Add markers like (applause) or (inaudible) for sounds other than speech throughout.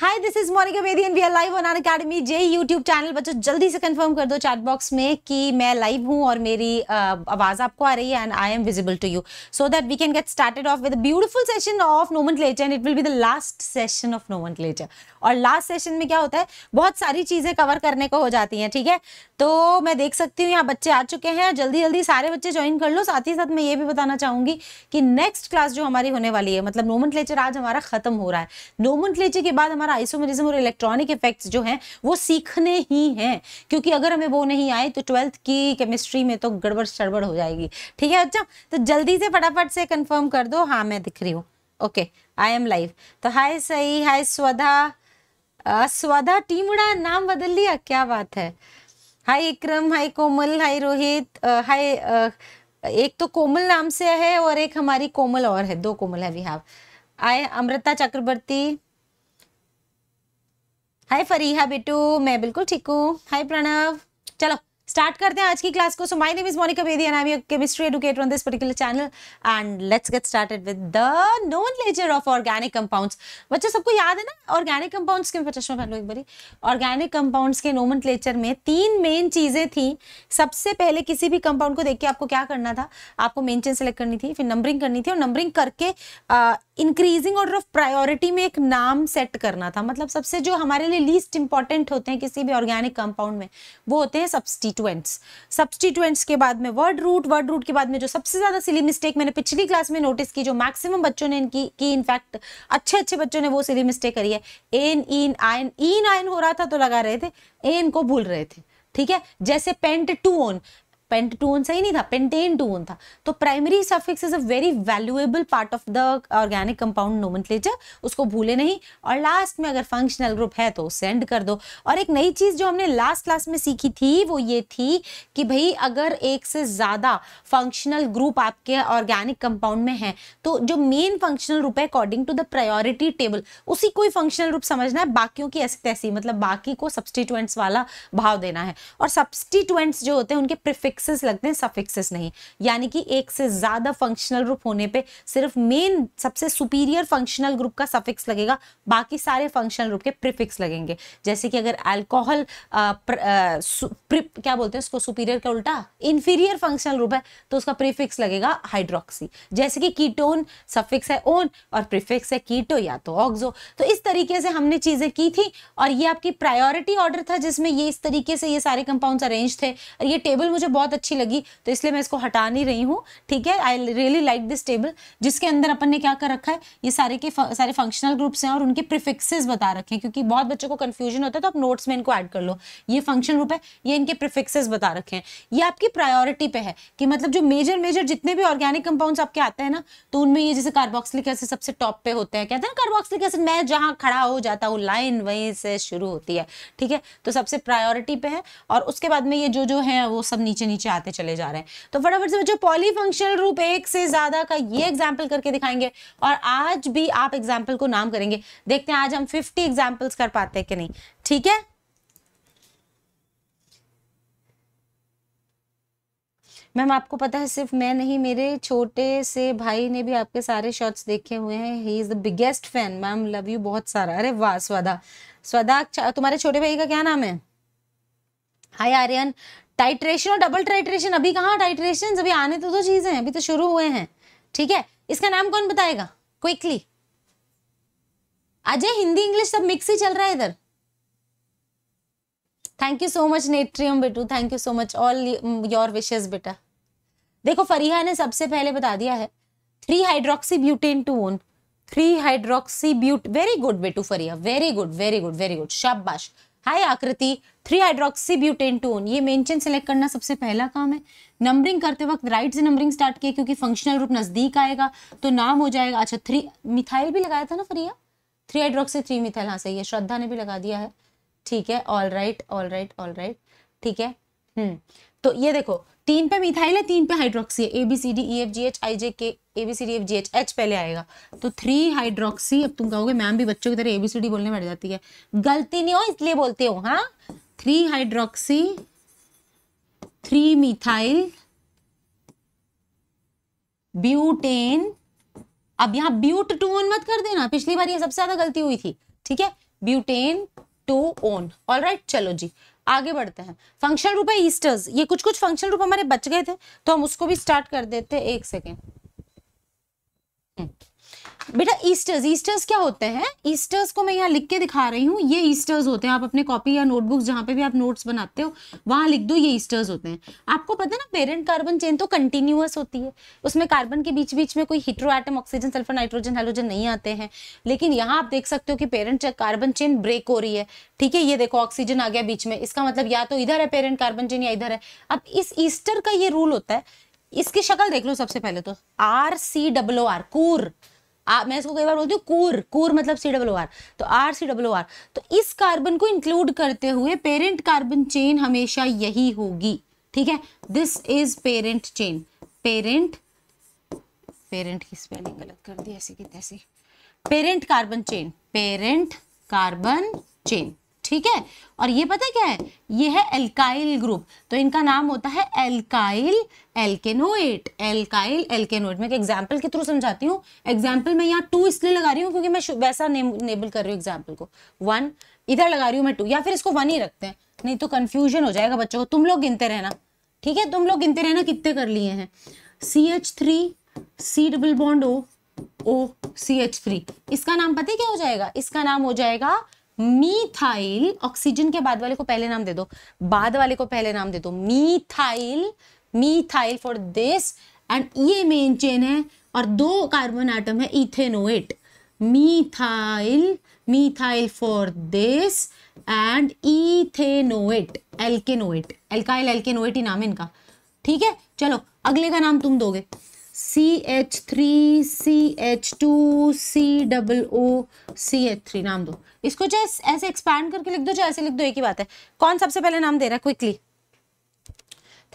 Hi this is Monika Bedi and we are live on R academy जे YouTube channel बच्चों जल्दी से कंफर्म कर दो चैट बॉक्स में कि मैं लाइव हूँ और मेरी आवाज़ आपको आ रही है and I am visible to you so that we can get started off with beautiful session of nomenclature and it will be the last session of nomenclature और लास्ट सेशन में क्या होता है बहुत सारी चीज़ें cover करने को हो जाती हैं ठीक है तो मैं देख सकती हूँ यहाँ बच्चे आ चुके हैं जल्दी जल्दी सारे बच्चे ज्वाइन कर लो साथ ही साथ मैं ये भी बताना चाहूँगी कि नेक्स्ट क्लास जो हमारी होने वाली है मतलब नोमन आज हमारा खत्म हो रहा है नोमन के बाद हमारा आइसोमरिज्म और इलेक्ट्रॉनिक इफेक्ट्स जो हैं वो सीखने ही हैं क्योंकि अगर हमें वो नहीं आए तो ट्वेल्थ की केमिस्ट्री में तो गड़बड़ शड़बड़ हो जाएगी ठीक है अच्छा तो जल्दी से फटाफट से कन्फर्म कर दो हाँ मैं दिख रही हूँ ओके आई एम लाइव तो हाय सही हाय स्वधा स्वधा टीमड़ा नाम बदल लिया क्या बात है हाय इक्रम हाय कोमल हाय रोहित हाय एक तो कोमल नाम से है और एक हमारी कोमल और है दो कोमल है we have hi Amrita Chakraborty hi Fariha बिटू मैं बिल्कुल ठीक हूँ हाय प्रणव चलो स्टार्ट करते हैं आज की क्लास को so my name is Monika Bedi and I am chemistry educator on this particular channel and let's get started with the nomenclature of organic compounds बच्चों सबको याद है ना ऑर्गेनिक कंपाउंड्स के अच्छा, चश्मा पहन लो एक बारी ऑर्गेनिक कंपाउंड्स के नोमेनक्लेचर में तीन मेन चीज़ें थी सबसे पहले किसी भी कंपाउंड को देख के आपको क्या करना था आपको मेन चेन सेलेक्ट करनी थी फिर नंबरिंग करनी थी और नंबरिंग करके आ, इंक्रीजिंग ऑर्डर ऑफ प्रायोरिटी में एक नाम सेट करना था मतलब सबसे जो हमारे लिए लीस्ट इंपॉर्टेंट होते हैं किसी भी ऑर्गेनिक कंपाउंड में वो होते हैं सब्सटीट्यूएंट्स सब्सटीटेंट्स के बाद में वर्ड रूट वर्ड रूट के बाद में जो सबसे ज़्यादा सिली मिस्टेक मैंने पिछली क्लास में नोटिस की जो मैक्सिमम बच्चों ने इनकी की इनफैक्ट अच्छे अच्छे बच्चों ने वो सिली मिस्टेक करी है एन इन आयन इन आयन हो रहा था तो लगा रहे थे एन को भूल रहे थे ठीक है जैसे पेंट टू ओन पेंटटून सही नहीं था पेंटेन टून था तो primary suffix is a very valuable part of the organic compound nomenclature उसको भूले नहीं और लास्ट में अगर फंक्शनल ग्रुप है तो सेंड कर दो और एक नई चीज़ जो हमने लास्ट क्लास में सीखी थी वो ये थी कि भाई अगर एक से ज़्यादा फंक्शनल ग्रुप आपके ऑर्गेनिक कंपाउंड में है तो जो मेन फंक्शनल ग्रुप है according to the priority table उसी को ही फंक्शनल ग्रुप समझना है बाकियों की ऐसी तैसी मतलब बाकी को सब्सटीट्यूएंट्स वाला भाव देना है और सब्सटीट्यूएंट्स जो होते हैं उनके प्रिफिक प्रीफिक्सेस लगते हैं सफिक्सेस नहीं यानी कि एक से ज़्यादा फंक्शनल ग्रुप होने पे सिर्फ मेन सबसे सुपीरियर फंक्शनल ग्रुप का सफिक्स लगेगा बाकी सारे फंक्शनल ग्रुप के प्रीफिक्स लगेंगे जैसे कि अगर अल्कोहल क्या बोलते हैं उसको सुपीरियर का उल्टा इन्फीरियर फंक्शनल ग्रुप है तो उसका प्रीफिक्स लगेगा हाइड्रोक्सी जैसे कि कीटोन सफिक्स है ओन और प्रीफिक्स है कीटो या तो ऑक्सो तो इस तरीके से हमने चीज़ें की थी और ये आपकी प्रायोरिटी ऑर्डर था जिसमें ये इस तरीके से ये सारे कंपाउंड्स अरेंज थे और ये टेबल मुझे बहुत बहुत अच्छी लगी तो इसलिए मैं इसको हटा नहीं रही हूँ ठीक है I really like this table जिसके अंदर अपन ने क्या कर रखा है ये सारे के सारे फंक्शनल ग्रुप्स हैं और उनके प्रिफिक्सेस बता रखे हैं क्योंकि बहुत बच्चों को कन्फ्यूजन होता है तो आप नोट्स में इनको ऐड कर लो ये फंक्शन ग्रुप है ये इनके प्रिफिक्सेज बता रखे हैं ये आपकी प्रायोरिटी पे है कि मतलब जो मेजर मेजर जितने भी ऑर्गेनिक कंपाउंड आपके आते हैं ना तो उनमें ये जैसे कार्बोक्सिलिक एसिड सबसे टॉप पे होते हैं कहते हैं ना कार्बोक्सिलिक एसिड मैं जहाँ खड़ा हो जाता हूँ लाइन वहीं से शुरू होती है ठीक है तो सबसे प्रायोरिटी पे है और उसके बाद में ये जो जो है वो सब नीचे नीचे आते चले जा रहे हैं तो फटाफट से बच्चों पॉलीफंक्शनल रूप एक से ज्यादा का ये एग्जाम्पल करके दिखाएंगे और आज भी आप एग्जाम्पल को नाम करेंगे देखते हैं आज हम फिफ्टी एग्जाम्पल्स कर पाते हैं कि नहीं ठीक है मैम आपको पता है सिर्फ मैं नहीं मेरे छोटे से भाई ने भी आपके सारे शॉट्स देखे हुए हैं he is the biggest fan ma'am love you बहुत सारा अरे वाह स्वदा स्वदा अच्छा, तुम्हारे छोटे भाई का क्या नाम है हाय आर्यन टाइट्रेशन और डबल टाइट्रेशन अभी कहाँ टाइट्रेशन अभी आने तो दो चीज़ें हैं अभी तो शुरू हुए हैं ठीक है इसका नाम कौन बताएगा क्विकली अजय हिंदी इंग्लिश सब मिक्स ही चल रहा है इधर थैंक यू सो मच नेट्रियम बेटू thank you so much all your wishes बेटा देखो फरीहा ने सबसे पहले बता दिया है three hydroxy butane two one three hydroxy ब्यूट वेरी गुड बेटू Fariha very good very good very good शाबाश hi Akriti three hydroxy butane टोन ये मेन सेलेक्ट करना सबसे पहला काम है नंबरिंग करते वक्त राइट से नंबरिंग स्टार्ट किया क्योंकि फंक्शनल रूप नज़दीक आएगा तो नाम हो जाएगा अच्छा थ्री मिथाइल भी लगाया था ना Fariha three hydroxy three methyl हाँ सही है श्रद्धा ने भी लगा दिया है ठीक है all right all right all right ठीक है हम्म तो ये देखो तीन पे मिथाइल है तीन पे हाइड्रोक्सी है A B C D E F G H I J K A B C D F G H H पहले आएगा तो थ्री हाइड्रोक्सी अब तुम कहोगे मैम भी बच्चों की तरह ए बी सी डी बोलने बैठ जाती है गलती नहीं हो इसलिए बोलते हो हाँ three hydroxy three methyl butane अब यहां ब्यूट टू ओन मत कर देना पिछली बार ये सबसे ज्यादा गलती हुई थी ठीक है butane two one all right चलो जी आगे बढ़ते हैं फंक्शन रूप है ईस्टर्स ये कुछ कुछ फंक्शन रूप हमारे बच गए थे तो हम उसको भी स्टार्ट कर देते हैं एक सेकेंड बेटा ईस्टर्स ईस्टर्स क्या होते हैं ईस्टर्स को मैं यहाँ लिख के दिखा रही हूँ ये ईस्टर्स होते हैं आप अपने कॉपी या नोटबुक्स जहाँ पे भी आप नोट्स बनाते हो वहाँ लिख दो ये ईस्टर्स होते हैं आपको पता है ना पेरेंट कार्बन चेन तो कंटिन्यूअस होती है उसमें कार्बन के बीच बीच में कोई hetero atom oxygen sulphur nitrogen hydrogen नहीं आते हैं लेकिन यहाँ आप देख सकते हो कि पेरेंट कार्बन चेन ब्रेक हो रही है ठीक है ये देखो ऑक्सीजन आ गया बीच में इसका मतलब या तो इधर है पेरेंट कार्बन चेन या इधर है अब इस ईस्टर का ये रूल होता है इसकी शक्ल देख लो सबसे पहले तो आर सी डब्लो आर कूर आ, मैं इसको कई बार बोलती हूँ कूर कूर मतलब सी डब्लू आर तो आर सी डब्लू आर तो इस कार्बन को इंक्लूड करते हुए पेरेंट कार्बन चेन हमेशा यही होगी ठीक है this is parent chain parent parent की स्पेलिंग गलत कर दी ऐसी की तैसे parent carbon chain parent carbon chain ठीक है और ये पता क्या है ये है एल्काइल ग्रुप तो इनका नाम होता है एल्काइल एल्केनोएट एल्काइल एल्केनोएट मैं एक एग्जाम्पल के थ्रू समझाती हूँ एग्जाम्पल मैं यहाँ टू इसलिए लगा रही हूँ क्योंकि मैं वैसा नेम नेबल कर रही हूँ एग्जाम्पल को वन इधर लगा रही हूँ मैं टू या फिर इसको वन ही रखते हैं नहीं तो कन्फ्यूजन हो जाएगा बच्चों को तुम लोग गिनते रहना ठीक है तुम लोग गिनते रहना कितने कर लिए हैं C H three C double bond O O C H three इसका नाम पता है क्या हो जाएगा इसका नाम हो जाएगा मीथाइल ऑक्सीजन के बाद वाले को पहले नाम दे दो बाद वाले को पहले नाम दे दो methyl methyl for this end ये मेन चेन है और दो कार्बन आइटम है ethanoate methyl methyl for this end ethanoate alkanoate alkyl alkanoate ही नाम है इनका ठीक है चलो अगले का नाम तुम दोगे C H three C H two C double O C H three नाम दो इसको चाहे ऐसे एक्सपैंड करके लिख दो चाहे ऐसे लिख दो एक ही बात है कौन सबसे पहले नाम दे रहा है quickly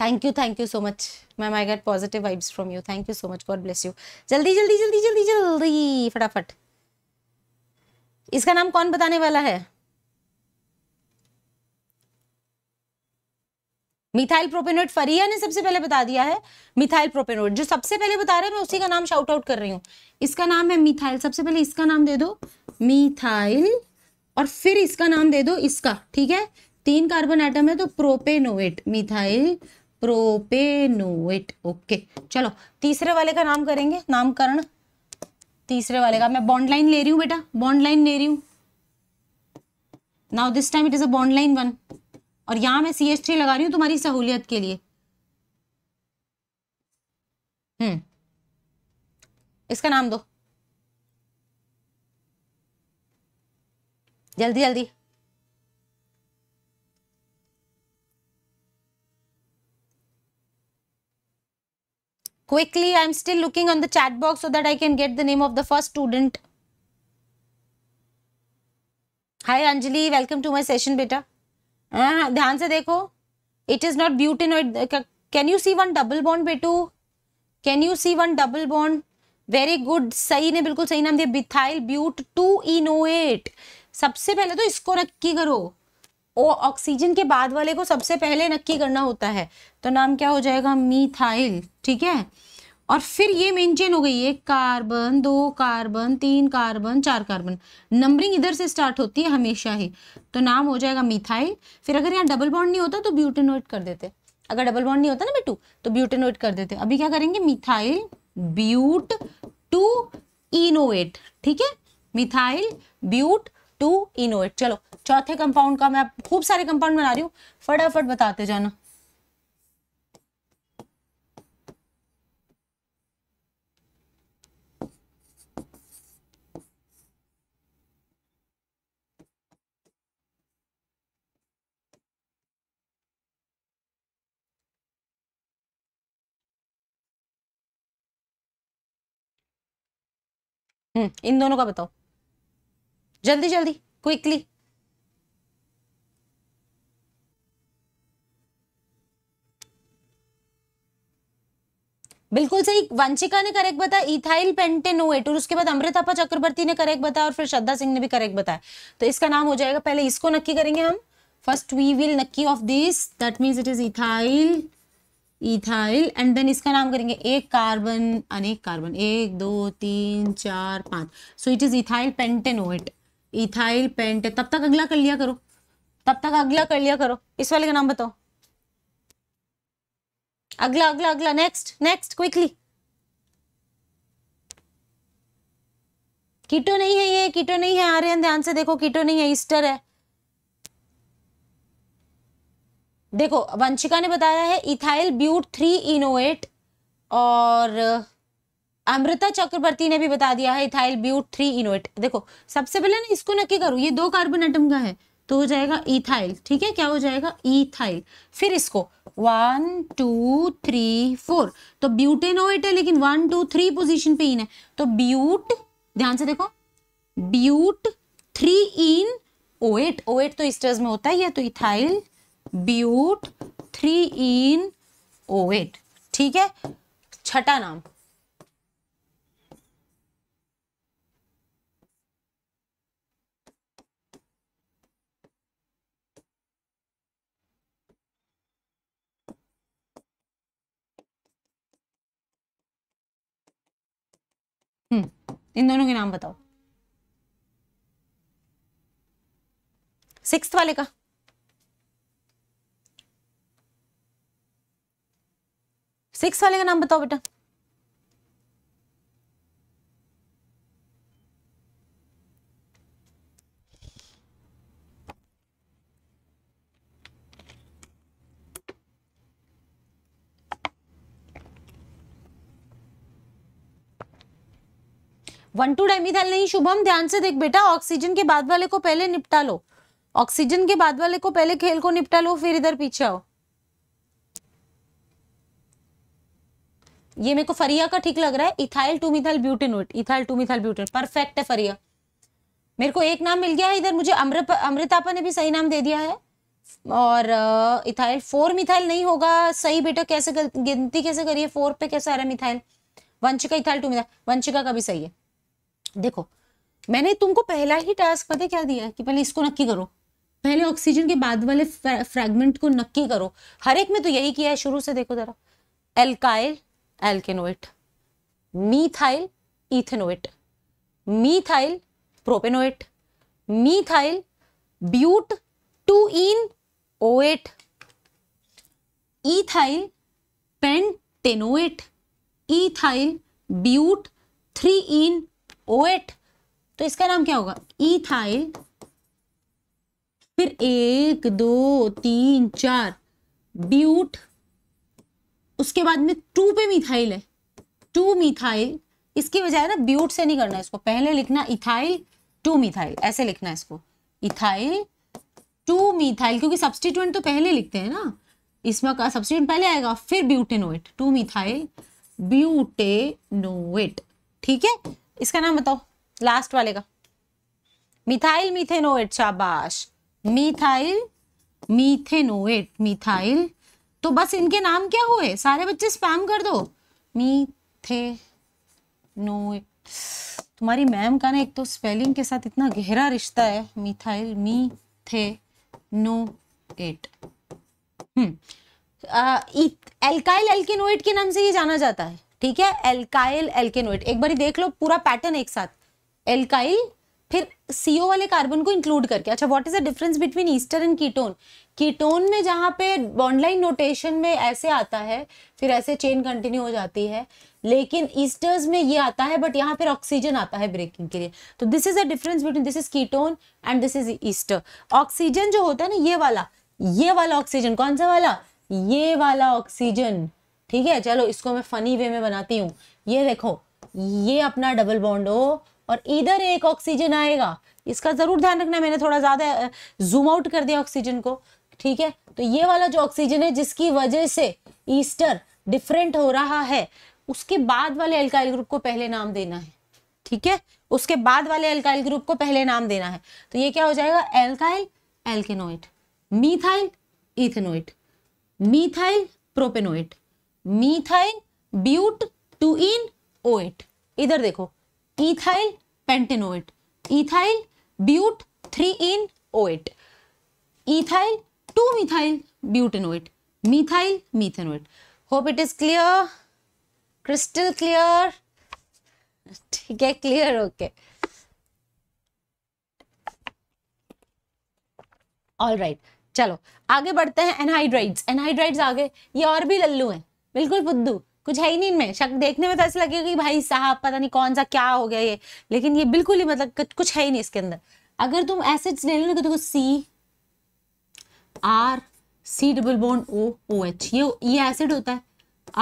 thank you thank you so much ma'am I get positive vibes from you thank you so much God bless you जल्दी जल्दी जल्दी जल्दी जल्दी फटाफट इसका नाम कौन बताने वाला है मिथाइल प्रोपेनोइट फरिया ने सबसे पहले बता दिया है मिथाइल प्रोपेनोइट जो सबसे पहले बता रहा है मैं उसी का नाम शाउट आउट कर रही हूँ इसका नाम है मिथाइल सबसे पहले इसका नाम दे दो मिथाइल और फिर इसका नाम दे दो इसका ठीक है तीन कार्बन आइटम है तो प्रोपेनोएट मिथाइल प्रोपेनोएट ओके चलो तीसरे वाले का नाम करेंगे नामकरण तीसरे वाले का मैं बॉन्ड लाइन ले रही हूँ बेटा बॉन्ड लाइन ले रही हूँ now this time it is a bond line one और यहां मैं सी एस थ्री लगा रही हूं तुम्हारी सहूलियत के लिए हम्म इसका नाम दो जल्दी जल्दी quickly I am still looking on the chat box so that I can get the name of the first student hi Anjali welcome to my session बेटा हाँ, ध्यान से देखो it is not butenoid can you see one double bond बेटू can you see one double bond very good सही ने बिल्कुल सही नाम दिया बिथाइल ब्यूट टू इनोएट सबसे पहले तो इसको नक्की करो ओ ऑक्सीजन के बाद वाले को सबसे पहले नक्की करना होता है तो नाम क्या हो जाएगा मीथाइल ठीक है और फिर ये मेंटेन हो गई है कार्बन दो कार्बन तीन कार्बन चार कार्बन नंबरिंग इधर से स्टार्ट होती है हमेशा ही तो नाम हो जाएगा मिथाइल फिर अगर यहाँ डबल बॉन्ड नहीं होता तो ब्यूटेनोइट कर देते अगर डबल बॉन्ड नहीं होता ना बेटू तो ब्यूटेनोइट कर देते अभी क्या करेंगे मिथाइल ब्यूट टू इनोवेट ठीक है मिथाइल ब्यूट टू इनोवेट चलो चौथे कंपाउंड का मैं खूब सारे कंपाउंड बना रही हूँ फटाफट बताते जाना हम्म, इन दोनों का बताओ जल्दी जल्दी क्विकली बिल्कुल सही वंशिका ने करेक्ट बताया इथाइल पेंटेनोएट और उसके बाद अमृतापा चक्रवर्ती ने करेक्ट बताया और फिर श्रद्धा सिंह ने भी करेक्ट बताया तो इसका नाम हो जाएगा पहले इसको नक्की करेंगे हम फर्स्ट वी विल नक्की of this that means it is ethyl ethyl and then इसका नाम करेंगे एक कार्बन अनेक कार्बन एक दो तीन चार पाँच so it is ethyl pentanoate ethyl pent तब तक अगला कर लिया करो तब तक अगला कर लिया करो इस वाले का नाम बताओ अगला अगला अगला नेक्स्ट नेक्स्ट क्विकली कीटो नहीं है ये कीटो नहीं है आर्यन ध्यान से देखो कीटो नहीं है ईस्टर है देखो वंशिका ने बताया है इथाइल ब्यूट थ्री इनोएट और अमृता चक्रवर्ती ने भी बता दिया है इथाइल ब्यूट थ्री इनोएट देखो सबसे पहले ना इसको नक्की करो ये दो कार्बन एटम का है तो हो जाएगा इथाइल ठीक है क्या हो जाएगा इथाइल फिर इसको वन टू थ्री फोर तो ब्यूटेनोएट है लेकिन वन टू थ्री पोजिशन पे इन है तो ब्यूट ध्यान से देखो ब्यूट थ्री इन ओएट ओएट तो इस्टर्स में होता ही है तो ethyl but three en oate ठीक है छठा नाम हम्म, इन दोनों के नाम बताओ सिक्स वाले का सिक्स वाले का नाम बताओ बेटा वन टू डाइमिथाइल नहीं शुभम ध्यान से देख बेटा ऑक्सीजन के बाद वाले को पहले निपटा लो ऑक्सीजन के बाद वाले को पहले खेल को निपटा लो फिर इधर पीछे आओ ये मेरे को फरिया का ठीक लग रहा है ethyl two methyl butanoate ethyl two methyl butane perfect है फरिया मेरे को एक नाम मिल गया है इधर मुझे अमृतापा ने भी सही नाम दे दिया है और इथाइल फोर मिथाइल नहीं होगा सही बेटा कैसे गिनती कैसे करिए फोर पे कैसे आ रहा है methyl Vanshika ethyl two methyl Vanshika का भी सही है देखो मैंने तुमको पहला ही टास्क पता है क्या दिया है कि पहले इसको नक्की करो पहले ऑक्सीजन के बाद वाले फ्रेगमेंट को नक्की करो हर एक में तो यही किया है शुरू से देखो जरा alkyl alkanoate methyl ethanoate methyl propanoate methyl but two en oate ethyl pentanoate ethyl but three en oate तो इसका नाम क्या होगा इथाइल फिर एक दो तीन चार ब्यूट उसके बाद में टू पे मिथाइल है टू मिथाइल इसकी बजाय ना ब्यूट से नहीं करना इसको पहले लिखना इथाइल टू मिथाइल ऐसे लिखना इसको इथाइल टू मिथाइल क्योंकि सब्सटीट्यूएंट तो पहले लिखते हैं ना इसमें का सब्सटीट्यूएंट पहले आएगा फिर ब्यूटेनोएट टू मिथाइल ब्यूटेनोएट ठीक है इसका नाम बताओ लास्ट वाले का मिथाइल मिथेनोएट शाबाश मिथाइल मीथेनोएट मिथाइल तो बस इनके नाम क्या हुए सारे बच्चे स्पैम कर दो मी थे नो तुम्हारी मैम का ना एक तो स्पेलिंग के साथ इतना गहरा रिश्ता है methyl methanoate alkyl hmm. Alkanoate के नाम से ये जाना जाता है ठीक है एल्काइल एल्केनोइट एक बार देख लो पूरा पैटर्न एक साथ एल्काइल फिर सीओ वाले कार्बन को इंक्लूड करके अच्छा what is the difference between ester and ketone ketone में जहाँ पे बॉन्डलाइन नोटेशन में ऐसे आता है फिर ऐसे चेन कंटिन्यू हो जाती है लेकिन ईस्टर्स में ये आता है बट यहाँ फिर ऑक्सीजन आता है ब्रेकिंग के लिए तो this is a difference between this is ketone and this is ester oxygen जो होता है ना ये वाला ये वाला ऑक्सीजन कौन सा वाला ये वाला ऑक्सीजन ठीक है चलो इसको मैं फनी वे में बनाती हूँ ये देखो ये अपना डबल बॉन्ड हो और इधर एक ऑक्सीजन आएगा इसका ज़रूर ध्यान रखना मैंने थोड़ा ज़्यादा जूम आउट कर दिया ऑक्सीजन को ठीक है तो ये वाला जो ऑक्सीजन है जिसकी वजह से ईस्टर डिफरेंट हो रहा है उसके बाद वाले अल्काइल ग्रुप को पहले नाम देना है ठीक है उसके बाद वाले अल्काइल ग्रुप को पहले नाम देना है तो ये क्या हो जाएगा alkyl alkanoate methyl ethanoate methyl propanoate methyl but two en oate इधर देखो ethyl pentanoate ethyl but three en oate ethyl two methyl butanoate methyl methanoate hope it is clear crystal clear ठीक है क्लियर ओके ऑल राइट चलो आगे बढ़ते हैं anhydrides anhydrides आगे ये और भी लल्लू हैं बिल्कुल बुद्धू कुछ है ही नहीं इनमें शक देखने में तो ऐसा लगेगा कि भाई साहब पता नहीं कौन सा क्या हो गया ये लेकिन ये बिल्कुल ही मतलब कुछ है ही नहीं इसके अंदर अगर तुम एसिड्स ले लो ना तो C R C double bond O O H ये ये एसिड होता है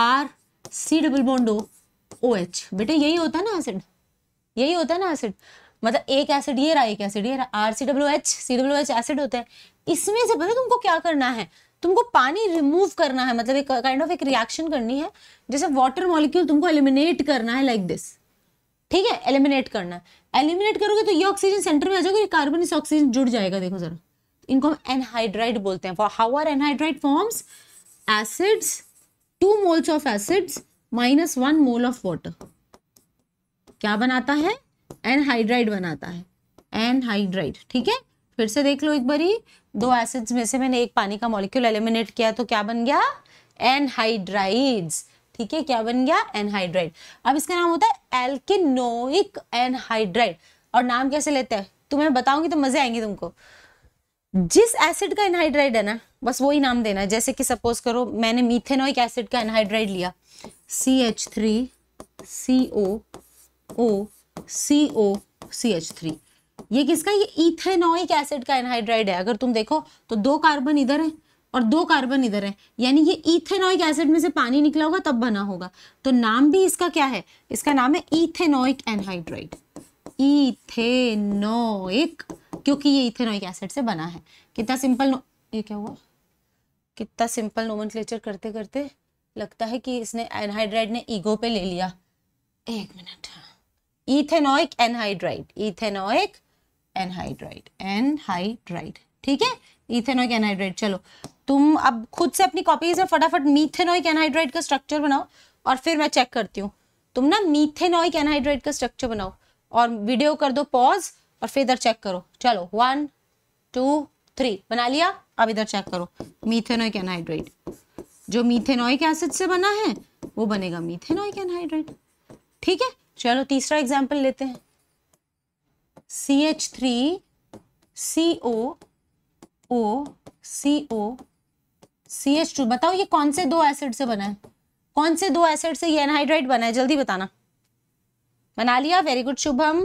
R C double bond O O H बेटे यही होता है ना एसिड यही होता है ना एसिड मतलब एक एसिड ये रहा एक एसिड ये रहा R C W H C W H acid होता है इसमें से पता तुमको क्या करना है तुमको पानी रिमूव करना है मतलब एक काइंड ऑफ एक रिएक्शन करनी है जैसे वाटर मॉलिक्यूल तुमको एलिमिनेट करना है लाइक दिस ठीक है एलिमिनेट करना है एलिमिनेट करोगे तो ये ऑक्सीजन सेंटर में आ जाओगे कार्बन इस ऑक्सीजन जुड़ जाएगा देखो जरा इनको हम एनहाइड्राइड बोलते हैं for how are anhydride forms acids two moles of acids minus one mole of water क्या बनाता है एनहाइड्राइड बनाता है एनहाइड्राइड ठीक है फिर से देख लो एक बारी दो एसिड्स में से मैंने एक पानी का मॉलिक्यूल एलिमिनेट किया तो क्या बन गया एनहाइड्राइड्स ठीक है क्या बन गया एनहाइड्राइड अब इसका नाम होता है एल्किनोइक एनहाइड्राइड और नाम कैसे लेते हैं तुम्हें बताऊंगी तो मजे आएंगे तुमको जिस एसिड का एनहाइड्राइड है ना बस वही नाम देना है जैसे कि सपोज करो मैंने मीथेनोइक एसिड का एनहाइड्राइड लिया C H three C O O C O C H three ये किसका ये इथेनोइक एसिड का एनहाइड्राइड है अगर तुम देखो तो दो कार्बन इधर है और दो कार्बन इधर है यानी ये इथेनोइक एसिड में से पानी निकला होगा तब बना होगा तो नाम भी इसका क्या है इसका नाम है इथेनोइक एनहाइड्राइड इथेनोइक क्योंकि ये इथेनोइक एसिड से बना है कितना सिंपल ये क्या हुआ कितना सिंपल नोमनक्लेचर करते करते लगता है कि इसने एनहाइड्राइड ने ईगो पे ले लिया एक minute ethanoic anhydride ethanoic anhydride anhydride ठीक है इथेनोइक एनहाइड्राइड चलो तुम अब खुद से अपनी कॉपीज में फटाफट मीथेनोइक एनहाइड्राइड का स्ट्रक्चर बनाओ और फिर मैं चेक करती हूँ तुम ना मीथेनोइक एनहाइड्राइड का स्ट्रक्चर बनाओ और वीडियो कर दो पॉज और फिर इधर चेक करो चलो वन टू थ्री बना लिया अब इधर चेक करो मीथेनोइक एनहाइड्रेट जो मीथेनोइक एसिड से बना है वो बनेगा मीथेनोइक एनहाइड्रेट ठीक है चलो तीसरा एग्जाम्पल लेते हैं C H three C O O C O C H two बताओ ये कौन से दो एसिड से बना है कौन से दो एसिड से ये एनहाइड्रेट बना है जल्दी बताना बना लिया वेरी गुड शुभम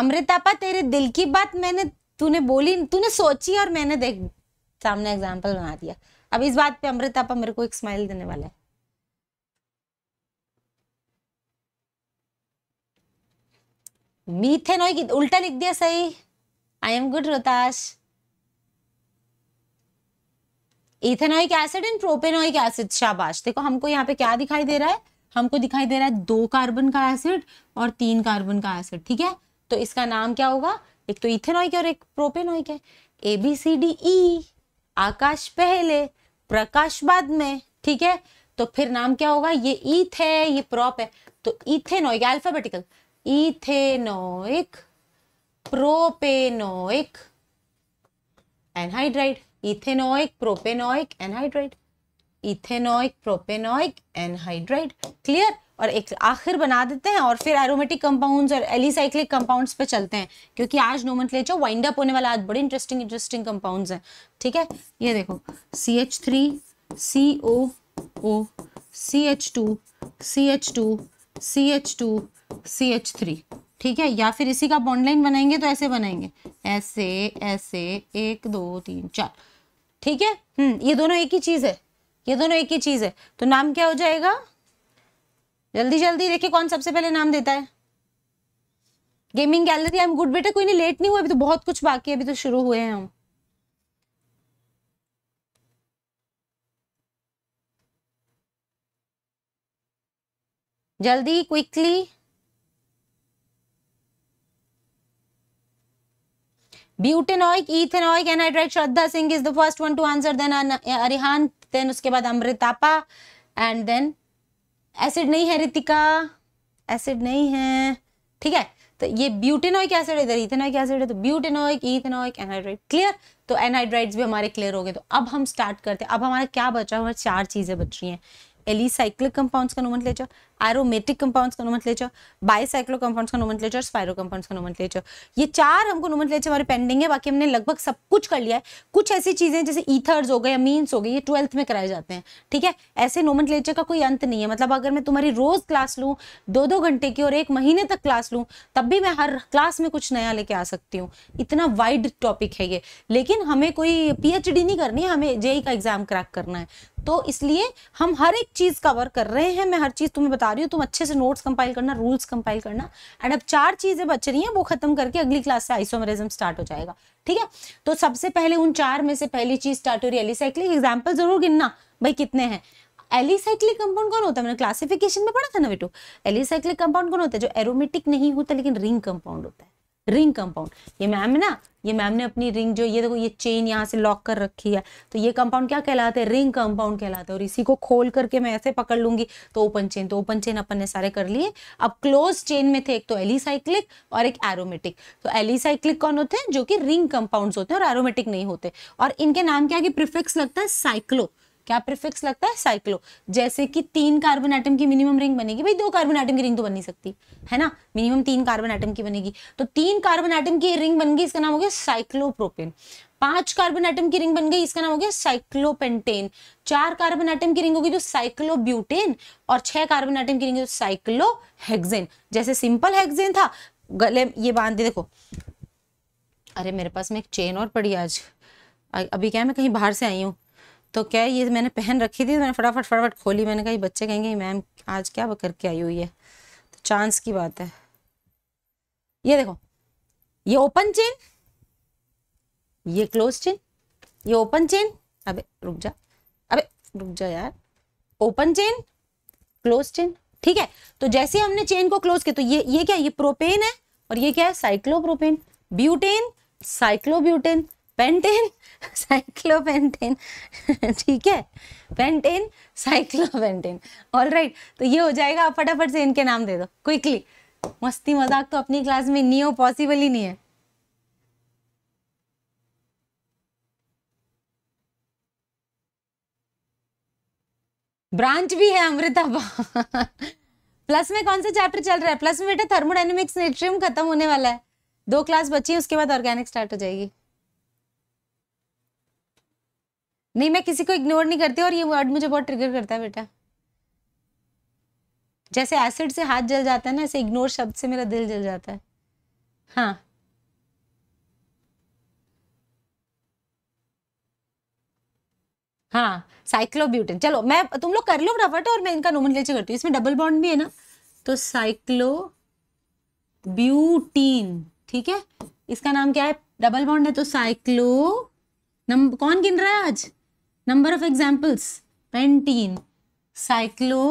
अमृतापा तेरे दिल की बात मैंने तूने बोली तूने सोची और मैंने देख सामने एग्जाम्पल बना दिया अब इस बात पे अमृतापा मेरे को एक स्माइल देने वाला है मीथेनोइक उल्टा लिख दिया सही I am good Rotash ethanoic acid and propanoic acid शाबाश देखो हमको यहाँ पे क्या दिखाई दे रहा है हमको दिखाई दे रहा है दो कार्बन का एसिड और तीन कार्बन का एसिड ठीक है तो इसका नाम क्या होगा एक तो इथेनॉइक और एक प्रोपेनॉइक है ए बी सी डी ई आकाश पहले प्रकाश बाद में ठीक है तो फिर नाम क्या होगा ये ईथ है ये प्रोप है तो ethanoic alphabetical ethanoic propanoic anhydride ethanoic propanoic anhydride ethanoic propanoic anhydride clear और एक आखिर बना देते हैं और फिर एरोमेटिक कंपाउंड्स और एलिसाइक्लिक कंपाउंड्स पे चलते हैं क्योंकि आज जो वाइंड अप होने वाला आज बड़े इंटरेस्टिंग इंटरेस्टिंग कंपाउंड्स हैं ठीक है ये देखो C H three C O O C H two C H two C H two C H three ठीक है या फिर इसी का बॉन्डलाइन बनाएंगे तो ऐसे बनाएंगे ऐसे ऐसे एक दो तीन चार ठीक है हम्म ये दोनों एक ही चीज़ है ये दोनों एक ही चीज़ है तो नाम क्या हो जाएगा जल्दी जल्दी देखिए कौन सबसे पहले नाम देता है gaming gallery I am good बेटा कोई नहीं लेट नहीं हुआ अभी तो बहुत कुछ बाकी है अभी तो शुरू हुए हैं हम जल्दी quickly butanoic ethanoic anhydride Shraddha Singh is the first one to answer then Arihant then उसके बाद अमृतापा एंड देन एसिड नहीं है रितिका एसिड नहीं है ठीक है तो ये ब्यूटेनोइक एसिड इधर इथेनोइक एसिड है तो ब्यूटेनोइक इथेनोइक एनहाइड्राइड क्लियर तो एनहाइड्राइड्स भी हमारे क्लियर हो गए तो अब हम स्टार्ट करते हैं अब हमारा क्या बचा हमारे चार चीज़ें बच रही हैं एलिसाइक्लिक कंपाउंड्स का नोमेंट एरोमेटिक कंपाउंड्स का नोमेंटलेचर बायसाइक्लो कंपाउंड्स का नोमेंटलेचर स्पाइरो कंपाउंड्स का नोमेंटलेचर ये चार हमको नोमेंटलेचर हमारे पेंडिंग है बाकी हमने लगभग सब कुछ कर लिया है कुछ ऐसी चीज़ें जैसे ईथर्स हो गए अमीन्स हो गए ये ट्वेल्थ में कराए जाते हैं ठीक है ऐसे नोमेंटलेचर का कोई अंत नहीं है मतलब अगर मैं तुम्हारी रोज़ क्लास लूँ दो दो घंटे की और एक महीने तक क्लास लूँ तब भी मैं हर क्लास में कुछ नया लेके आ सकती हूँ इतना वाइड टॉपिक है ये लेकिन हमें कोई पीएचडी नहीं करनी हमें जेई e e का एग्जाम क्रैक करना है तो इसलिए हम हर एक चीज़ कवर कर रहे हैं मैं हर चीज़ तुम्हें बता रही हूँ तुम अच्छे से नोट्स कंपाइल करना रूल्स कंपाइल करना एंड अब चार चीज़ें बच रही हैं वो खत्म करके अगली क्लास से आइसोमरिज्म स्टार्ट हो जाएगा ठीक है तो सबसे पहले उन चार में से पहली चीज़ स्टार्ट हो रही है एलिसाइक्लिक एग्जाम्पल जरूर गिनना भाई कितने हैं एलिसाइक्लिक कंपाउंड कौन होता है मैंने क्लासिफिकेशन में पढ़ा था ना बेटू एलिसाइक्लिक कंपाउंड कौन होता है जो एरोमेटिक नहीं होता लेकिन रिंग कंपाउंड होता है रिंग कंपाउंड ये मैम है ना ये मैम ने अपनी रिंग जो ये देखो ये चेन यहाँ से लॉक कर रखी है तो ये कंपाउंड क्या कहलाते हैं रिंग कंपाउंड कहलाते हैं और इसी को खोल करके मैं ऐसे पकड़ लूंगी तो ओपन चेन तो ओपन चेन अपन ने सारे कर लिए अब क्लोज चेन में थे एक तो एलिसाइक्लिक और एक एरोमेटिक तो एलिसाइक्लिक कौन होते हैं जो कि रिंग कंपाउंड होते हैं और एरोमेटिक नहीं होते और इनके नाम के आगे प्रिफिक्स लगता है साइक्लो क्या प्रिफिक्स लगता है साइक्लो जैसे कि तीन कार्बन आइटम की मिनिमम रिंग बनेगी भाई दो कार्बन आइटम की रिंग तो बन नहीं सकती है ना मिनिमम तीन कार्बन आइटम की बनेगी तो तीन कार्बन आइटम की रिंग बन गई इसका नाम हो गया साइक्लोप्रोपेन पांच कार्बन आइटम की रिंग बन गई इसका नाम हो गया साइक्लोपेंटेन चार कार्बन आइटम की रिंग होगी तो साइक्लोब्यूटेन और छह कार्बन आइटम की रिंग तो साइक्लोहेक्सेन जैसे सिंपल हेक्सेन था गले ये बांध दे देखो अरे मेरे पास में एक चेन और पड़ी आज अभी क्या है मैं कहीं बाहर से आई हूँ तो क्या ये मैंने पहन रखी थी तो मैंने फटाफट फटाफट खोली मैंने कहा ये बच्चे कहेंगे मैम आज क्या करके आई हुई है तो चांस की बात है ये देखो ये ओपन चेन ये क्लोज चेन ये ओपन चेन अबे रुक जा अबे रुक जा यार ओपन चेन क्लोज चेन ठीक है तो जैसे हमने चेन को क्लोज किया तो ये ये क्या ये प्रोपेन है और ये क्या है cyclopropane butane cyclobutane pentane cyclopentane ठीक है पेंटेन साइक्लोपेंटेन ऑल राइट तो ये हो जाएगा आप फटाफट से इनके नाम दे दो क्विकली मस्ती मजाक तो अपनी क्लास में नहीं हो पॉसिबल ही नहीं है ब्रांच भी है अमृता प्लस में कौन सा चैप्टर चल रहा है प्लस में बेटा थर्मोडाइनमिक्स नेट्रियम खत्म होने वाला है दो क्लास बची है उसके बाद ऑर्गेनिक स्टार्ट हो जाएगी नहीं मैं किसी को इग्नोर नहीं करती और ये वर्ड मुझे बहुत ट्रिगर करता है बेटा जैसे एसिड से हाथ जल जाता है ना ऐसे इग्नोर शब्द से मेरा दिल जल जाता है हाँ हाँ साइक्लोब्यूटेन चलो मैं तुम लोग कर लो फटाफट और मैं इनका नोम करती हूँ इसमें डबल बॉन्ड भी है ना तो साइक्लो ब्यूटीन ठीक है इसका नाम क्या है डबल बॉन्ड है तो साइक्लो नम कौन गिन रहा है आज number of examples pentene cyclo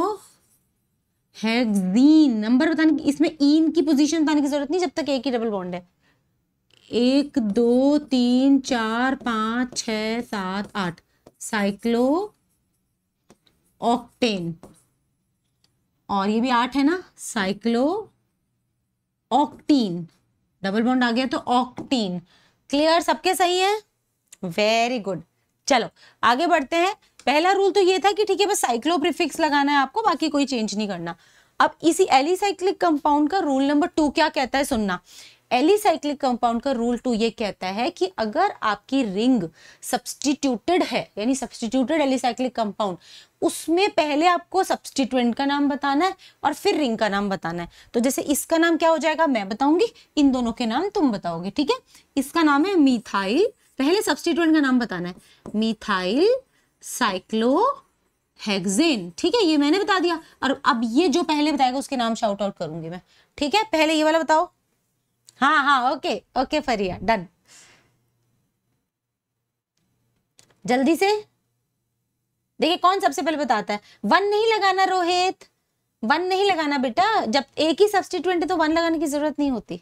hexene number बताने की इसमें इन की पोजीशन बताने की जरूरत नहीं जब तक एक ही डबल बॉन्ड है एक दो तीन चार पाँच छ सात आठ साइक्लो ऑक्टेन और ये भी आठ है ना साइक्लो ऑक्टीन डबल बॉन्ड आ गया तो ऑक्टीन क्लियर सबके सही है वेरी गुड चलो आगे बढ़ते हैं पहला रूल तो ये था कि ठीक है बस साइक्लोप्रिफिक्स लगाना है आपको बाकी कोई चेंज नहीं करना अब इसी एलिसाइक्लिक कंपाउंड का रूल नंबर टू क्या कहता है सुनना एलिसाइक्लिक कंपाउंड का रूल टू ये कहता है कि अगर आपकी रिंग सब्सटीट्यूटेड है यानी सब्सटीट्यूटेड एलिसाइक्लिक कंपाउंड उसमें पहले आपको सब्सटीट्यूएंट का नाम बताना है और फिर रिंग का नाम बताना है तो जैसे इसका नाम क्या हो जाएगा मैं बताऊंगी इन दोनों के नाम तुम बताओगे ठीक है इसका नाम है मिथाइल पहले सब्सटीट्यूएंट का नाम बताना है मिथाइल साइक्लो हेक्सेन ठीक है ये मैंने बता दिया और अब ये जो पहले बताएगा उसके नाम शाउट आउट करूंगी मैं ठीक है पहले ये वाला बताओ हाँ हाँ ओके ओके फरिया डन जल्दी से देखिए कौन सबसे पहले बताता है वन नहीं लगाना रोहित वन नहीं लगाना बेटा जब एक ही सब्सटीट्यूएंट है तो वन लगाने की जरूरत नहीं होती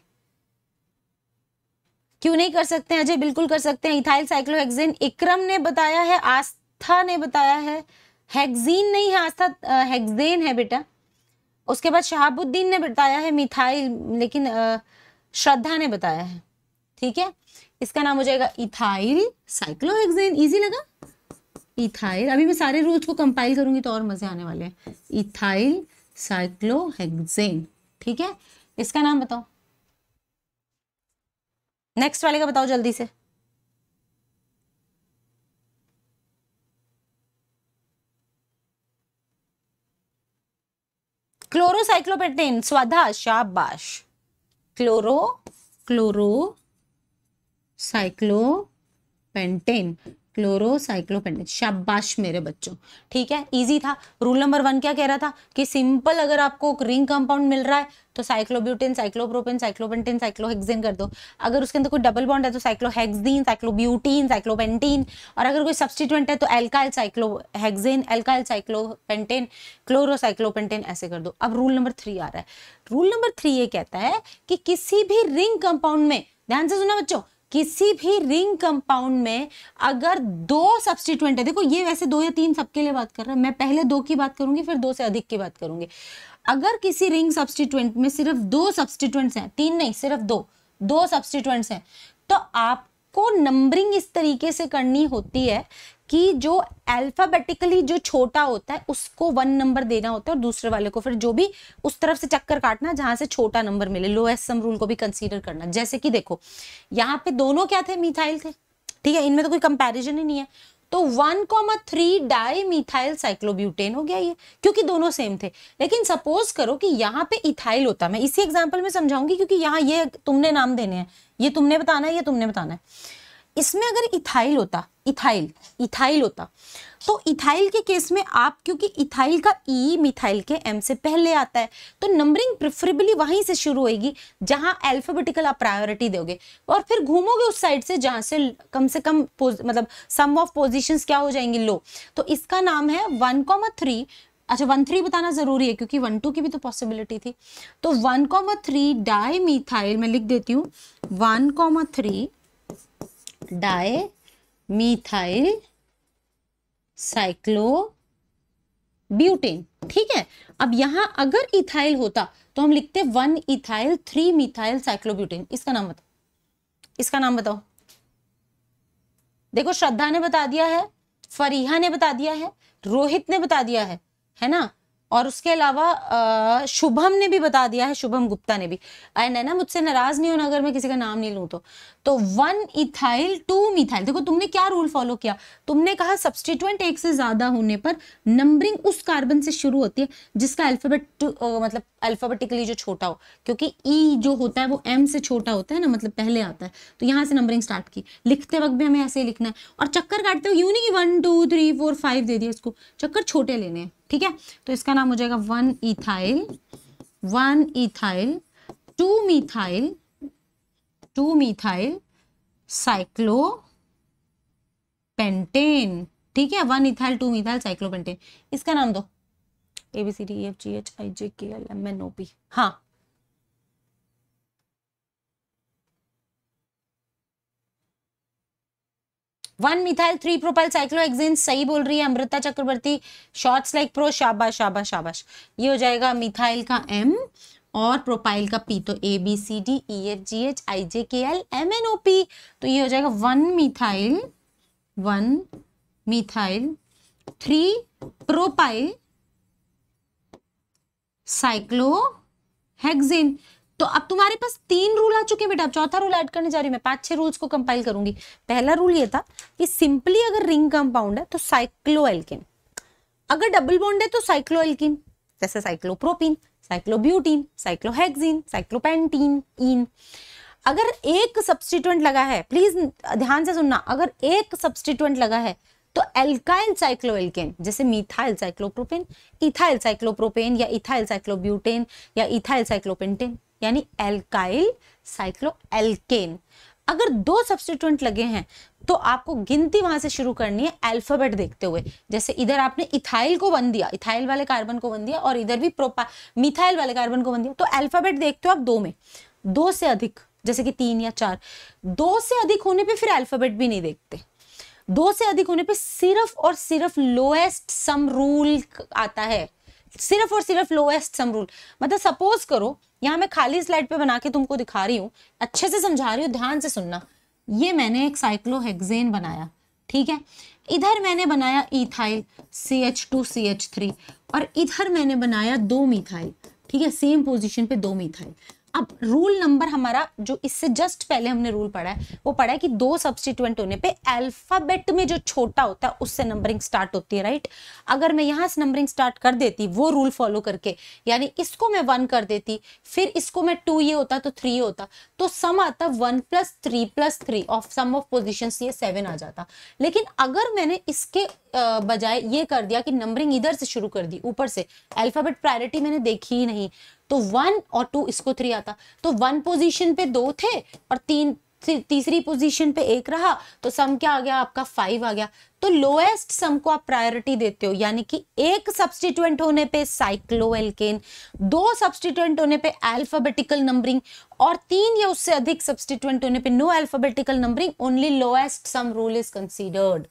क्यों नहीं कर सकते हैं अजय बिल्कुल कर सकते हैं इथाइल साइक्लोहेक्सेन इक्रम ने बताया है आस्था ने बताया है हेक्जीन नहीं है आस्था हेक्सेन है बेटा उसके बाद शहाबुद्दीन ने बताया है मिथाइल लेकिन श्रद्धा ने बताया है ठीक है इसका नाम हो जाएगा इथाइल साइक्लोहेक्सेन इजी लगा इथाइल अभी मैं सारे रूल्स को कंपाइल करूंगी तो और मजे आने वाले हैं इथाइल साइक्लोहेक्सेन ठीक है इसका नाम बताओ नेक्स्ट वाले का बताओ जल्दी से क्लोरोसाइक्लोपेटेन स्वाधा शाबाश क्लोरो क्लोरो साइक्लोपेंटेन क्लोरोसाइक्लोपेंडिन शाबाश मेरे बच्चों ठीक है इजी था रूल नंबर वन क्या कह रहा था कि सिंपल अगर आपको रिंग कंपाउंड मिल रहा है तो साइक्लोब्यूटिन साइक्लोप्रोपिन साइक्लोपेंटिन साइक्लोहेक्सिन कर दो अगर उसके अंदर कोई डबल बॉन्ड है तो साइक्लोहेक्सिन साइक्लोब्यूटीन साइक्लोपेंटीन और अगर कोई सब्सटीट्यूएंट है तो alkyl cyclohexene alkyl cyclopentene chlorocyclopentene ऐसे कर दो अब रूल नंबर थ्री आ रहा है रूल नंबर थ्री ये कहता है कि किसी भी रिंग कंपाउंड में ध्यान से सुना बच्चों किसी भी रिंग कंपाउंड में अगर दो सब्सटीट्यूंट है देखो ये वैसे दो या तीन सबके लिए बात कर रहा है मैं पहले दो की बात करूंगी फिर दो से अधिक की बात करूंगी अगर किसी रिंग सब्सटीट्यूंट में सिर्फ दो सब्सटीट्यूंट हैं तीन नहीं सिर्फ दो दो सब्सटीट्यूंट हैं तो आपको नंबरिंग इस तरीके से करनी होती है कि जो अल्फाबेटिकली जो छोटा होता है उसको वन नंबर देना होता है और दूसरे वाले को फिर जो भी उस तरफ से चक्कर काटना जहां से छोटा नंबर मिले लोएस्ट सम रूल को भी कंसीडर करना जैसे कि देखो यहाँ पे दोनों क्या थे मिथाइल थे ठीक है इनमें तो कोई कंपेरिजन ही नहीं है तो one comma three di methyl cyclobutane हो गया ये क्योंकि दोनों सेम थे लेकिन सपोज करो कि यहाँ पे इथाइल होता मैं इसी एग्जाम्पल में समझाऊंगी क्योंकि यहाँ ये तुमने नाम देने हैं ये तुमने बताना है ये तुमने बताना है इसमें अगर इथाइल होता इथाइल इथाइल होता तो इथाइल के केस में आप क्योंकि इथाइल का ई e मिथाइल के एम से पहले आता है तो नंबरिंग प्रिफरेबली वहीं से शुरू होगी जहां अल्फाबेटिकल आप प्रायोरिटी दोगे और फिर घूमोगे उस साइड से जहां से कम से कम मतलब सम ऑफ पोजिशन क्या हो जाएंगे लो तो इसका नाम है वन कॉमा थ्री अच्छा वन थ्री बताना जरूरी है क्योंकि वन टू की भी तो पॉसिबिलिटी थी तो one comma three di methyl मैं लिख देती हूँ one comma three di methyl cyclo butane ठीक है अब यहां अगर इथाइल होता तो हम लिखते one ethyl three methyl cyclobutane इसका नाम बताओ इसका नाम बताओ देखो श्रद्धा ने बता दिया है फरीहा ने बता दिया है रोहित ने बता दिया है है ना और उसके अलावा शुभम ने भी बता दिया है शुभम गुप्ता ने भी एंड है ना मुझसे नाराज नहीं होना अगर मैं किसी का नाम नहीं लूँ तो तो वन इथाइल टू मिथाइल देखो तुमने क्या रूल फॉलो किया तुमने कहा सब्सटीट्यूएंट एक से ज्यादा होने पर नंबरिंग उस कार्बन से शुरू होती है जिसका अल्फाबेट मतलब अल्फाबेटिकली जो छोटा हो क्योंकि ई e जो होता है वो एम से छोटा होता है ना मतलब पहले आता है तो यहाँ से नंबरिंग स्टार्ट की लिखते वक्त भी हमें ऐसे ही लिखना है और चक्कर काटते हुए यू नहीं कि one two three four five दे दिया इसको चक्कर छोटे लेने हैं ठीक है तो इसका नाम हो जाएगा one ethyl one ethyl two methyl two methyl cyclo pentane ठीक है one ethyl two methyl cyclo pentane इसका नाम दो A B C D F G H I J K L M N O P हाँ one methyl three propyl cyclohexane सही बोल रही है Amrita Chakraborty shorts like pro शाबाश शाबाश शाबाश ये हो जाएगा मिथाइल का एम और प्रोपाइल का पी तो A B C D E F G H I J K L M N O P तो ये हो जाएगा one methyl one methyl three propyl cyclo hexane तो अब तुम्हारे पास तीन रूल आ चुके बेटा अब चौथा रूल ऐड करने जा रही हूँ मैं पांच छह रूल्स को कंपाइल करूंगी पहला रूल ये था कि सिंपली अगर रिंग कंपाउंड है तो साइक्लोएल्किन अगर डबल बॉन्ड है तो साइक्लोएल्किन जैसे साइक्लोप्रोपिन साइक्लोब्यूटीन साइक्लोहेक्सिन साइक्लोपेंटीन इन अगर एक सब्सटीट्यूएंट लगा है प्लीज ध्यान से सुनना अगर एक सब्सटीट्यूएंट लगा है तो एल्काइल साइक्लोएल्केन जैसे मिथाइल साइक्लोप्रोपेन इथाइल साइक्लोप्रोपेन या इथाइल साइक्लोब्यूटेन या इथाइल साइक्लोपेंटेन यानी एल्काइल साइक्लो एल्केन अगर दो सब्सिट्यूंट लगे हैं तो आपको गिनती वहां से शुरू करनी है अल्फाबेट देखते हुए जैसे इधर आपने इथाइल को बन दिया इथाइल वाले कार्बन को बन दिया और इधर भी प्रोपा मिथाइल वाले कार्बन को बन दिया तो अल्फाबेट देखते हो आप दो में दो से अधिक जैसे कि तीन या चार दो से अधिक होने पर फिर अल्फाबेट भी नहीं देखते दो से अधिक होने पर सिर्फ और सिर्फ लोएस्ट सम रूल आता है सिर्फ और सिर्फ लोएस्ट सम रूल मतलब सपोज करो यहाँ मैं खाली स्लाइड पे बना के तुमको दिखा रही हूँ अच्छे से समझा रही हूँ ध्यान से सुनना ये मैंने एक साइक्लोहेक्सेन बनाया ठीक है इधर मैंने बनाया ethyl C H two C H three और इधर मैंने बनाया दो मिथाइल ठीक है सेम पोजिशन पे दो मिथाइल अब रूल नंबर हमारा जो इससे जस्ट पहले हमने रूल पढ़ा है वो पढ़ा है कि दो सब्सटीट्यूएंट होने पे अल्फाबेट में जो छोटा होता है उससे नंबरिंग स्टार्ट होती है राइट अगर मैं यहाँ से नंबरिंग स्टार्ट कर देती वो रूल फॉलो करके यानी इसको मैं वन कर देती फिर इसको मैं टू ये होता तो थ्री होता तो सम आता one plus three plus three of sum of position ये सेवन आ जाता लेकिन अगर मैंने इसके बजाय ये कर दिया कि नंबरिंग इधर से शुरू कर दी ऊपर से अल्फाबेट प्रायोरिटी मैंने देखी ही नहीं तो वन और टू इसको थ्री आता तो वन पोजीशन पे दो थे और तीन तीसरी पोजीशन पे एक रहा तो सम क्या आ गया आपका फाइव आ गया तो लोएस्ट सम को आप प्रायोरिटी देते हो यानी कि एक सब्सटीट्यूएंट होने पे एल्केन दो सब्सटीट्यूएंट होने पे अल्फाबेटिकल नंबरिंग और तीन या उससे अधिक सब्सटीट्यूएंट होने पे no alphabetical numbering only lowest sum rule is considered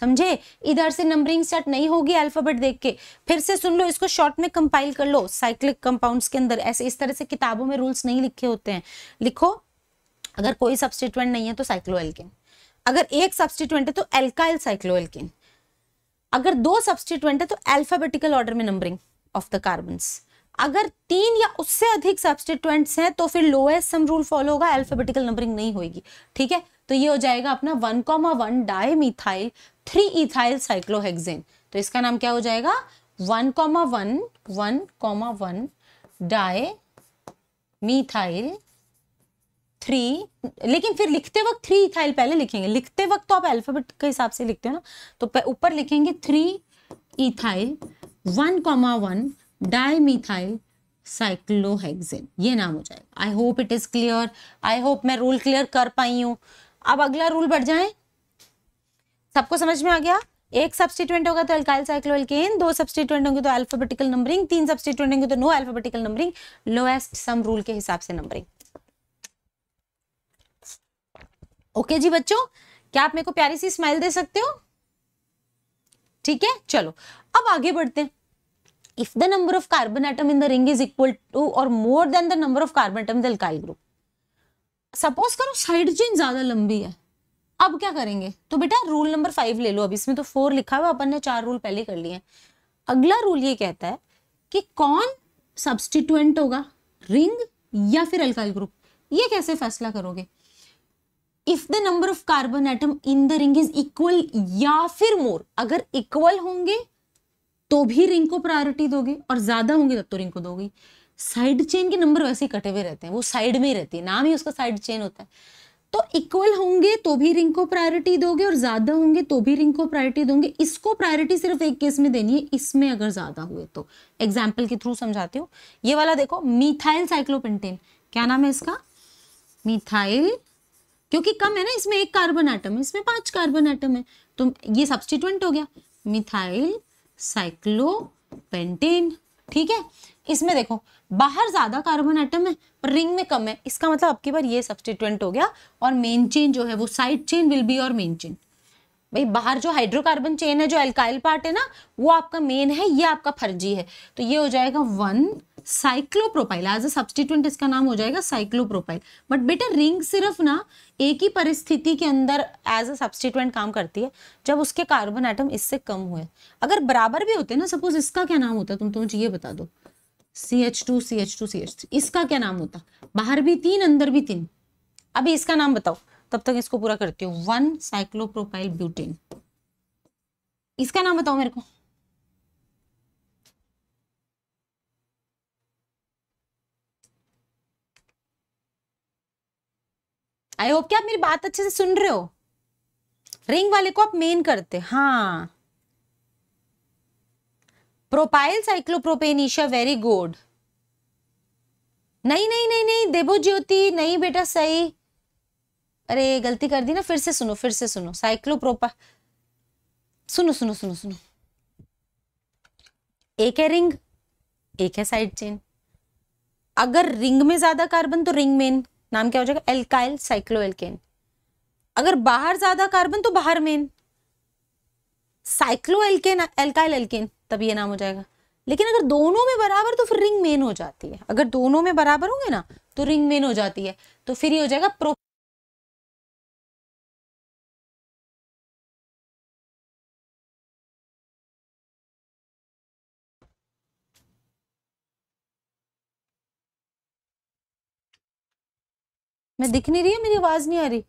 समझे इधर से नंबरिंग स्टार्ट नहीं होगी अल्फाबेट देख के फिर से सुन लो इसको शॉर्ट में कंपाइल कर लो साइक्लिक कंपाउंड्स के अंदर ऐसे इस तरह से किताबों में रूल्स नहीं लिखे होते हैं लिखो अगर कोई सब्सटीट्यूएंट नहीं है तो एल्किन अगर एक सब्सटीट्यूएंट है तो एल्काइल एल्किन अगर दो सब्सटीट्यूएंट है तो अल्फाबेटिकल ऑर्डर में नंबरिंग ऑफ द कार्बन्स अगर तीन या उससे अधिक सब्सटीट्यूएंट्स हैं तो फिर लोएस्ट सम रूल फॉलो होगा अल्फाबेटिकल नंबरिंग नहीं होगी ठीक है तो ये हो जाएगा अपना one comma one di methyl three ethyl cyclohexane तो इसका नाम क्या हो जाएगा one comma one one comma one di methyl three लेकिन फिर लिखते वक्त थ्री इथाइल पहले लिखेंगे लिखते वक्त तो आप अल्फाबेट के हिसाब से लिखते हो ना तो ऊपर लिखेंगे three ethyl one comma one dimethyl cyclohexene ये नाम हो जाएगा I hope it is clear I hope मैं रूल क्लियर कर पाई हूं अब अगला रूल बढ़ जाए सबको समझ में आ गया एक सब्सटीट्यूएंट होगा तो अल्काइल साइक्लोएल्केन दो सब्सटीट्यूएंट होंगे तो अल्फाबेटिकल नंबरिंग तीन सब्सटीट्यूएंट होंगे तो no alphabetical numbering lowest sum rule के हिसाब से नंबरिंग ओके okay जी बच्चों क्या आप मेरे को प्यारी सी स्माइल दे सकते हो ठीक है चलो अब आगे बढ़ते हैं if the number of carbon atom in the ring is equal to or more than the number of carbon atom in the alkyl group suppose करो हाइड्रोजन ज्यादा लंबी है अब क्या करेंगे तो बेटा रूल नंबर फाइव ले लो अब इसमें तो फोर लिखा हुआ अपन ने चार रूल पहले कर लिए अगला रूल ये कहता है कि कौन सब्सटीट्यूएंट होगा रिंग या फिर अल्काइल ग्रुप ये कैसे फैसला करोगे if the number of carbon atom in the ring is equal या फिर मोर अगर इक्वल होंगे तो भी रिंग को प्रायोरिटी दोगे और ज़्यादा होंगे तब तो रिंग को दोगे साइड चेन के नंबर वैसे ही कटे हुए रहते हैं वो साइड में ही रहती है नाम ही उसका साइड चेन होता है तो इक्वल होंगे तो भी रिंग को प्रायोरिटी दोगे और ज़्यादा होंगे तो भी रिंग को प्रायोरिटी दोगे इसको प्रायोरिटी सिर्फ एक केस में देनी है इसमें अगर ज़्यादा हुए तो एग्जाम्पल के थ्रू समझाते हो ये वाला देखो मिथाइल साइक्लोपेंटेन क्या नाम है इसका मिथाइल क्योंकि कम है ना इसमें एक कार्बन आइटम है इसमें पांच कार्बन आइटम है तो ये सब्सटीट्यूंट हो गया मिथाइल साइक्लोपेंटेन ठीक है इसमें देखो बाहर ज़्यादा कार्बन आइटम है पर रिंग में कम है इसका मतलब आपके बार ये सब्सटीट्यूंट हो गया और मेन चेन जो है वो साइड चेन विल बी और मेन चेन भाई बाहर जो हाइड्रोकार्बन चेन है जो एल्काइल पार्ट है ना वो आपका मेन है ये आपका फर्जी है तो ये हो जाएगा one cyclopropyl as a substituent इसका नाम हो जाएगा साइक्लोप्रोपाइल बट बेटा रिंग सिर्फ ना एक ही परिस्थिति के अंदर एज अ सब्सटीट्यूंट काम करती है जब उसके कार्बन एटम इससे कम हुए अगर बराबर भी होते ना सपोज इसका क्या नाम होता तुम तो मुझे ये बता दो C H two C H two C H three इसका क्या नाम होता बाहर भी तीन अंदर भी तीन अभी इसका नाम बताओ तब तक इसको पूरा करती हूँ वन साइक्लोप्रोपाइल ब्यूटेन इसका नाम बताओ मेरे को आई होप कि आप मेरी बात अच्छे से सुन रहे हो रिंग वाले को आप मेन करते हाँ प्रोपाइल साइक्लोप्रोपेनिशा वेरी गुड नहीं नहीं नहीं नहीं देवो ज्योति नहीं बेटा सही अरे गलती कर दी ना फिर से सुनो फिर से सुनो साइक्लोप्रोपा सुनो सुनो सुनो सुनो एक है रिंग एक है साइड चेन अगर रिंग में ज्यादा कार्बन तो रिंग मेन नाम क्या हो जाएगा एल्काइल साइक्लोएल्केन अगर बाहर ज्यादा कार्बन तो बाहर मेन साइक्लोएल्केन एल्काइल एल्केन तब ये नाम हो जाएगा लेकिन अगर दोनों में बराबर तो फिर रिंग मेन हो जाती है अगर दोनों में बराबर होंगे ना तो रिंग मेन हो जाती है तो फिर ये हो जाएगा प्रो मैं दिख नहीं रही है मेरी आवाज नहीं आ रही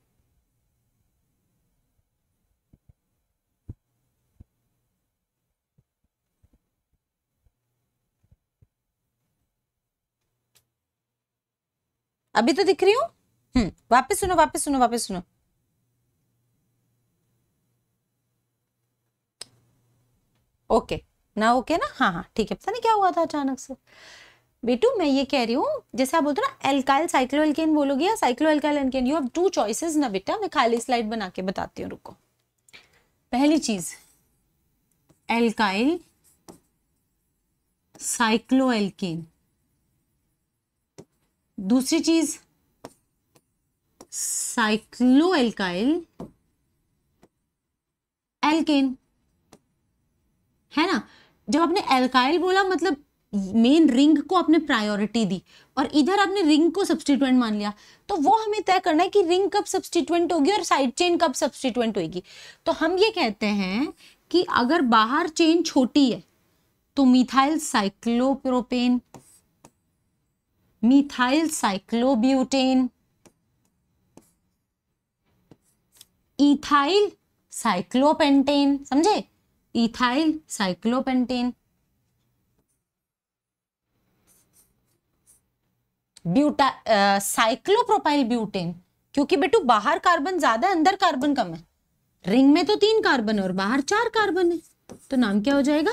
अभी तो दिख रही हूँ हम्म वापस सुनो वापस सुनो वापस सुनो ओके ना ओके ना हाँ हाँ ठीक है पता नहीं क्या हुआ था अचानक से बेटू मैं ये कह रही हूँ जैसे आप बोलते हो ना एल्काइल साइक्लो एल्केन बोलोगे या cyclo alkyl alkane you have two choices ना बेटा मैं खाली स्लाइड बना के बताती हूँ रुको पहली चीज एल्काइल साइक्लो एल्केन दूसरी चीज साइक्लो एल्काइल एल्केन है ना जब आपने एल्काइल बोला मतलब मेन रिंग को आपने प्रायोरिटी दी और इधर आपने रिंग को सब्सटीट्यूएंट मान लिया तो वो हमें तय करना है कि रिंग कब सब्सटीट्यूएंट होगी और साइड चेन कब सब्सटीट्यूएंट होगी तो हम ये कहते हैं कि अगर बाहर चेन छोटी है तो methyl cyclopropane methyl cyclobutane ethyl cyclopentane समझे ethyl cyclopentane buta cyclopropyl butane क्योंकि बेटू बाहर कार्बन ज्यादा है अंदर कार्बन कम है रिंग में तो तीन कार्बन है और बाहर चार कार्बन है तो नाम क्या हो जाएगा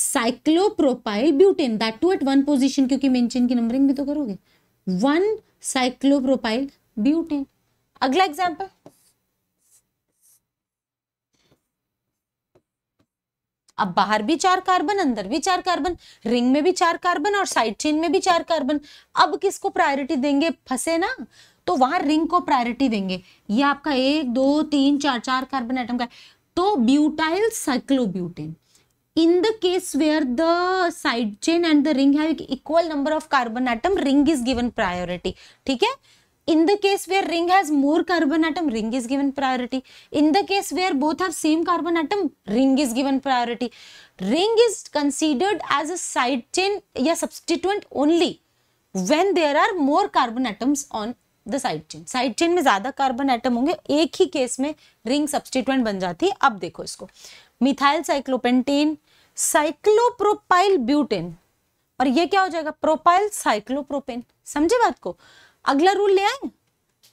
cyclopropyl butane that two at one position क्योंकि मेंशन की नंबरिंग भी तो करोगे वन साइक्लोप्रोपाइल ब्यूटेन अगला एग्जाम्पल अब बाहर भी चार कार्बन अंदर भी चार कार्बन रिंग में भी चार कार्बन और साइड चेन में भी चार कार्बन अब किसको प्रायोरिटी देंगे फंसे ना तो वहां रिंग को प्रायोरिटी देंगे ये आपका एक दो तीन चार चार कार्बन आइटम का तो butyl cyclobutane in the case where the side chain and the ring have equal number of carbon atom ring is given priority ठीक है in the case where ring has more carbon atom ring is given priority in the case where both have same carbon atom ring is given priority ring is considered as a side chain yeah substituent only when there are more carbon atoms on the side chain side chain mein zyada carbon atom honge ek hi case mein ring substituent ban jati hai ab dekho isko methyl cyclopentane cyclopropyl butane और ये क्या हो जाएगा propyl cyclopropane समझे बात को अगला rule ले आए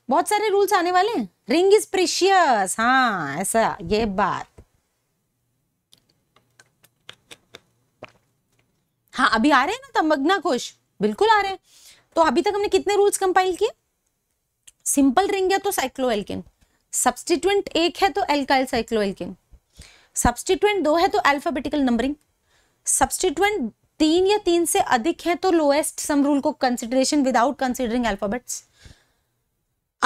बहुत सारे रूल्स आने वाले हैं रिंग इज प्रिशियस हाँ ऐसा ये बात हाँ अभी आ रहे हैं ना तमग्ना कोश बिल्कुल आ रहे हैं तो अभी तक हमने कितने रूल्स कंपाइल किए सिंपल रिंग है तो साइक्लो एल्किन सब्सटीट्यूंट एक है तो एल्काइल साइक्लो एल्किन सब्सटीट्यूंट दो है तो अल्फाबेटिकल नंबरिंग सब्सटीट्यूंट तीन या तीन से अधिक है तो लोएस्ट सम रूल को कंसिडरेशन विदाउट कंसिडरिंग अल्फाबेट्स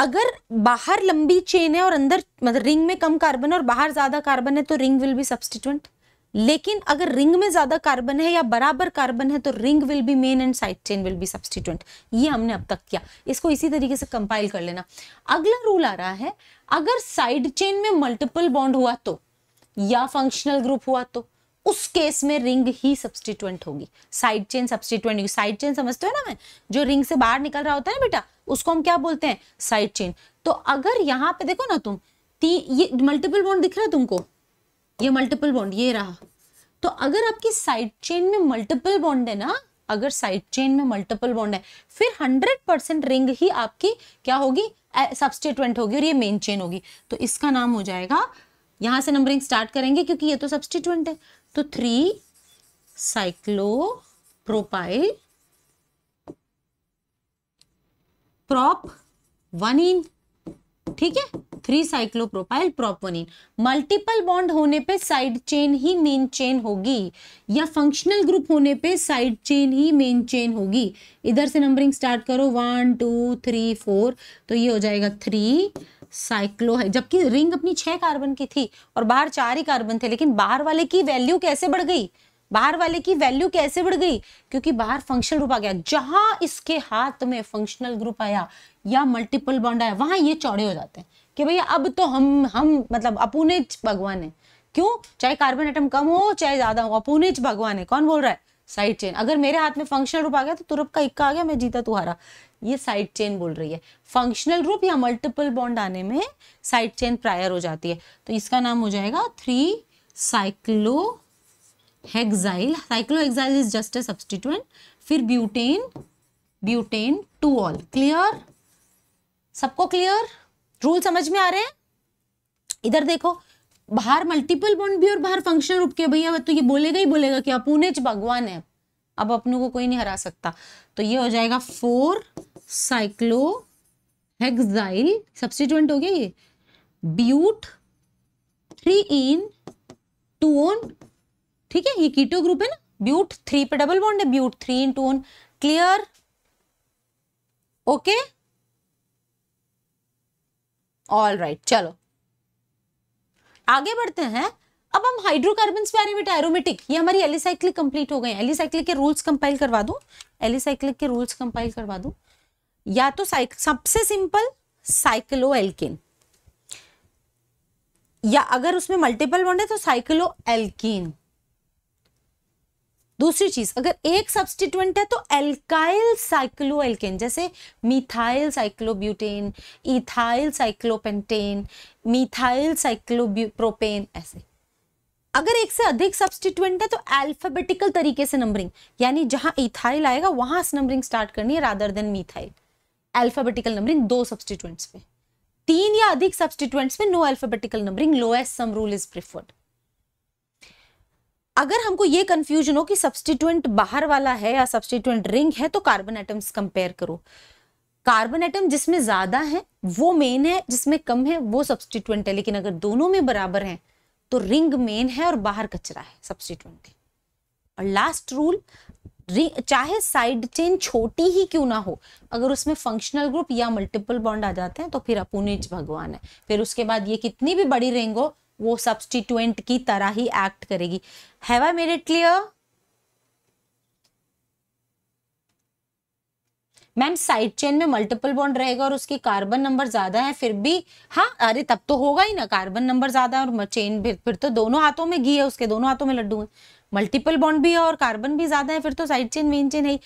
अगर बाहर लंबी चेन है और अंदर मतलब रिंग में कम कार्बन है और बाहर ज्यादा कार्बन है तो रिंग विल बी सब्सटीट्यूंट लेकिन अगर रिंग में ज्यादा कार्बन है या बराबर कार्बन है तो ring will be main and side chain will be substituent ये हमने अब तक किया इसको इसी तरीके से कंपाइल कर लेना अगला रूल आ रहा है अगर साइड चेन में मल्टीपल बॉन्ड हुआ तो या फंक्शनल ग्रुप हुआ तो उस केस में रिंग ही सब्सटीट्यूएंट होगी साइड चेन सब्सटीट्यूएंट होगी साइड चेन समझते हो ना मैं जो रिंग से बाहर निकल रहा होता है ना बेटा उसको हम क्या बोलते हैं साइड चेन तो अगर यहाँ पे देखो ना तुम ती ये मल्टीपल बॉन्ड दिख रहा है तुमको ये मल्टीपल बॉन्ड ये रहा तो अगर आपकी साइड चेन में मल्टीपल बॉन्ड है ना अगर साइड चेन में मल्टीपल बॉन्ड है फिर हंड्रेड परसेंट रिंग ही आपकी क्या होगी सब्सटीट्यूएंट होगी और ये मेन चेन होगी तो इसका नाम हो जाएगा यहां से नंबरिंग स्टार्ट करेंगे क्योंकि ये तो सब्सटीट्यूएंट है तो three cyclopropyl prop one ene ठीक है three cyclopropyl ene multiple bond होने पे साइड चेन ही मेन चेन होगी या फंक्शनल ग्रुप होने पे साइड चेन ही मेन चेन होगी इधर से नंबरिंग स्टार्ट करो वन टू थ्री फोर तो ये हो जाएगा थ्री साइक्लो है जबकि रिंग अपनी छह कार्बन की थी और बाहर चार ही कार्बन थे लेकिन बाहर वाले की वैल्यू कैसे बढ़ गई बाहर वाले की वैल्यू कैसे बढ़ गई क्योंकि बाहर फंक्शनल ग्रुप आ गया जहां इसके हाथ में फंक्शनल ग्रुप आया या मल्टीपल बॉन्ड आया वहां ये चौड़े हो जाते हैं कि भैया अब तो हम हम मतलब अपूने भगवान है क्यों चाहे कार्बन आइटम कम हो चाहे ज्यादा हो अपूने भगवान है कौन बोल रहा है साइड चेन अगर मेरे हाथ में फंक्शनल रूप आ गया तो तुरप का इक्का आ गया मैं जीता तू हारा ये साइड चेन बोल रही है फंक्शनल ग्रुप या मल्टीपल बॉन्ड आने में साइड चेन प्रायर हो जाती है तो इसका नाम हो जाएगा three cyclo hexyl cyclo hexyl is just a substituent फिर butane butane two all clear सबको क्लियर रूल समझ में आ रहे हैं इधर देखो बाहर मल्टीपल बॉन्ड भी और बाहर फंक्शनल रूप के भैया तो ये बोलेगा ही बोलेगा कि अपूनेच भगवान है अब अपनों को कोई नहीं हरा सकता तो ये हो जाएगा फोर साइक्लो हेक्साइल सब्सटीट्यूएंट हो गया ये but three en two one ठीक है ये कीटो ग्रुप है ना ब्यूट थ्री पे डबल बॉन्ड है but three en two one clear okay all right चलो आगे बढ़ते हैं अब हम हाइड्रोकार्बन पे आ रहे एरोमेटिक ये हमारी एलिसाइक्लिक कंप्लीट हो गए एलिसाइक्लिक के रूल्स कंपाइल करवा दू एलिसाइक्लिक के रूल्स कंपाइल करवा दू या तो सबसे सिंपल साइक्लो एल्किन या अगर उसमें मल्टीपल बॉन्ड है तो साइक्लो एल्किन दूसरी चीज अगर एक सब्सटीट्यूएंट है तो एल्काइल साइक्लो एल्किन जैसे methyl cyclobutane ethyl cyclopentane methyl cyclopropane ऐसे अगर एक से अधिक सब्सटीट्यूएंट है तो अल्फाबेटिकल तरीके से नंबरिंग यानी जहां इथाइल आएगा वहां से नंबरिंग स्टार्ट करनी है rather than methyl alphabetical numbering दो सब्सटीट्यूएंट्स पे तीन या अधिक सब्सटीट्यूएंट्स पे no alphabetical numbering lowest sum rule is preferred अगर हमको ये कंफ्यूजन हो कि सब्सटीट्यूएंट बाहर वाला है या सब्सटीट्यूएंट रिंग है तो कार्बन एटम्स कंपेयर करो कार्बन एटम जिसमें ज्यादा है वो मेन है जिसमें कम है वो सब्सटीट्यूएंट है लेकिन अगर दोनों में बराबर है तो रिंग मेन है और बाहर कचरा है सब्सटीट्यूएंट के और लास्ट रूल चाहे साइड चेन छोटी ही क्यों ना हो अगर उसमें फंक्शनल ग्रुप या मल्टीपल बॉन्ड आ जाते हैं तो फिर अपूनिज भगवान है फिर उसके बाद ये कितनी भी बड़ी रिंग हो वो सब्सटीट्यूएंट की तरह ही एक्ट करेगी have I made it clear ma'am side chain में मल्टीपल बॉन्ड रहेगा और उसकी कार्बन नंबर ज्यादा है फिर भी हाँ अरे तब तो होगा ही ना कार्बन नंबर ज्यादा है और चेन फिर तो दोनों हाथों में घी है उसके दोनों हाथों में लड्डू है मल्टीपल बॉन्ड भी है और कार्बन भी ज्यादा है फिर तो साइड चेन मेन चेन है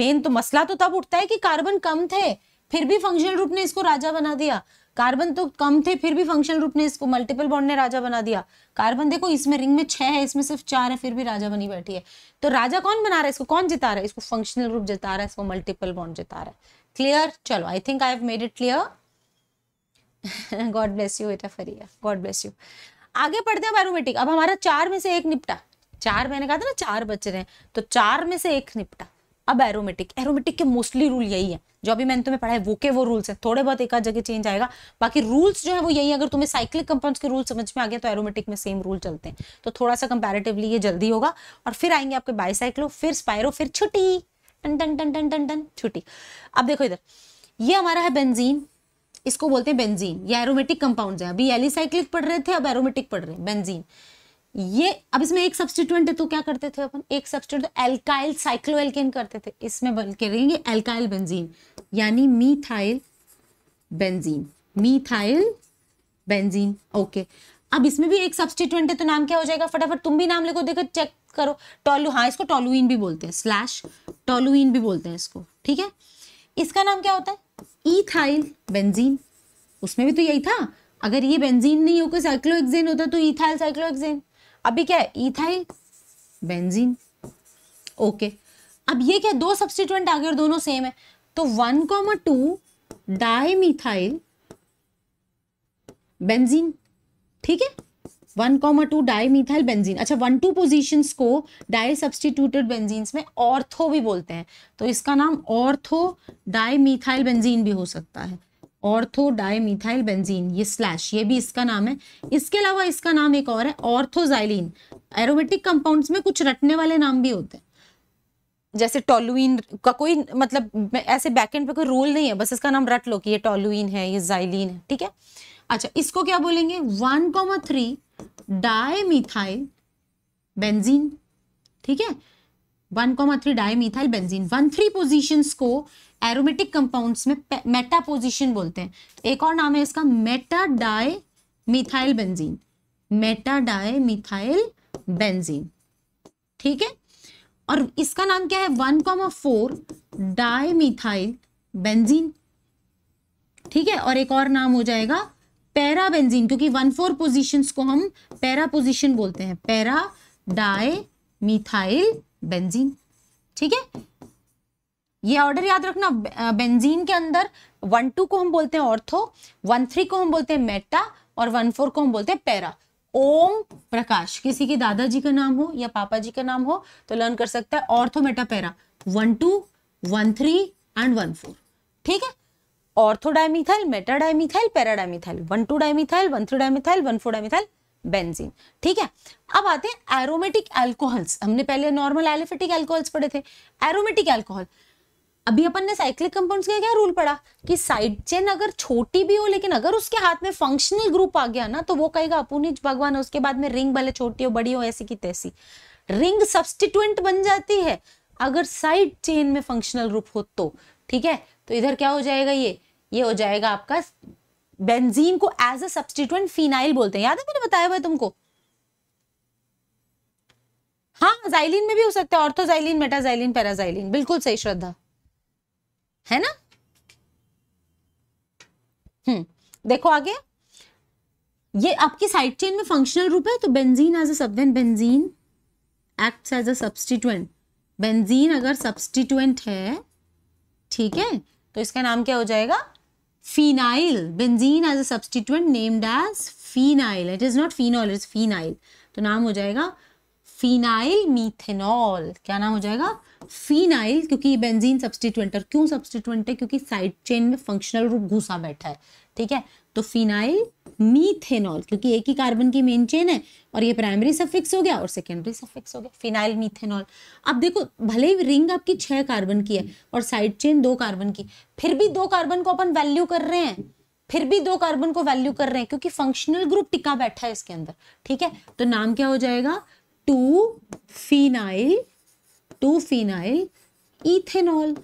मेन तो मसला तो तब उठता है कि कार्बन कम थे फिर भी फंक्शनल रूप ने इसको राजा बना दिया कार्बन तो कम थे फिर भी फंक्शनल रूप ने इसको मल्टीपल बॉन्ड ने राजा बना दिया कार्बन देखो इसमें रिंग में छह है इसमें सिर्फ चार है फिर भी राजा बनी बैठी है तो राजा कौन बना रहा है इसको कौन जिता रहा है इसको फंक्शनल रूप जिता रहा है इसको मल्टीपल बॉन्ड जिता रहा है क्लियर चलो I think I have made it clear God bless you बेटा फरिया गॉड ब्लेस यू आगे पढ़ते हैं बैरोमेटिक अब हमारा चार में से एक निपटा चार मैंने कहा था ना चार बच रहे हैं तो चार में से एक निपटा अब एरोमेटिक एरोमेटिक के मोस्टली रूल यही है जो अभी मैंने तुम्हें पढ़ा है वो के वो रूल्स है थोड़े बहुत एक आध जगह चेंज आएगा बाकी रूल्स जो है वो यही अगर तुम्हें साइक्लिक कंपाउंड्स के रूल समझ में आ गया तो एरोमेटिक में सेम रूल चलते हैं तो थोड़ा सा कंपेरेटिवली ये जल्दी होगा और फिर आएंगे आपके बाईसाइक्लो फिर स्पायरो फिर छुट्टी टन टन टन टन टन टन छुट्टी अब देखो इधर ये हमारा है बेंजीन इसको बोलते हैं बेंजीन ये एरोमेटिक कंपाउंड है अभी एलिसाइक्लिक पढ़ रहे थे अब एरोमेटिक पढ़ रहे हैं बेंजीन ये अब इसमें एक सब्सटीट्यूएंट है तो क्या करते थे अपन एक सब्सटीट्यूएंट एल्काइल साइक्लोएल्केन करते थे इसमें बन रहेंगे एल्काइल बेंजीन यानी methyl benzene methyl benzene okay अब इसमें भी एक सब्सटीट्यूएंट है तो नाम क्या हो जाएगा फटाफट तुम भी नाम लिखो देखो चेक करो टोलू हाँ इसको टोलुइन भी बोलते हैं स्लैश टोलुइन भी बोलते हैं इसको ठीक है इसका नाम क्या होता है ईथाइल बेंजीन उसमें भी तो यही था अगर ये बेंजीन नहीं होकर साइक्लोएक्जेन होता तो ईथाइल साइक्लोएक्जेन अभी क्या है इथाइल बेंजीन ओके अब ये क्या दो सब्सटीट्यूएंट आगे और दोनों सेम है तो one comma two methyl benzene ठीक है one comma two di methyl benzene अच्छा वन टू पोजिशन को डाई सब्सटीट्यूटेड बेंजीन में ऑर्थो भी बोलते हैं तो इसका नाम ऑर्थो डाई मिथाइल बेंजीन भी हो सकता है ऑर्थो डायमिथाइल बेंजीन ये स्लैश ये भी इसका नाम है इसके अलावा इसका नाम एक और है ऑर्थोजाइलिन एरोमेटिक कंपाउंड्स में कुछ रटने वाले नाम भी होते हैं जैसे टोलुइन का कोई मतलब ऐसे बैकेंड पे कोई रोल नहीं है बस इसका नाम रट लो कि ये टोलुइन है ये जाइलिन है ठीक है अच्छा इसको क्या बोलेंगे one comma three dimethyl benzene ठीक है one comma three dimethyl benzene one three position को एरोमेटिक कंपाउंड्स में मेटा पोजिशन बोलते हैं तो एक और नाम है इसका meta di methyl benzene meta di methyl benzene ठीक है और इसका नाम क्या है one comma four di methyl benzene ठीक है और एक और नाम हो जाएगा पैरा बेंजीन क्योंकि वन फोर पोजिशन को हम पैरा पोजिशन बोलते हैं पैरा डाई मिथाइल बेंजीन ठीक है ये ऑर्डर याद रखना बेंजीन के अंदर वन टू को हम बोलते हैं ऑर्थो वन थ्री को हम बोलते हैं मेटा और वन फोर को हम बोलते हैं पैरा ओम प्रकाश किसी के दादाजी का नाम हो या पापा जी का नाम हो तो लर्न कर सकता है ortho meta para one two one three and one four ठीक है ortho dimethyl meta dimethyl para dimethyl one two dimethyl one three dimethyl one four dimethyl benzene ठीक है अब आते हैं एरोमेटिक एल्कोहल्स हमने पहले नॉर्मल एलिफेटिक एल्कोहल्स पढ़े थे एरोमेटिक एल्कोहल अभी अपन ने साइक्लिक कंपाउंड्स का क्या रूल पढ़ा कि साइड चेन अगर छोटी भी हो लेकिन अगर उसके हाथ में फंक्शनल ग्रुप आ गया ना तो वो कहेगा अपूनिज भगवान उसके बाद में रिंग भले छोटी हो बड़ी हो ऐसी की तैसी रिंग सब्सटीट्यूएंट बन जाती है अगर साइड चेन में फंक्शनल ग्रुप हो तो ठीक है तो इधर क्या हो जाएगा ये ये हो जाएगा आपका बेंजीन को एज अ सब्सटीट्यूएंट फिनाइल बोलते हैं याद है मैंने बताया हुआ तुमको हाँ जाइलिन में भी हो सकता है ऑर्थोजाइलिन मेटाजाइलिन पैराजाइलिन बिल्कुल सही श्रद्धा है ना हम्म देखो आगे ये आपकी साइड चेन में फंक्शनल रूप है तो benzene as a sub benzene acts as a substituent benzene अगर सब्सटीट्यूएंट है ठीक है तो इसका नाम क्या हो जाएगा phenyl benzene as a substituent named as phenyl it is not phenol it is phenyl तो नाम हो जाएगा फिनाइल मीथेनॉल क्या नाम हो जाएगा फिनाइल क्योंकि बेंजीन सब्सटीट्यूंट और क्यों सब्सटीट्यूंट है क्योंकि साइड चेन में फंक्शनल रूप घुसा बैठा है ठीक है तो फिनाइल मीथेनॉल क्योंकि एक ही कार्बन की मेन चेन है और ये प्राइमरी सफिक्स हो गया और सेकेंडरी सफिक्स हो गया फिनाइल मीथेनॉल अब देखो भले ही रिंग आपकी छह कार्बन की है और साइड चेन दो कार्बन की फिर भी दो कार्बन को अपन वैल्यू कर रहे हैं फिर भी दो कार्बन को वैल्यू कर रहे हैं क्योंकि फंक्शनल ग्रुप टिका बैठा है इसके अंदर ठीक है तो नाम क्या हो जाएगा two phenyl two phenyl ethanol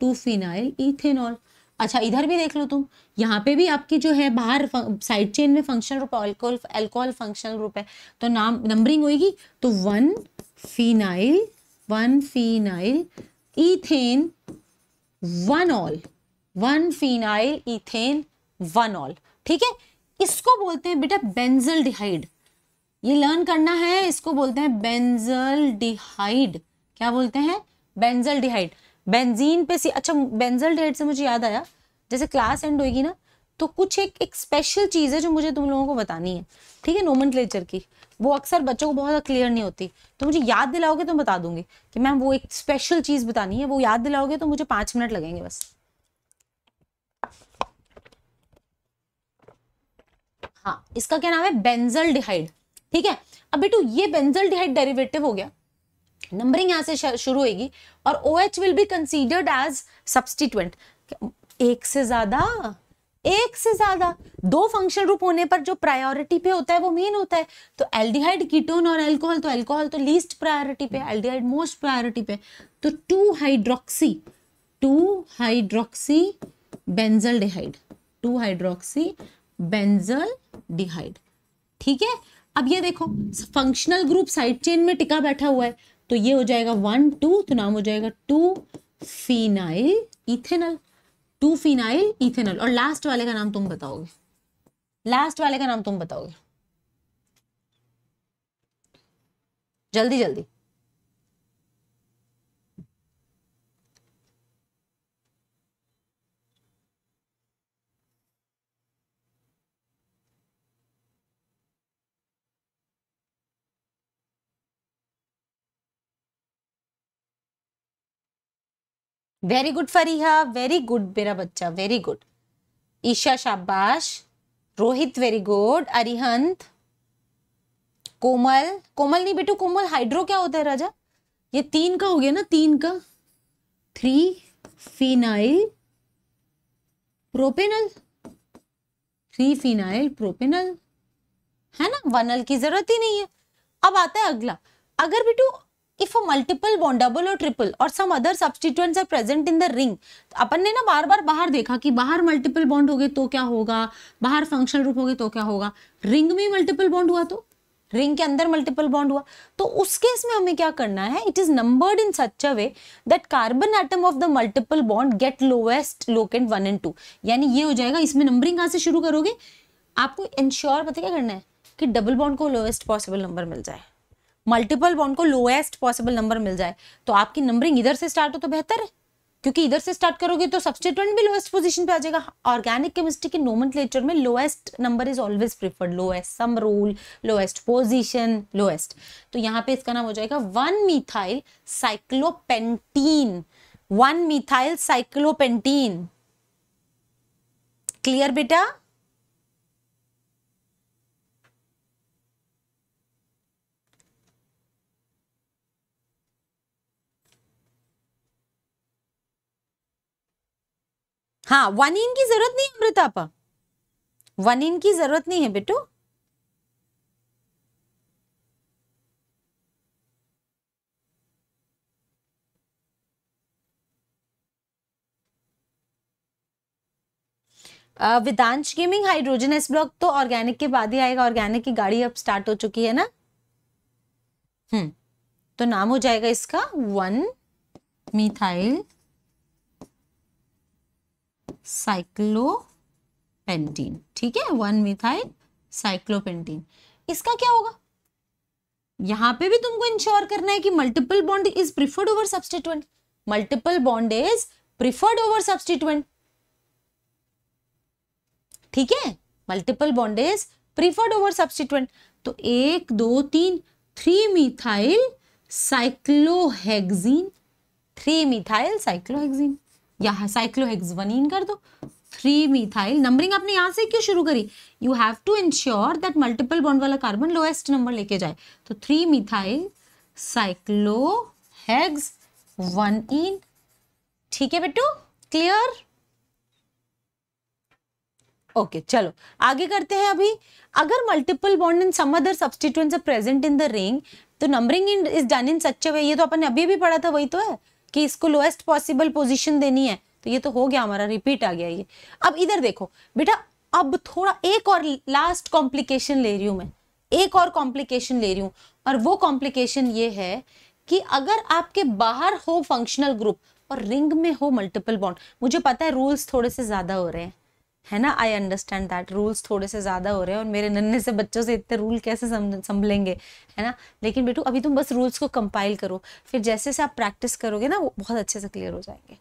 two phenyl ethanol अच्छा इधर भी देख लो तुम यहाँ पे भी आपकी जो है बाहर साइड चेन में functional group alcohol alcohol functional group है तो नाम नंबरिंग होगी तो one phenyl one phenyl ethane one ol one phenyl ethane one ol ठीक है इसको बोलते हैं बेटा बेंजल डिहाइड ये लर्न करना है इसको बोलते हैं बेंजल डिहाइड क्या बोलते हैं बेंजल डिहाइड बेंजीन पे सी अच्छा बेंजल डिहाइड से मुझे याद आया जैसे क्लास एंड होगी ना तो कुछ एक एक स्पेशल चीज़ है जो मुझे तुम लोगों को बतानी है ठीक है नोमन की वो अक्सर बच्चों को बहुत क्लियर नहीं होती तो मुझे याद दिलाओगे तो बता दूंगी कि मैम वो एक स्पेशल चीज़ बतानी है वो याद दिलाओगे तो मुझे पाँच मिनट लगेंगे बस हाँ इसका क्या नाम है बेंजल डिहाइड ठीक है अब बेटू ये बेंजल डिहाइड डेरिवेटिव हो गया नंबरिंग यहाँ से शुरू होगी और O H will be considered as substituent एक से ज्यादा एक से ज्यादा दो फंक्शन रूप होने पर जो प्रायोरिटी पे होता है वो मेन होता है तो एल्डिहाइड कीटोन और एल्कोहल तो एल्कोहल तो लीस्ट प्रायोरिटी पे एल्डिहाइड मोस्ट प्रायोरिटी पे तो two hydroxy two hydroxy benzaldehyde two hydroxy benzaldehyde ठीक है अब ये देखो फंक्शनल ग्रुप साइड चेन में टिका बैठा हुआ है तो ये हो जाएगा वन टू तो नाम हो जाएगा two phenyl ethanal two phenyl ethanal और लास्ट वाले का नाम तुम बताओगे लास्ट वाले का नाम तुम बताओगे जल्दी जल्दी very good Fariha very good मेरा बच्चा वेरी गुड ईशा शाबाश रोहित वेरी गुड अरिहंत कोमल कोमल नहीं बेटू कोमल हाइड्रो क्या होता है राजा ये तीन का हो गया ना तीन का three phenyl propanal three phenyl propanal है ना वनल की जरूरत ही नहीं है अब आता है अगला अगर बेटू if a multiple bond double or triple or some other substituents are present in the अपन ने ना बार बार बाहर देखा कि बाहर मल्टीपल बॉन्ड हो गए तो क्या होगा बाहर फंक्शनल ग्रुप हो गए तो क्या होगा रिंग में मल्टीपल बॉन्ड हुआ तो रिंग के अंदर मल्टीपल बॉन्ड हुआ तो उस केस में हमें क्या करना है it is numbered in such a way that carbon atom of the multiple bond get lowest locant one and two यानी ये हो जाएगा इसमें नंबरिंग कहाँ से शुरू करोगे आपको इंश्योर पता क्या करना है कि डबल बॉन्ड को लोएस्ट पॉसिबल नंबर मिल जाए मल्टीपल बॉन्ड को लोएस्ट पॉसिबल नंबर मिल जाए तो आपकी नंबरिंग इधर से स्टार्ट हो तो बेहतर है क्योंकि इधर से स्टार्ट करोगे तो सब्सटीट्यूएंट भी लोएस्ट पोजीशन पे आ जाएगा ऑर्गेनिक केमिस्ट्री के नोमेंट में lowest number is always preferred lowest sum rule lowest position lowest तो यहाँ पे इसका नाम हो जाएगा one methyl cyclopentene one methyl cyclopentene clear बेटा हाँ वन इन की जरूरत नहीं अमृतापा वन इन की जरूरत नहीं है बेटू Vidansh gaming hydrogen S block तो ऑर्गेनिक के बाद ही आएगा ऑर्गेनिक की गाड़ी अब स्टार्ट हो चुकी है ना हम्म तो नाम हो जाएगा इसका वन मिथाइल साइक्लोपेंटीन ठीक है वन मिथाइल साइक्लोपेंटीन इसका क्या होगा यहां पे भी तुमको इंश्योर करना है कि multiple bond is preferred over substituent multiple bond is preferred over substituent ठीक है multiple bond is preferred over substituent तो एक दो तीन three methyl cyclohexene three methyl cyclohexene यहाँ साइक्लोहेक्सवनीन कर दो थ्री मिथाइल नंबरिंग आपने यहाँ से क्यों शुरू करी you have to ensure that multiple bond वाला कार्बन लोएस्ट नंबर लेके जाए तो three methyl cyclo hex one ene ठीक है बेटू क्लियर ओके चलो आगे करते हैं अभी अगर multiple bond and some other substituents are present in the ring तो numbering in is done in such way ये तो अपन ने अभी भी पढ़ा था वही तो है कि इसको लोएस्ट पॉसिबल पोजिशन देनी है तो ये तो हो गया हमारा रिपीट आ गया ये अब इधर देखो बेटा अब थोड़ा एक और लास्ट कॉम्प्लिकेशन ले रही हूँ मैं एक और कॉम्प्लिकेशन ले रही हूँ और वो कॉम्प्लिकेशन ये है कि अगर आपके बाहर हो फंक्शनल ग्रुप और रिंग में हो मल्टीपल बॉन्ड मुझे पता है रूल्स थोड़े से ज़्यादा हो रहे हैं है ना आई अंडरस्टैंड दैट रूल्स थोड़े से ज़्यादा हो रहे हैं और मेरे नन्हे से बच्चों से इतने रूल कैसे संभलेंगे है ना लेकिन बेटू अभी तुम बस रूल्स को कंपाइल करो फिर जैसे से आप प्रैक्टिस करोगे ना वो बहुत अच्छे से क्लियर हो जाएंगे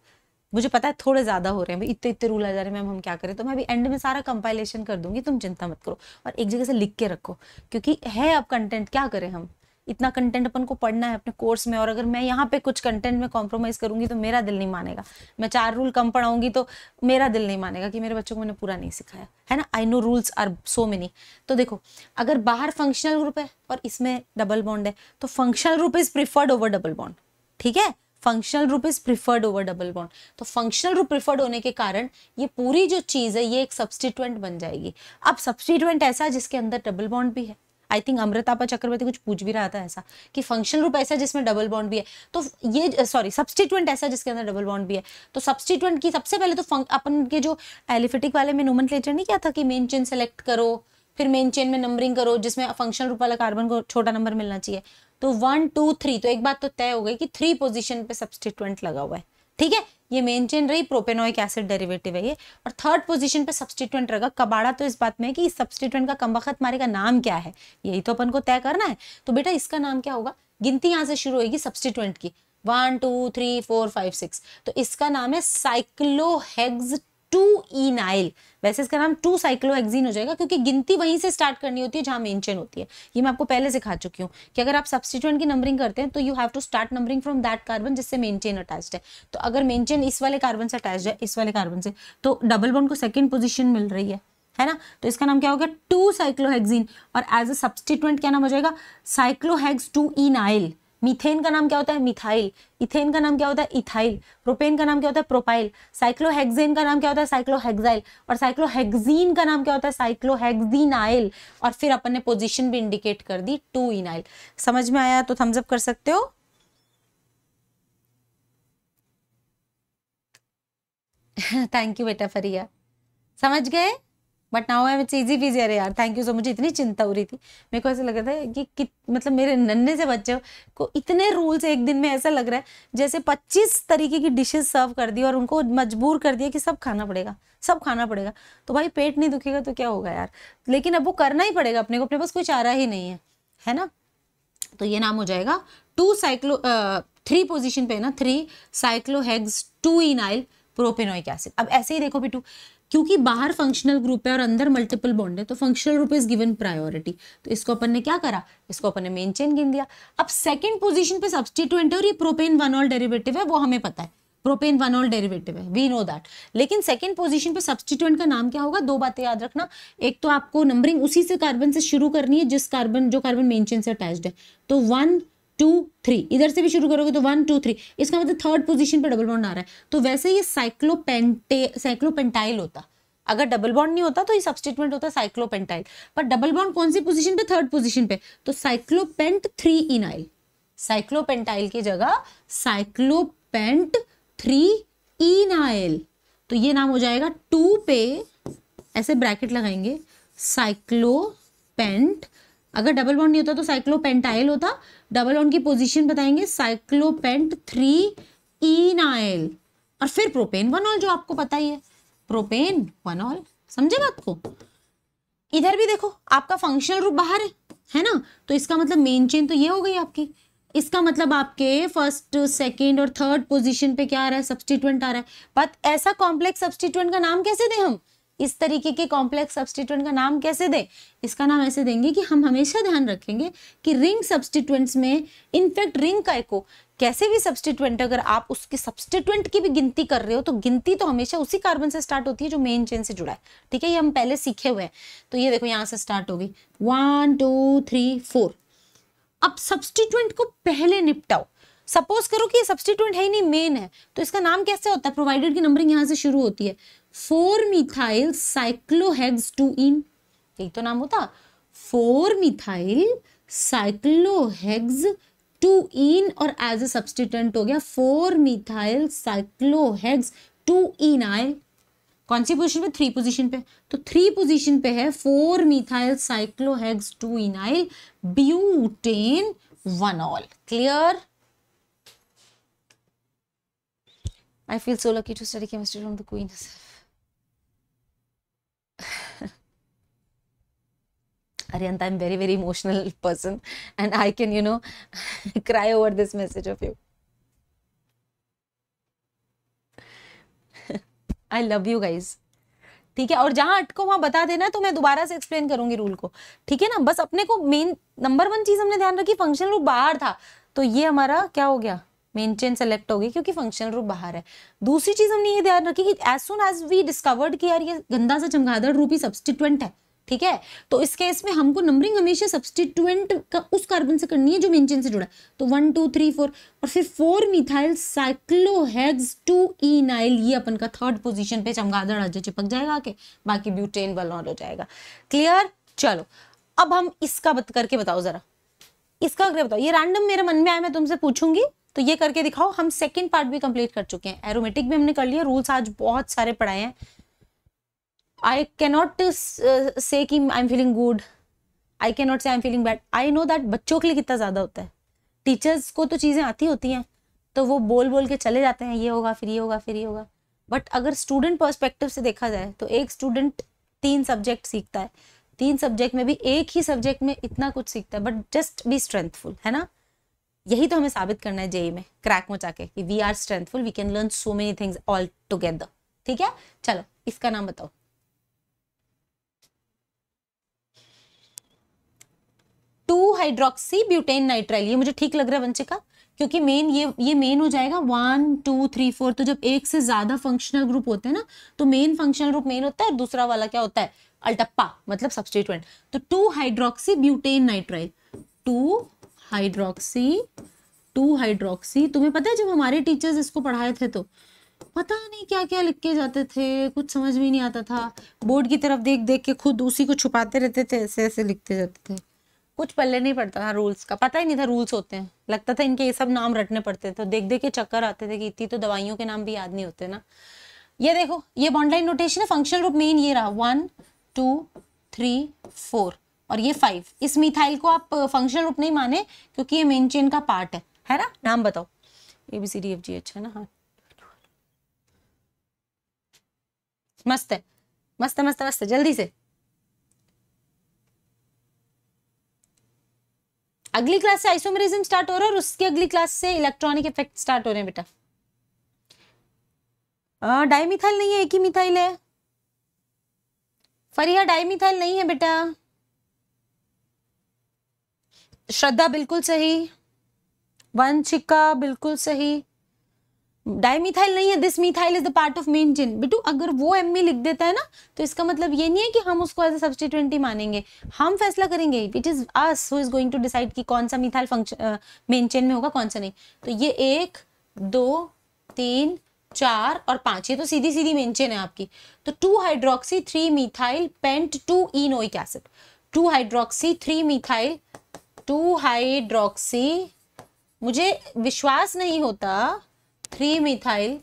मुझे पता है थोड़े ज़्यादा हो रहे हैं इतने इतने रूल आ जा रहे हैं मैम हम क्या करें तो मैं अभी एंड में सारा कंपाइलेशन कर दूंगी तुम चिंता मत करो और एक जगह से लिख के रखो क्योंकि है अब कंटेंट क्या करें हम इतना कंटेंट अपन को पढ़ना है अपने कोर्स में और अगर मैं यहाँ पे कुछ कंटेंट में कॉम्प्रोमाइज करूंगी तो मेरा दिल नहीं मानेगा मैं चार रूल कम पढ़ाऊंगी तो मेरा दिल नहीं मानेगा कि मेरे बच्चों को मैंने पूरा नहीं सिखाया है ना I know rules are so many तो देखो अगर बाहर फंक्शनल ग्रुप है और इसमें डबल बॉन्ड है तो functional group is preferred over double bond ठीक है functional group is preferred over double bond तो फंक्शनल रूप प्रिफर्ड होने के कारण ये पूरी जो चीज़ है ये एक सब्सटीट्यूएंट बन जाएगी अब सब्सटीट्यूएंट ऐसा जिसके अंदर डबल बॉन्ड भी है आई थिंक अमृतापा चक्रवर्ती कुछ पूछ भी रहा था ऐसा कि फंक्शन रूप ऐसा जिसमें डबल बॉन्ड भी है तो ये सॉरी सब्सटीट्यूंट ऐसा जिसके अंदर डबल बॉन्ड भी है तो सब्सटीट्यूंट की सबसे पहले तो अपन के जो एलिफेटिक वाले में नोमन नहीं किया था कि मेन चेन सेलेक्ट करो फिर मेन चेन में नंबरिंग करो जिसमें फंक्शन रूप वाला कार्बन को छोटा नंबर मिलना चाहिए तो वन टू थ्री तो एक बात तो तय हो गई कि थ्री पोजिशन पे सब्सटीट्यूंट लगा हुआ है ठीक है ये मेंटेन रही प्रोपेनोइक एसिड डेरिवेटिव है ये और थर्ड पोजीशन पे सब्सटीट्यूएंट रहेगा कबाड़ा तो इस बात में है कि सब्सटीट्यूएंट का कम मारे का नाम क्या है यही तो अपन को तय करना है तो बेटा इसका नाम क्या होगा गिनती यहाँ से शुरू होगी सब्सटीट्यूएंट की one two three four five six तो इसका नाम है साइक्लोहेग्स टू इनाइल वैसे इसका नाम टू साइक्लोहेक्सिन हो जाएगा क्योंकि गिनती वहीं से स्टार्ट करनी होती है जहां मेन चेन होती है ये मैं आपको पहले सिखा चुकी हूँ कि अगर आप सब्सिट्यूएंट की नंबरिंग करते हैं तो you have to start numbering from that carbon जिससे मेन चेन अटैच्ड है तो अगर मेन चेन इस वाले कार्बन से अटैच है इस वाले कार्बन से तो डबल बॉन्ड को सेकेंड पोजिशन मिल रही है है ना तो इसका नाम क्या होगा टू साइक्लोहेक्सिन और एज अ सब्सटीट्यूएंट क्या नाम हो जाएगा साइक्लोहेक्स टू इनाइल मीथेन का नाम क्या होता है मिथाइल इथेन का नाम क्या होता है इथाइल प्रोपेन का नाम क्या होता है प्रोपाइल साइक्लोहेक्सेन का नाम क्या होता है साइक्लोहेक्साइल और साइक्लोहेक्सीन का नाम क्या होता है आयल और फिर अपन ने पोजीशन भी इंडिकेट कर दी टू इनाइल समझ में आया तो थम्सअप कर सकते हो थैंक (laughs) यू बेटा फरिया समझ गए but now I it's easy peasy अरे यार थैंक यू सो मुझे इतनी चिंता हो रही थी मेरे को ऐसा लग रहा था कि, कि मतलब मेरे नन्हे से बच्चे को इतने रूल्स एक दिन में ऐसा लग रहा है जैसे पच्चीस तरीके की डिशेज सर्व कर दी और उनको मजबूर कर दिया कि सब खाना पड़ेगा सब खाना पड़ेगा तो भाई पेट नहीं दुखेगा तो क्या होगा यार लेकिन अब वो करना ही पड़ेगा अपने को अपने पास कोई चारा ही नहीं है है ना तो ये नाम हो जाएगा टू साइक्लो थ्री पोजिशन पे है ना three cyclohex two enyl propanoic acid अब ऐसे ही देखो बिटू क्योंकि बाहर फंक्शनल ग्रुप है और अंदर मल्टीपल बॉन्ड है तो functional group is given priority तो इसको अपन ने क्या करा इसको अपन ने मेन चेन गिन दिया अब सेकंड पोजीशन पे सब्सटीट्यूएंट है और ये प्रोपेन वन ऑल डेरिवेटिव है वो हमें पता है प्रोपेन वन ऑल डेरिवेटिव है वी नो दैट लेकिन सेकंड पोजीशन पे सब्सटीट्यूएंट का नाम क्या होगा दो बातें याद रखना एक तो आपको नंबरिंग उसी से कार्बन से शुरू करनी है जिस कार्बन जो कार्बन मेन चेन से अटैच है तो वन टू थ्री इधर से भी शुरू करोगे तो वन टू थ्री इसका मतलब थर्ड पोजीशन पे डबल बॉन्ड आ रहा है तो वैसे ये साइक्लोपेंटे साइक्लोपेंटाइल होता अगर डबल बॉन्ड नहीं होता तो ये सब्सटेटमेंट होता साइक्लोपेंटाइल पर डबल बॉन्ड कौन सी पोजिशन पे थर्ड पोजिशन पे तो साइक्लोपेंट थ्री इनाइल साइक्लोपेंटाइल की जगह साइक्लोपेंट थ्री इनाइल तो ये नाम हो जाएगा टू पे ऐसे ब्रैकेट लगाएंगे साइक्लोपेंट अगर डबल बॉन्ड नहीं होता तो साइक्लोपेंटाइल होता डबल बॉन्ड की पोजीशन बताएंगे साइक्लोपेंट थ्री इनाइल और फिर प्रोपेन वन ऑल जो आपको पता ही है प्रोपेन वन ऑल समझे बात को इधर भी देखो आपका फंक्शनल रूप बाहर है है ना तो इसका मतलब मेन चेन तो ये हो गई आपकी इसका मतलब आपके फर्स्ट सेकेंड और थर्ड पोजिशन पे क्या आ रहा है सब्सटीट्यूएंट आ रहा है बट ऐसा कॉम्प्लेक्स सब्सटीट्यूएंट का नाम कैसे दें हम इस तरीके के कॉम्प्लेक्स सब्सटीट्यूएंट का नाम कैसे दें इसका नाम ऐसे देंगे कि हम हमेशा ध्यान रखेंगे कि रिंग सब्सटीट्यूएंट्स में इनफैक्ट रिंग का एको कैसे भी सब्सटीट्यूएंट अगर आप उसके सब्सटीट्यूएंट की भी गिनती कर रहे हो तो गिनती तो हमेशा उसी कार्बन से स्टार्ट होती है जो मेन चेन से जुड़ा है ठीक है ये हम पहले सीखे हुए हैं तो ये देखो यहाँ से स्टार्ट होगी वन टू थ्री फोर अब सब्सटीट्यूएंट को पहले निपटाओ सपोज करो कि ये सब्सटीट्यूएंट है ही नहीं मेन है तो इसका नाम कैसे होता है प्रोवाइडेड की नंबरिंग यहाँ से शुरू होती है four methyl cyclohex two ene यही तो नाम होता four methyl cyclohex two ene और एज ए सब्सटीटेंट हो गया four methyl cyclohex two ene yl कौन सी पोजीशन पे थ्री पोजीशन पे तो थ्री पोजीशन पे है four methyl cyclohex two enyl butane one ol clear I feel so lucky to study chemistry from the queen herself. (laughs) Arianta, I'm very, very emotional person and I can, you know, (laughs) cry over this message of you. I love you guys ठीक है और जहां अटको वहां बता देना तो मैं दोबारा से एक्सप्लेन करूंगी रूल को ठीक है ना बस अपने को मेन नंबर वन चीज हमने ध्यान रखी फंक्शन रूल बाहर था तो ये हमारा क्या हो गया मेन चेन सेलेक्ट होगी क्योंकि फंक्शनल रूप बाहर है दूसरी चीज हमने ये ध्यान रखी कि as soon as we discovered कि यार ये गंदा सा चमगादड़ रूपी सब्सटीट्यूएंट है ठीक है तो इस केस में हमको नंबरिंग हमेशा सब्सटीट्यूएंट का उस कार्बन से करनी है जो मेन चेन से जुड़ा है तो वन टू थ्री फोर और फिर four methyl cyclohex two enyl ये अपन का थर्ड पोजीशन पे चमगादड़ अजय चिपक जाएगा आके बाकी ब्यूटेन वलॉन हो जाएगा क्लियर चलो अब हम इसका बत करके बताओ जरा इसका बताओ ये रैंडम मेरे मन में आया मैं तुमसे पूछूंगी तो ये करके दिखाओ हम सेकेंड पार्ट भी कंप्लीट कर चुके हैं एरोमेटिक भी हमने कर लिया रूल्स आज बहुत सारे पढ़ाए हैं I cannot say I am feeling good I cannot say I am feeling bad I know that बच्चों के लिए कितना ज़्यादा होता है टीचर्स को तो चीज़ें आती होती हैं तो वो बोल बोल के चले जाते हैं ये होगा फिर ये होगा फिर ये होगा बट अगर स्टूडेंट पर्सपेक्टिव से देखा जाए तो एक स्टूडेंट तीन सब्जेक्ट सीखता है तीन सब्जेक्ट में भी एक ही सब्जेक्ट में इतना कुछ सीखता है बट जस्ट बी स्ट्रेंथफुल है ना यही तो हमें साबित करना है जेई में क्रैक मचा के कि we are strengthful we can learn so many things all together ठीक है चलो इसका नाम बताओ टू हाइड्रोक्सी ब्यूटेन नाइट्राइल ये मुझे ठीक लग रहा है वंशिका क्योंकि मेन ये ये मेन हो जाएगा वन टू थ्री फोर तो जब एक से ज्यादा फंक्शनल ग्रुप होते हैं ना तो मेन फंक्शनल ग्रुप मेन होता है और दूसरा वाला क्या होता है अल्टप्पा मतलब सब्सटीट्यूएंट तो two hydroxy butane nitrile two hydroxy two hydroxy तुम्हें पता है जब हमारे टीचर्स इसको पढ़ाए थे तो पता नहीं क्या क्या लिख के जाते थे कुछ समझ में नहीं आता था बोर्ड की तरफ देख देख के खुद उसी को छुपाते रहते थे ऐसे ऐसे लिखते जाते थे कुछ पल्ले नहीं पड़ता था रूल्स का पता ही नहीं था रूल्स होते हैं लगता था इनके ये सब नाम रटने पड़ते थे तो देख देख के चक्कर आते थे कि इतनी तो दवाइयों के नाम भी याद नहीं होते ना ये देखो ये बॉन्डलाइन नोटेशन है फंक्शनल रूप मेन ये रहा वन टू थ्री फोर और ये फाइव इस मिथाइल को आप फंक्शनल uh, रूप नहीं माने क्योंकि ये मेन चेन का पार्ट है है ना नाम बताओ A B C D F G H है ना हाँ मस्त है मस्त है मस्त है मस्त है जल्दी से अगली क्लास से आइसोमेरिज्म स्टार्ट हो रहा है और उसकी अगली क्लास से इलेक्ट्रॉनिक इफेक्ट स्टार्ट हो रहे हैं बेटा डाइमिथाइल नहीं है एक ही मिथाइल है फरिया डाइमिथाइल नहीं है बेटा श्रद्धा बिल्कुल सही वंशिका बिल्कुल सही डाइमिथाइल नहीं है this methyl is the part of main chain बिटू अगर वो एम लिख देता है ना तो इसका मतलब ये नहीं है कि हम उसको एज ए सब्सटीट्यूएंट मानेंगे हम फैसला करेंगे it is us who is going to decide कि कौन सा मिथाइल फंक्शन मेन चेन में होगा कौन सा नहीं तो ये एक दो तीन चार और पांच ये तो सीधी सीधी मेन चेन है आपकी तो two hydroxy three methyl pent two enoic acid two hydroxy three methyl two hydroxy मुझे विश्वास नहीं होता थ्री मिथाइल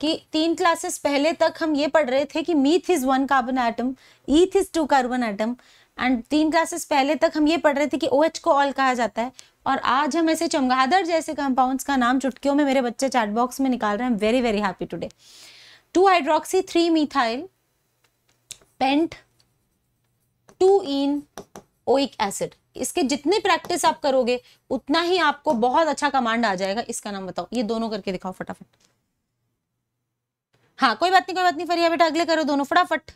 कि तीन क्लासेस पहले तक हम ये पढ़ रहे थे कि meth is one carbon atom eth is two carbon atom and तीन क्लासेस पहले तक हम ये पढ़ रहे थे कि ओ OH को ऑल कहा जाता है और आज हम ऐसे चमगादड़ जैसे कंपाउंड्स का नाम चुटकियों में मेरे बच्चे चैट बॉक्स में निकाल रहे हैं very very happy today two hydroxy three methyl pent two ene oic acid इसके जितने प्रैक्टिस आप करोगे उतना ही आपको बहुत अच्छा कमांड आ जाएगा इसका नाम बताओ ये दोनों करके दिखाओ फटाफट हाँ कोई बात नहीं कोई बात नहीं फरिया बेटा अगले करो दोनों फटाफट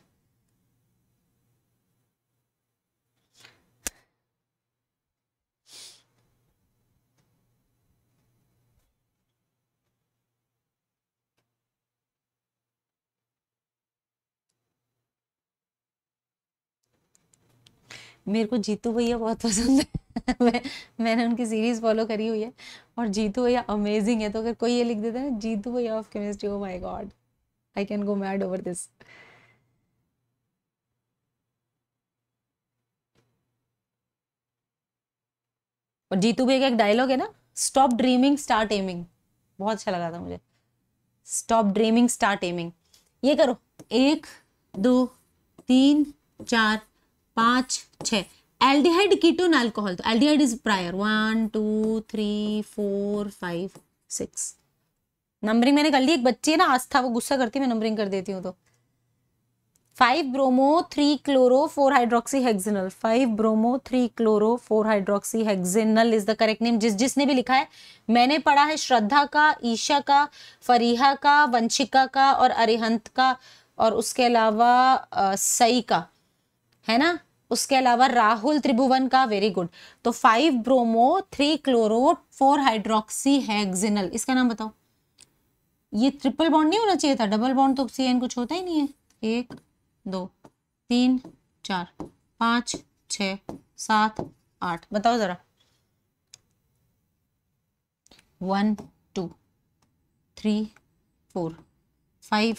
मेरे को जीतू भैया बहुत पसंद है (laughs) मैं मैंने उनकी सीरीज़ फॉलो करी हुई है और जीतू भैया अमेजिंग है तो अगर कोई ये लिख देता है जीतू भैया of chemistry oh my god I can go mad over this और जीतू भैया का एक डायलॉग है ना स्टॉप ड्रीमिंग स्टार्ट एमिंग बहुत अच्छा लगा था मुझे स्टॉप ड्रीमिंग स्टार्ट एमिंग ये करो एक दो तीन चार पाँच छः एल्डिहाइड कीटोन अल्कोहल तो aldehyde is prior one two three four five six numbering मैंने कर ली एक बच्ची है ना आस्था वो गुस्सा करती मैं नंबरिंग कर देती हूँ तो five bromo three chloro four hydroxy hexenal five bromo three chloro four hydroxy hexenal is the correct name जिस जिसने भी लिखा है मैंने पढ़ा है श्रद्धा का ईशा का फरीहा का वंशिका का और अरिहंत का और उसके अलावा सई का है ना उसके अलावा राहुल त्रिभुवन का वेरी गुड तो five bromo three chloro four hydroxy hexenal इसका नाम बताओ ये ट्रिपल बॉन्ड नहीं होना चाहिए था डबल बॉन्ड तो सी एन कुछ होता ही नहीं है एक दो तीन चार पाँच छ सात आठ बताओ ज़रा one two three four five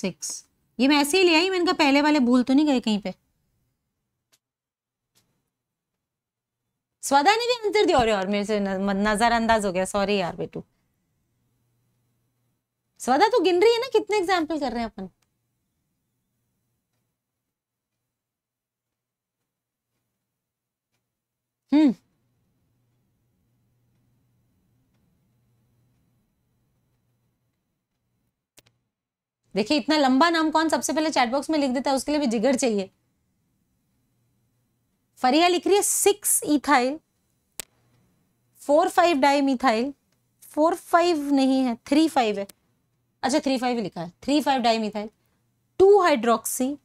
six ये मैं ऐसे ही ले आई मैं इनका पहले वाले भूल तो नहीं गए कहीं पे स्वादा ने भी आंसर दिया और यार मेरे से नजरअंदाज हो गया सॉरी यार बेटू स्वादा तो गिन रही है ना कितने एग्जाम्पल कर रहे हैं अपन हम्म देखिए इतना लंबा नाम कौन सबसे पहले चैटबॉक्स में लिख देता है उसके लिए भी जिगर चाहिए फरिया लिख रही है six ethyl four five di methyl four five नहीं है थ्री फाइव है अच्छा थ्री फाइव लिखा है three five di methyl two hydroxy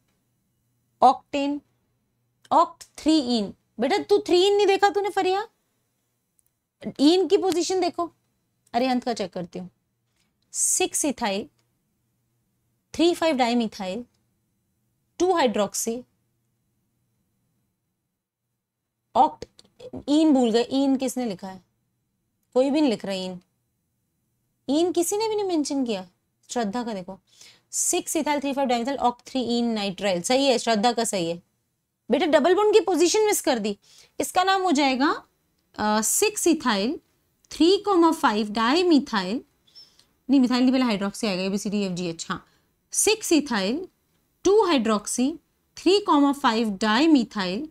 octane oct three ene बेटा तू थ्री इन नहीं देखा तूने फरिया इन की पोजीशन देखो अरे अंत का चेक करती हूँ six ethyl three five di methyl two hydroxy oct ene भूल गए ईन किसने लिखा है कोई भी नहीं लिख रहा ईन ईन किसी ने भी नहीं मेंशन किया श्रद्धा का देखो six ethyl three five diethyl oct three ene nitrile सही है श्रद्धा का सही है बेटा डबल बोन की पोजिशन मिस कर दी इसका नाम हो जाएगा six ethyl three comma five di methyl नहीं मिथाइल नहीं पहले हाइड्रोक्सी आएगा A B C D F G H हाँ six ethyl two hydroxy three comma five di methyl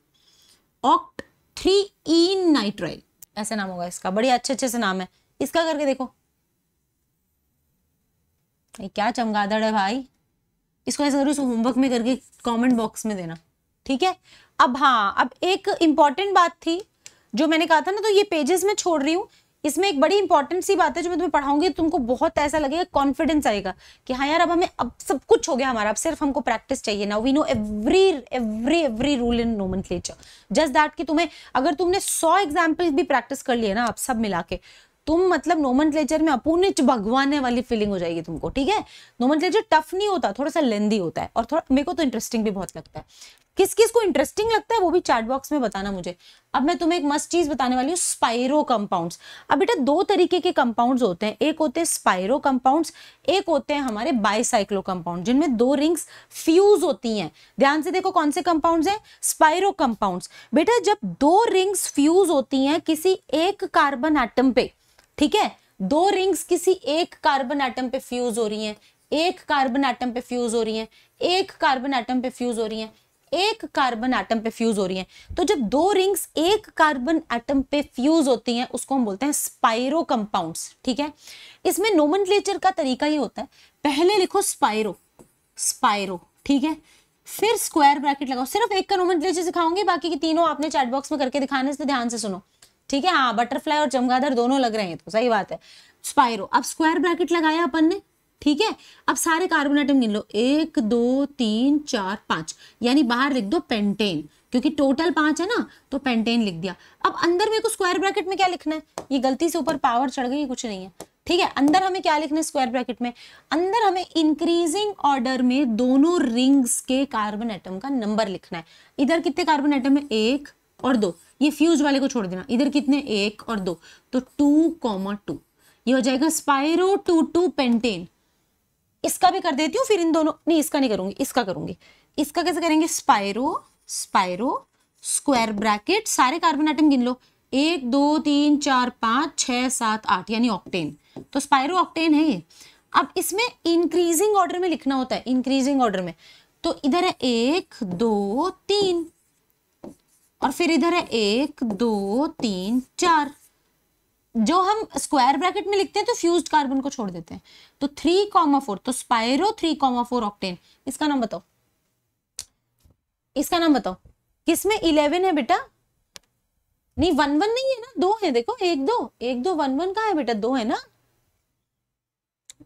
oct three ene nitrile ऐसे नाम होगा इसका बढ़िया अच्छे अच्छे से नाम है इसका करके देखो क्या चमगादड़ है भाई इसको ऐसा करो इसको होमवर्क में करके कमेंट बॉक्स में देना ठीक है अब हाँ अब एक इंपॉर्टेंट बात थी जो मैंने कहा था ना तो ये पेजेस में छोड़ रही हूँ इसमें एक बड़ी इंपॉर्टेंट सी बात है जो मैं तुम्हें पढ़ाऊंगी तुमको बहुत ऐसा लगेगा कॉन्फिडेंस आएगा कि हाँ यार अब हमें अब सब कुछ हो गया हमारा अब सिर्फ हमको प्रैक्टिस चाहिए ना we know every every every rule in नोमन जस्ट दैट कि तुम्हें अगर तुमने सौ एग्जाम्पल भी प्रैक्टिस कर लिए ना आप सब मिला के तुम मतलब नोमन में अपूर्णिच भगवान वाली फीलिंग हो जाएगी तुमको ठीक है नोमन टफ नहीं होता थोड़ा सा लेंदी होता है और थोड़ा मेरे को तो इंटरेस्टिंग भी बहुत लगता है किस किस को इंटरेस्टिंग लगता है वो भी चैट बॉक्स में बताना मुझे अब मैं तुम्हें एक मस्त चीज बताने वाली हूँ स्पाइरो कंपाउंड्स अब बेटा दो तरीके के कंपाउंड्स होते हैं एक होते हैं स्पाइरो कंपाउंड्स एक होते हैं हमारे बाइसाइक्लो कंपाउंड जिनमें दो रिंग्स फ्यूज होती हैं ध्यान से देखो कौन से कंपाउंड्स हैं स्पाइरो कंपाउंड्स बेटा जब दो रिंग्स फ्यूज होती हैं किसी एक कार्बन आइटम पे ठीक है दो रिंग्स किसी एक कार्बन आइटम पे फ्यूज हो रही हैं एक कार्बन आइटम पे फ्यूज हो रही हैं एक कार्बन आइटम पे फ्यूज हो रही हैं एक कार्बन एटम पे फ्यूज हो रही हैं तो जब दो रिंग्स एक कार्बन एटम पे फ्यूज होती हैं उसको हम बोलते हैं स्पाइरो कंपाउंड्स ठीक है इसमें नोमन का तरीका ये होता है पहले लिखो स्पाइरो स्पाइरो ठीक है फिर स्क्वायर ब्रैकेट लगाओ सिर्फ एक का नोमन सिखाऊंगी बाकी की तीनों आपने चैट बॉक्स में करके दिखाने से ध्यान से सुनो ठीक है हाँ बटरफ्लाई और चमगादड़ दोनों लग रहे हैं तो सही बात है स्पाइरो अब स्क्वायर ब्रैकेट लगाया अपन ने ठीक है अब सारे कार्बन आइटम गिन लो एक दो तीन चार पाँच यानी बाहर लिख दो पेंटेन क्योंकि टोटल पांच है ना तो पेंटेन लिख दिया अब अंदर मेरे को स्क्वायर ब्रैकेट में क्या लिखना है ये गलती से ऊपर पावर चढ़ गई कुछ नहीं है ठीक है अंदर हमें क्या लिखना है स्क्वायर ब्रैकेट में अंदर हमें इंक्रीजिंग ऑर्डर में दोनों रिंग्स के कार्बन एटम का नंबर लिखना है इधर कितने कार्बन एटम है एक और दो ये फ्यूज वाले को छोड़ देना इधर कितने एक और दो तो टू कॉमा टू ये हो जाएगा स्पायरो टू टू पेंटेन इसका भी कर देती हूँ फिर इन दोनों नहीं इसका नहीं करूंगी इसका करूंगी इसका कैसे करेंगे स्पायरो स्पायरो स्क्वायर ब्रैकेट सारे कार्बन आइटम गिन लो एक दो तीन चार पाँच छ सात आठ यानी ऑक्टेन तो स्पायरो ऑक्टेन है ये अब इसमें इंक्रीजिंग ऑर्डर में लिखना होता है इंक्रीजिंग ऑर्डर में तो इधर है एक दो तीन और फिर इधर है एक दो तीन चार जो हम स्क्वायर ब्रैकेट में लिखते हैं तो फ्यूज्ड कार्बन को छोड़ देते हैं तो थ्री कॉमा फोर तो spiro three comma four octane इसका नाम बताओ इसका नाम बताओ किसमें इलेवन है बेटा नहीं वन वन नहीं है ना दो है देखो एक दो एक दो वन वन का है बेटा दो है ना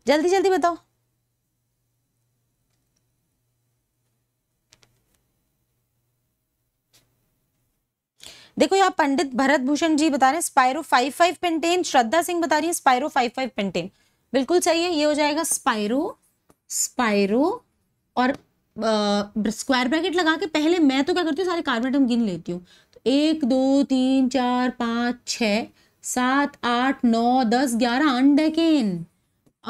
जल्दी जल्दी बताओ देखो यहाँ पंडित भरत भूषण जी बता रहे हैं spiro five five pentane Shraddha Singh बता रही है स्पायरो फाइव फाइव पेंटेन बिल्कुल सही है ये हो जाएगा स्पायरो स्पायरो और स्क्वायर ब्रैकेट लगा के पहले मैं तो क्या करती हूँ सारे कार्बन आइटम गिन लेती हूँ तो एक दो तीन चार पाँच छ सात आठ नौ दस ग्यारह अनडेकेन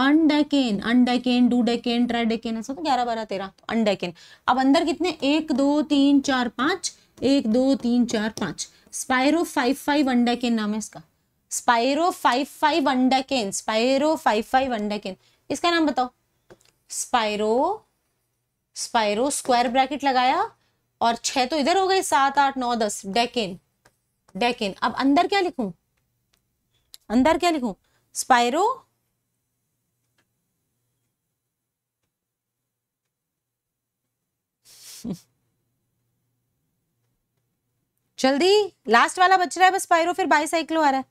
अनडेकेन अनडेकेन डू डेकेन ट्राइडेकेन ऐसा तो ग्यारह बारह तेरह अनडेकेन तो अब अंदर कितने एक दो तीन चार पाँच एक दो तीन चार पाँच स्पायरो फाइव फाइव अंडाकेन नाम है इसका spiro five five undecane spiro five five undecane इसका नाम बताओ स्पायरो स्पायरो स्क्वायर ब्रैकेट लगाया और छह तो इधर हो गए सात आठ नौ दस डेकेन डेकेन अब अंदर क्या लिखूं अंदर क्या लिखूं स्पायरो जल्दी लास्ट वाला बच रहा है बस पायरो फिर बाईसाइक्लो आ रहा है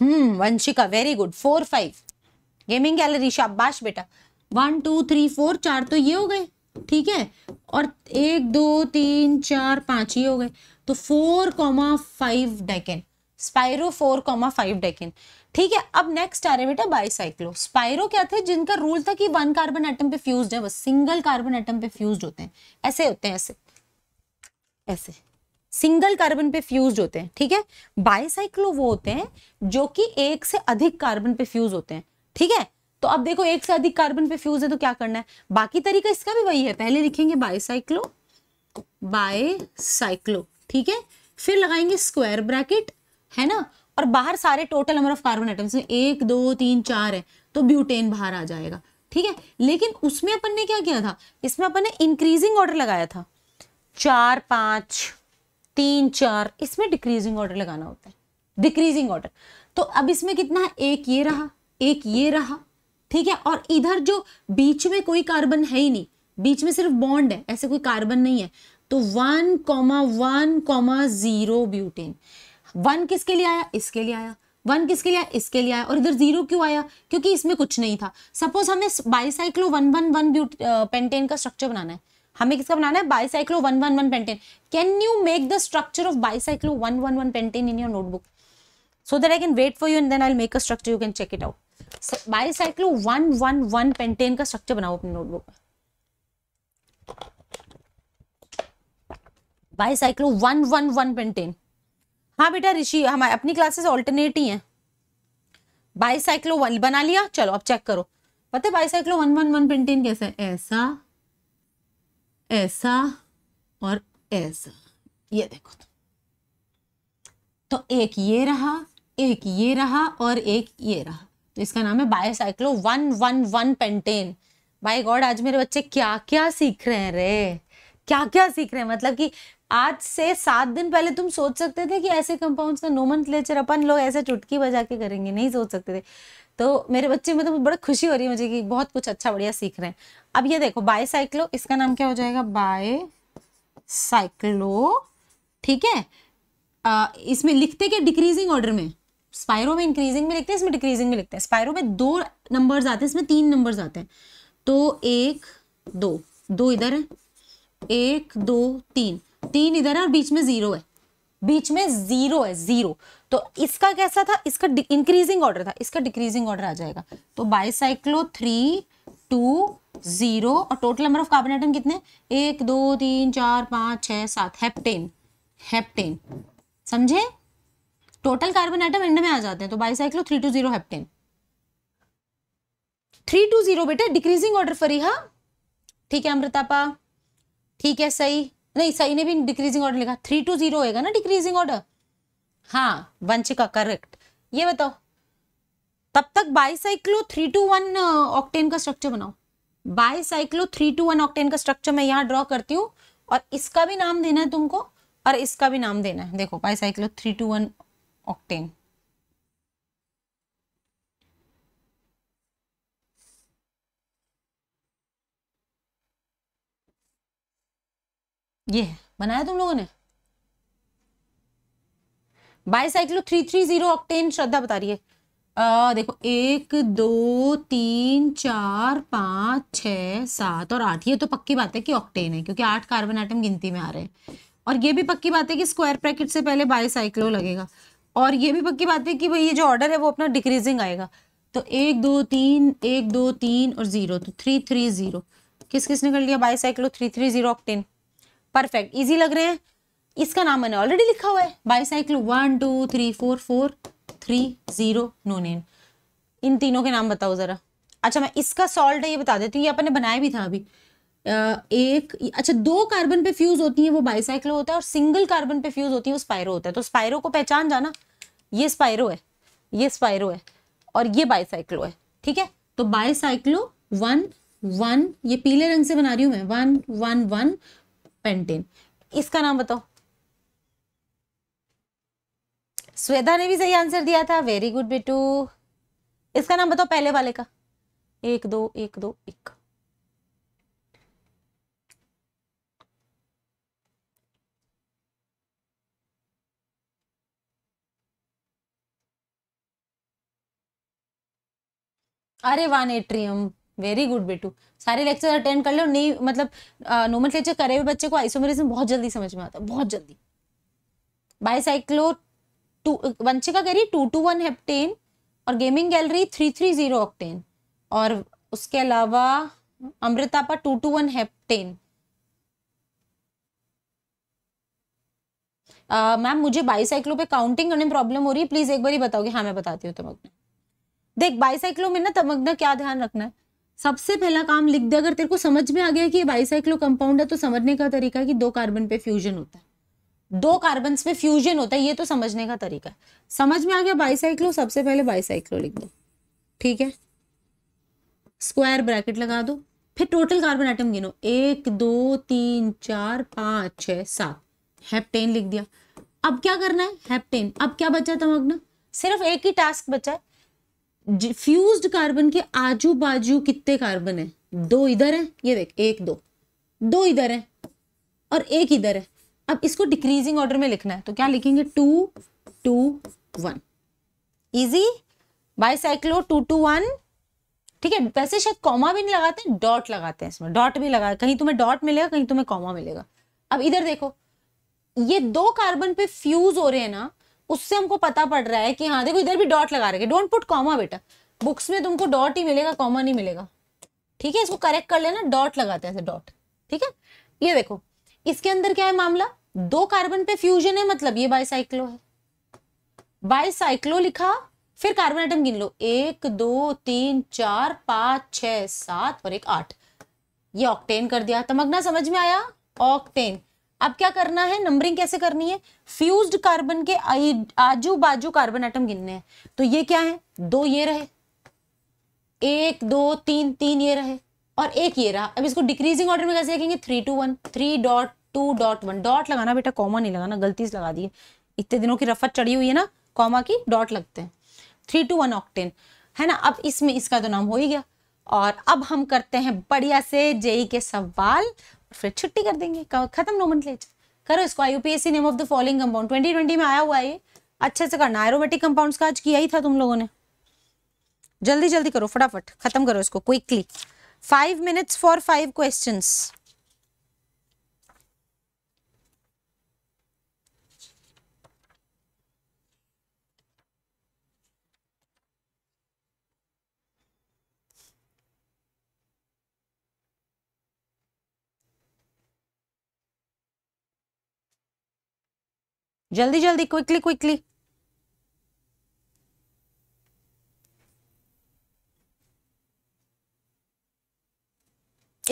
हम्म Vanshika very good four five gaming gallery शाबाश बेटा वन टू थ्री फोर चार तो ये हो गए ठीक है और एक दो तीन चार पांच ये हो गए तो four comma five decane spiro four comma five decane ठीक है अब नेक्स्ट आ रहे बेटा बाईसाइक्लो स्पायरो क्या थे जिनका रूल था कि वन कार्बन एटम पे फ्यूज है बस सिंगल कार्बन एटम पे फ्यूज होते हैं ऐसे होते हैं ऐसे ऐसे सिंगल कार्बन पे फ्यूज होते हैं ठीक है बायसाइक्लो वो होते हैं जो कि एक से अधिक कार्बन पे फ्यूज होते हैं ठीक है तो अब देखो एक से अधिक कार्बन पे फ्यूज है तो क्या करना है बाकी तरीका इसका भी वही है पहले लिखेंगे बायसाइक्लो बायसाइक्लो ठीक है फिर लगाएंगे स्क्वायर ब्रैकेट है ना और बाहर सारे total number of carbon atoms में एक दो तीन चार है तो ब्यूटेन बाहर आ जाएगा ठीक है लेकिन उसमें अपन ने क्या किया था इसमें अपन ने इंक्रीजिंग ऑर्डर लगाया था चार पाँच तीन चार इसमें डिक्रीजिंग ऑर्डर लगाना होता है डिक्रीजिंग ऑर्डर तो अब इसमें कितना है एक ये रहा एक ये रहा ठीक है और इधर जो बीच में कोई कार्बन है ही नहीं बीच में सिर्फ बॉन्ड है ऐसे कोई कार्बन नहीं है तो one comma one comma zero butane one किसके लिए आया इसके लिए आया वन किसके लिए आया इसके लिए आया और इधर जीरो क्यों आया क्योंकि इसमें कुछ नहीं था सपोज हमें bicyclo one one one pentane का स्ट्रक्चर बनाना है हमें किसका बनाना है bicyclo one one one pentane can you make the structure of bicyclo one one one pentane in your notebook so that I can wait for you and then I make a structure you can check it out bicyclo one one one pentane का structure बनाओ अपने notebook में bicyclo one pentane हाँ बेटा ऋषि हमारे अपनी classes alternate ही हैं bicyclo one बना लिया चलो अब चेक करो पता है bicyclo one one one pentane कैसे ऐसा ऐसा और ऐसा ये देखो तो एक ये रहा एक ये रहा और एक ये रहा तो इसका नाम है bicyclo one one one pentane by god आज मेरे बच्चे क्या क्या सीख रहे हैं रे क्या क्या सीख रहे हैं मतलब कि आज से सात दिन पहले तुम सोच सकते थे कि ऐसे कंपाउंड्स का नोमन अपन लोग ऐसे चुटकी बजा के करेंगे नहीं सोच सकते थे तो मेरे बच्चे मतलब बड़ा खुशी हो रही है मुझे कि बहुत कुछ अच्छा बढ़िया सीख रहे हैं अब ये देखो बाय साइक्लो इसका नाम क्या हो जाएगा बाय साइक्लो ठीक है आ, इसमें लिखते क्या डिक्रीजिंग ऑर्डर में स्पायरो में इंक्रीजिंग में लिखते हैं इसमें डिक्रीजिंग में लिखते हैं स्पायरो में दो नंबर्स आते हैं इसमें तीन नंबर आते हैं तो एक दो दो इधर है एक दो तीन तीन इधर है और बीच में ज़ीरो है बीच में जीरो है जीरो तो इसका कैसा था इसका इंक्रीजिंग ऑर्डर था इसका डिक्रीजिंग ऑर्डर आ जाएगा तो बाईसाइक्लो थ्री टू जीरो और total number of carbon atom कितने एक दो तीन चार पाँच छह सात हेप्टेन हेप्टेन समझे टोटल कार्बन आइटम एंड में आ जाते हैं तो bicyclo three two zero heptane three two zero बेटा डिक्रीजिंग ऑर्डर फरीहा ठीक है अमृतापा ठीक है सही नहीं सही ने भी डिक्रीजिंग ऑर्डर लिखा थ्री टू जीरो होएगा ना डिक्रीजिंग ऑर्डर हाँ का करेक्ट ये बताओ तब तक bicyclo three two one octane का स्ट्रक्चर बनाओ bicyclo three two one octane का स्ट्रक्चर मैं यहाँ ड्रॉ करती हूँ और इसका भी नाम देना है तुमको और इसका भी नाम देना है देखो bicyclo three two one octane ये है बनाया तुम लोगों ने bicyclo three three zero octane Shraddha बता रही है आ, देखो एक दो तीन चार पाँच छ सात और आठ ये तो पक्की बात है कि ऑक्टेन है क्योंकि आठ कार्बन आइटम गिनती में आ रहे हैं और ये भी पक्की बात है कि स्क्वायर ब्रैकेट से पहले बाईसाइक्लो लगेगा और ये भी पक्की बात है कि भाई ये जो ऑर्डर है वो अपना डिक्रीजिंग आएगा तो एक दो तीन एक दो तीन और ज़ीरो तो थ्री थ्री ज़ीरो किस किस कर लिया bicyclo three three zero octane perfect easy लग रहे हैं इसका नाम मैंने ऑलरेडी लिखा हुआ है bicycle one two three four four three zero nonane इन तीनों के नाम बताओ ज़रा अच्छा मैं इसका सॉल्ट है ये बता देती हूँ ये अपन ने बनाया भी था अभी एक अच्छा दो कार्बन पे फ्यूज होती है वो बाइसाइक्लो होता है और सिंगल कार्बन पे फ्यूज होती है वो स्पायरो होता है तो स्पायरो को पहचान जाना ये स्पायरो है ये स्पायरो है और ये बाईसाइक्लो है ठीक है तो बाईसाइक्लो वन वन ये पीले रंग से बना रही हूँ मैं वन वन वन पेंटेन इसका नाम बताओ स्वेदा ने भी सही आंसर दिया था वेरी गुड बेटू इसका नाम बताओ पहले वाले का एक दो एक दो एक अरे वन एट्रियम वेरी गुड बेटू सारे लेक्चर अटेंड कर लो नहीं मतलब नोमल लेक्चर करे हुए बच्चे को आइसोमेरिज्म बहुत जल्दी समझ में आता है बहुत जल्दी बाईसाइक्लो टू वंशिका कह टू टू वन हेप्टेन और gaming gallery three three zero octane और उसके अलावा Amritapa two two one heptane ma'am मुझे बाईसाइक्लो पे काउंटिंग करने में प्रॉब्लम हो रही है प्लीज एक बार ही बताओगे हाँ मैं बताती हूँ तमकना देख बाईसाइक्लो में ना तमकना क्या ध्यान रखना है सबसे पहला काम लिख दे अगर तेरे को समझ में आ गया कि ये बाईसाइक्लो कंपाउंड है तो समझने का तरीका है कि दो कार्बन पे फ्यूजन होता है दो कार्बन पे फ्यूजन होता है ये तो समझने का तरीका है समझ में आ गया बाईसाइक्लो सबसे पहले बाईसाइक्लो लिख दो ठीक है स्क्वायर ब्रैकेट लगा दो फिर टोटल कार्बन आइटम गिनो एक दो तीन चार पाँच छः सात हेप्टेन लिख दिया अब क्या करना है हेप्टेन अब क्या बचा तमगना सिर्फ एक ही टास्क बचा है फ्यूज कार्बन के आजू बाजू कितने कार्बन है दो इधर है ये देख एक दो दो इधर है और एक इधर है अब इसको डिक्रीजिंग ऑर्डर में लिखना है तो क्या लिखेंगे two two one easy bicyclo two two one ठीक है वैसे शायद कॉमा भी नहीं लगाते डॉट लगाते हैं इसमें डॉट भी लगा कहीं तुम्हें डॉट मिलेगा कहीं तुम्हें कॉमा मिलेगा अब इधर देखो ये दो कार्बन पे फ्यूज हो रहे हैं ना उससे हमको पता पड़ रहा है कि हाँ देखो इधर भी डॉट लगा रखे डोंट पुट कॉमा बेटा बुक्स में तुमको डॉट ही मिलेगा कॉमा नहीं मिलेगा ठीक है इसको करेक्ट कर लेना डॉट लगाते हैं डॉट ठीक है ये देखो इसके अंदर क्या है मामला दो कार्बन पे फ्यूजन है मतलब ये बायसाइक्लो है बायसाइक्लो लिखा फिर कार्बन आइटम गिन लो एक दो तीन चार पांच छह सात और एक आठ ये ऑक्टेन कर दिया तमगना समझ में आया ऑक्टेन अब क्या करना है नंबरिंग कैसे करनी है फ्यूज्ड कार्बन के आजू बाजू कार्बन एटम गिनने हैं तो ये क्या है दो ये रहे एक दो तीन तीन ये रहे और एक ये रहा अब इसको डिक्रीजिंग ऑर्डर में कैसे देखेंगे three two one three dot two dot one dot लगाना बेटा कॉमा नहीं लगाना गलती से लगा दिए इतने दिनों की रफत चढ़ी हुई है ना कॉमा की डॉट लगते हैं थ्री टू वन ऑक्टेन है ना अब इसमें इसका तो नाम हो ही गया और अब हम करते हैं बढ़िया से जेई के e सवाल फिर छुट्टी कर देंगे खत्म नोम अच्छा। करो इसको IUPAC name of the following compound twenty में आया हुआ है अच्छे से करना एरोमेटिक कंपाउंड्स का आज किया ही था तुम लोगों ने जल्दी जल्दी करो फटाफट खत्म करो इसको quickly five minutes for five questions जल्दी जल्दी क्विकली क्विकली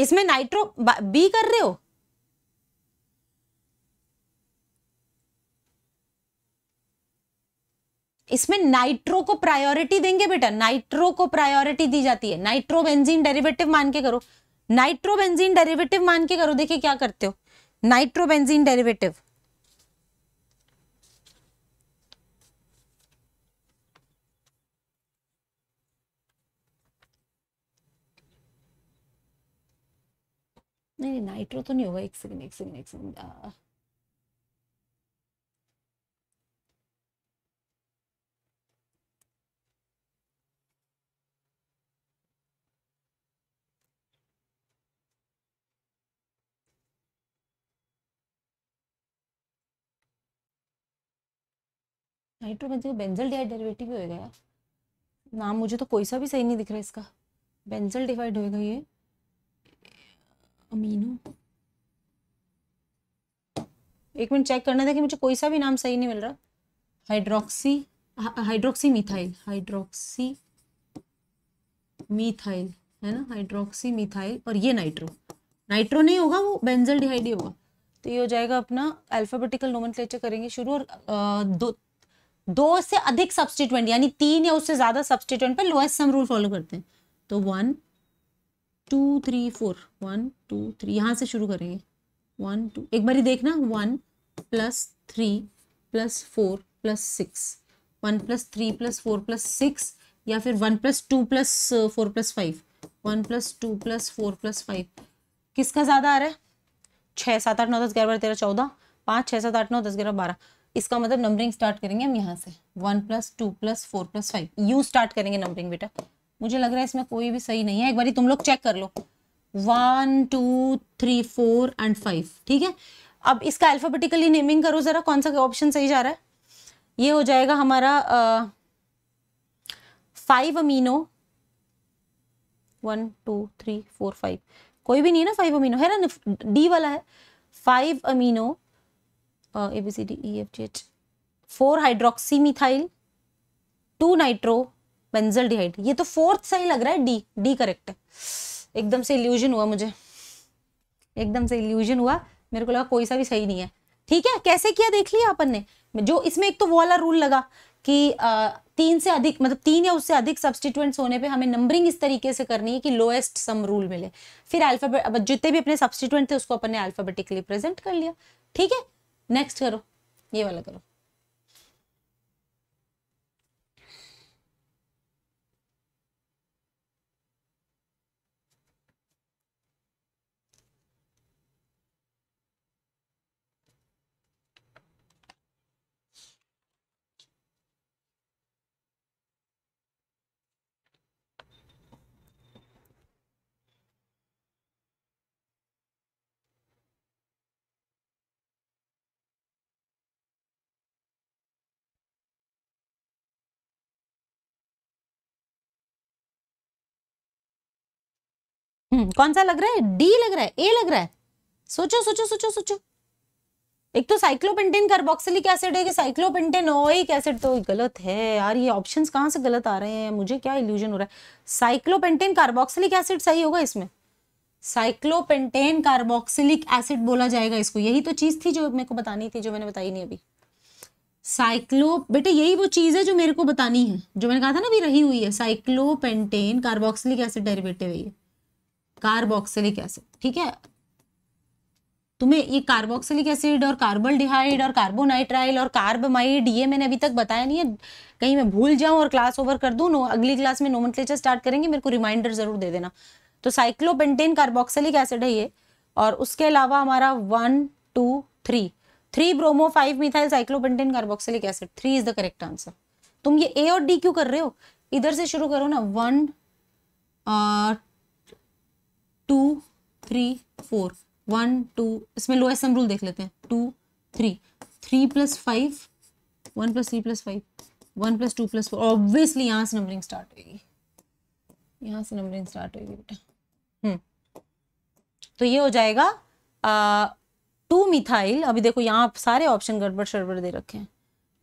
इसमें नाइट्रो बी कर रहे हो इसमें नाइट्रो को प्रायोरिटी देंगे बेटा नाइट्रो को प्रायोरिटी दी जाती है बेंजीन डेरिवेटिव मान के करो बेंजीन डेरिवेटिव मान के करो देखिए क्या करते हो बेंजीन डेरिवेटिव नहीं नहीं नाइट्रो तो नहीं होगा एक सेकेंड एक सेकेंड एक सेकेंड नाइट्रो बन जाएगा बेंजल डिहाइड डेरिवेटिव होएगा यार नाम मुझे तो कोई सा भी सही नहीं दिख रहा इसका बेंजल डिवाइड होएगा ये अमीनो एक मिनट चेक करना था कि मुझे कोई सा भी नाम सही नहीं मिल रहा hydroxy hydroxy methyl hydroxy methyl है ना हाइड्रोक्सी मिथाइल और ये नाइट्रो नाइट्रो नहीं होगा वो बेंजल डिहाइड ही होगा तो ये हो जाएगा अपना अल्फाबेटिकल नोम करेंगे शुरू और आ, दो दो से अधिक सब्सटीट्यूएंट यानी तीन या उससे ज्यादा सब्सटीट्यूएंट पर लोएस्ट सम रूल फॉलो करते हैं तो one two three four one two three यहाँ से शुरू करेंगे वन टू एक बार देखना one plus three plus four plus six one plus three plus four plus six या फिर one plus two plus four plus five one plus two plus four plus five किसका ज़्यादा आ रहा है छः सात आठ नौ दस ग्यारह बारह तेरह चौदह पाँच छः सात आठ नौ दस ग्यारह बारह इसका मतलब नंबरिंग स्टार्ट करेंगे हम यहाँ से one plus two plus four plus five you start करेंगे नंबरिंग बेटा मुझे लग रहा है इसमें कोई भी सही नहीं है एक बार तुम लोग चेक कर लो one two three four and five ठीक है अब इसका अल्फाबेटिकली नेमिंग करो ज़रा कौन सा ऑप्शन सही जा रहा है ये हो जाएगा हमारा five amino one two three four five कोई भी नहीं है ना फाइव अमीनो है ना डी वाला है five amino A B C D E F G H four hydroxy methyl two nitro benzaldehyde ये तो फोर्थ सही लग रहा है डी डी करेक्ट है एकदम से इल्यूजन हुआ मुझे एकदम से इल्यूजन हुआ मेरे को लगा कोई सा भी सही नहीं है ठीक है कैसे किया देख लिया अपन ने जो इसमें एक तो वो वाला रूल लगा कि आ, तीन से अधिक मतलब तीन या उससे अधिक सब्सटीट्यूएंट्स होने पे हमें नंबरिंग इस तरीके से करनी है कि लोएस्ट सम रूल मिले फिर अल्फाबेट जितने भी अपने सब्सटीट्यूएंट थे उसको अपन ने अल्फाबेटिकली प्रेजेंट कर लिया ठीक है नेक्स्ट करो ये वाला करो हम्म, कौन सा लग रहा है डी लग रहा है ए लग रहा है सोचो सोचो सोचो सोचो एक तो साइक्लोपेंटेन कार्बोक्सिलिक एसिड है कि साइक्लोपेंटेन ओइक एसिड तो गलत है यार ये ऑप्शंस कहाँ से गलत आ रहे हैं मुझे क्या इल्यूजन हो रहा है साइक्लोपेंटेन कार्बोक्सिलिक एसिड सही होगा इसमें साइक्लोपेंटेन कार्बोक्सिलिक एसिड बोला जाएगा इसको यही तो चीज थी जो मेरे को बतानी थी जो मैंने बताई नहीं अभी साइक्लो बेटे यही वो चीज है जो मेरे को बतानी है जो मैंने कहा था ना अभी रही हुई है साइक्लोपेंटेन कार्बोक्सिलिक एसिड डेरिवेटिव है ये कार्बोक्सिलिक एसिड ठीक है तुम्हें ये कार्बोक्सिलिक एसिड और डिहाइड और कार्बोनाइट्राइल और कार्बमाइड ये मैंने अभी तक बताया नहीं है कहीं मैं भूल जाऊं और क्लास ओवर कर दूं नो अगली क्लास में नोमेनक्लेचर स्टार्ट करेंगे मेरे को रिमाइंडर जरूर दे देना तो साइक्लोपेंटेन कार्बोक्सिलिक एसिड है ये और उसके अलावा हमारा one two three three bromo five methyl cyclopentane carboxylic acid three is the correct answer तुम ये ए और डी क्यों कर रहे हो इधर से शुरू करो ना one two three four one two इसमें लोएस्ट सम रूल देख लेते हैं two three three plus five one plus three plus five one plus two plus four obviously यहाँ से नंबरिंग स्टार्ट होगी यहाँ से नंबरिंग स्टार्ट होगी बेटा हम्म। तो ये हो जाएगा टू मिथाइल अभी देखो यहाँ सारे ऑप्शन गड़बड़ शड़बड़ दे रखे हैं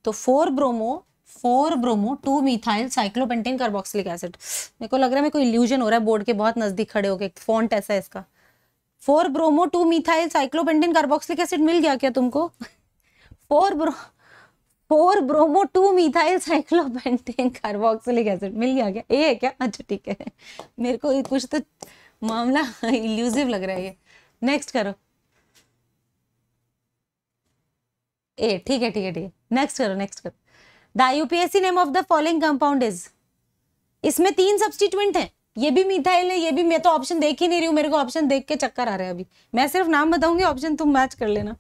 तो four bromo four bromo two methyl cyclopentane carboxylic acid मेरे को लग रहा है मेरे को इल्यूजन हो रहा है बोर्ड के बहुत नजदीक खड़े हो गए फॉन्ट ऐसा है इसका four bromo two methyl cyclopentane carboxylic acid मिल गया क्या तुमको four bro four bromo two methyl cyclopentane carboxylic acid मिल गया क्या ए है क्या अच्छा ठीक है मेरे को कुछ तो मामला इल्यूजिव लग रहा है ये नेक्स्ट करो ए ठीक है ठीक है ठीक है नेक्स्ट करो नेक्स्ट करो the IUPAC name of the following compound is इसमें तीन सब्सटीट्यूएंट हैं ये भी मिथाइल है ये भी मैं तो ऑप्शन देख ही नहीं रही हूँ मेरे को ऑप्शन देख के चक्कर आ रहा है अभी मैं सिर्फ नाम बताऊंगी ऑप्शन तुम मैच कर लेना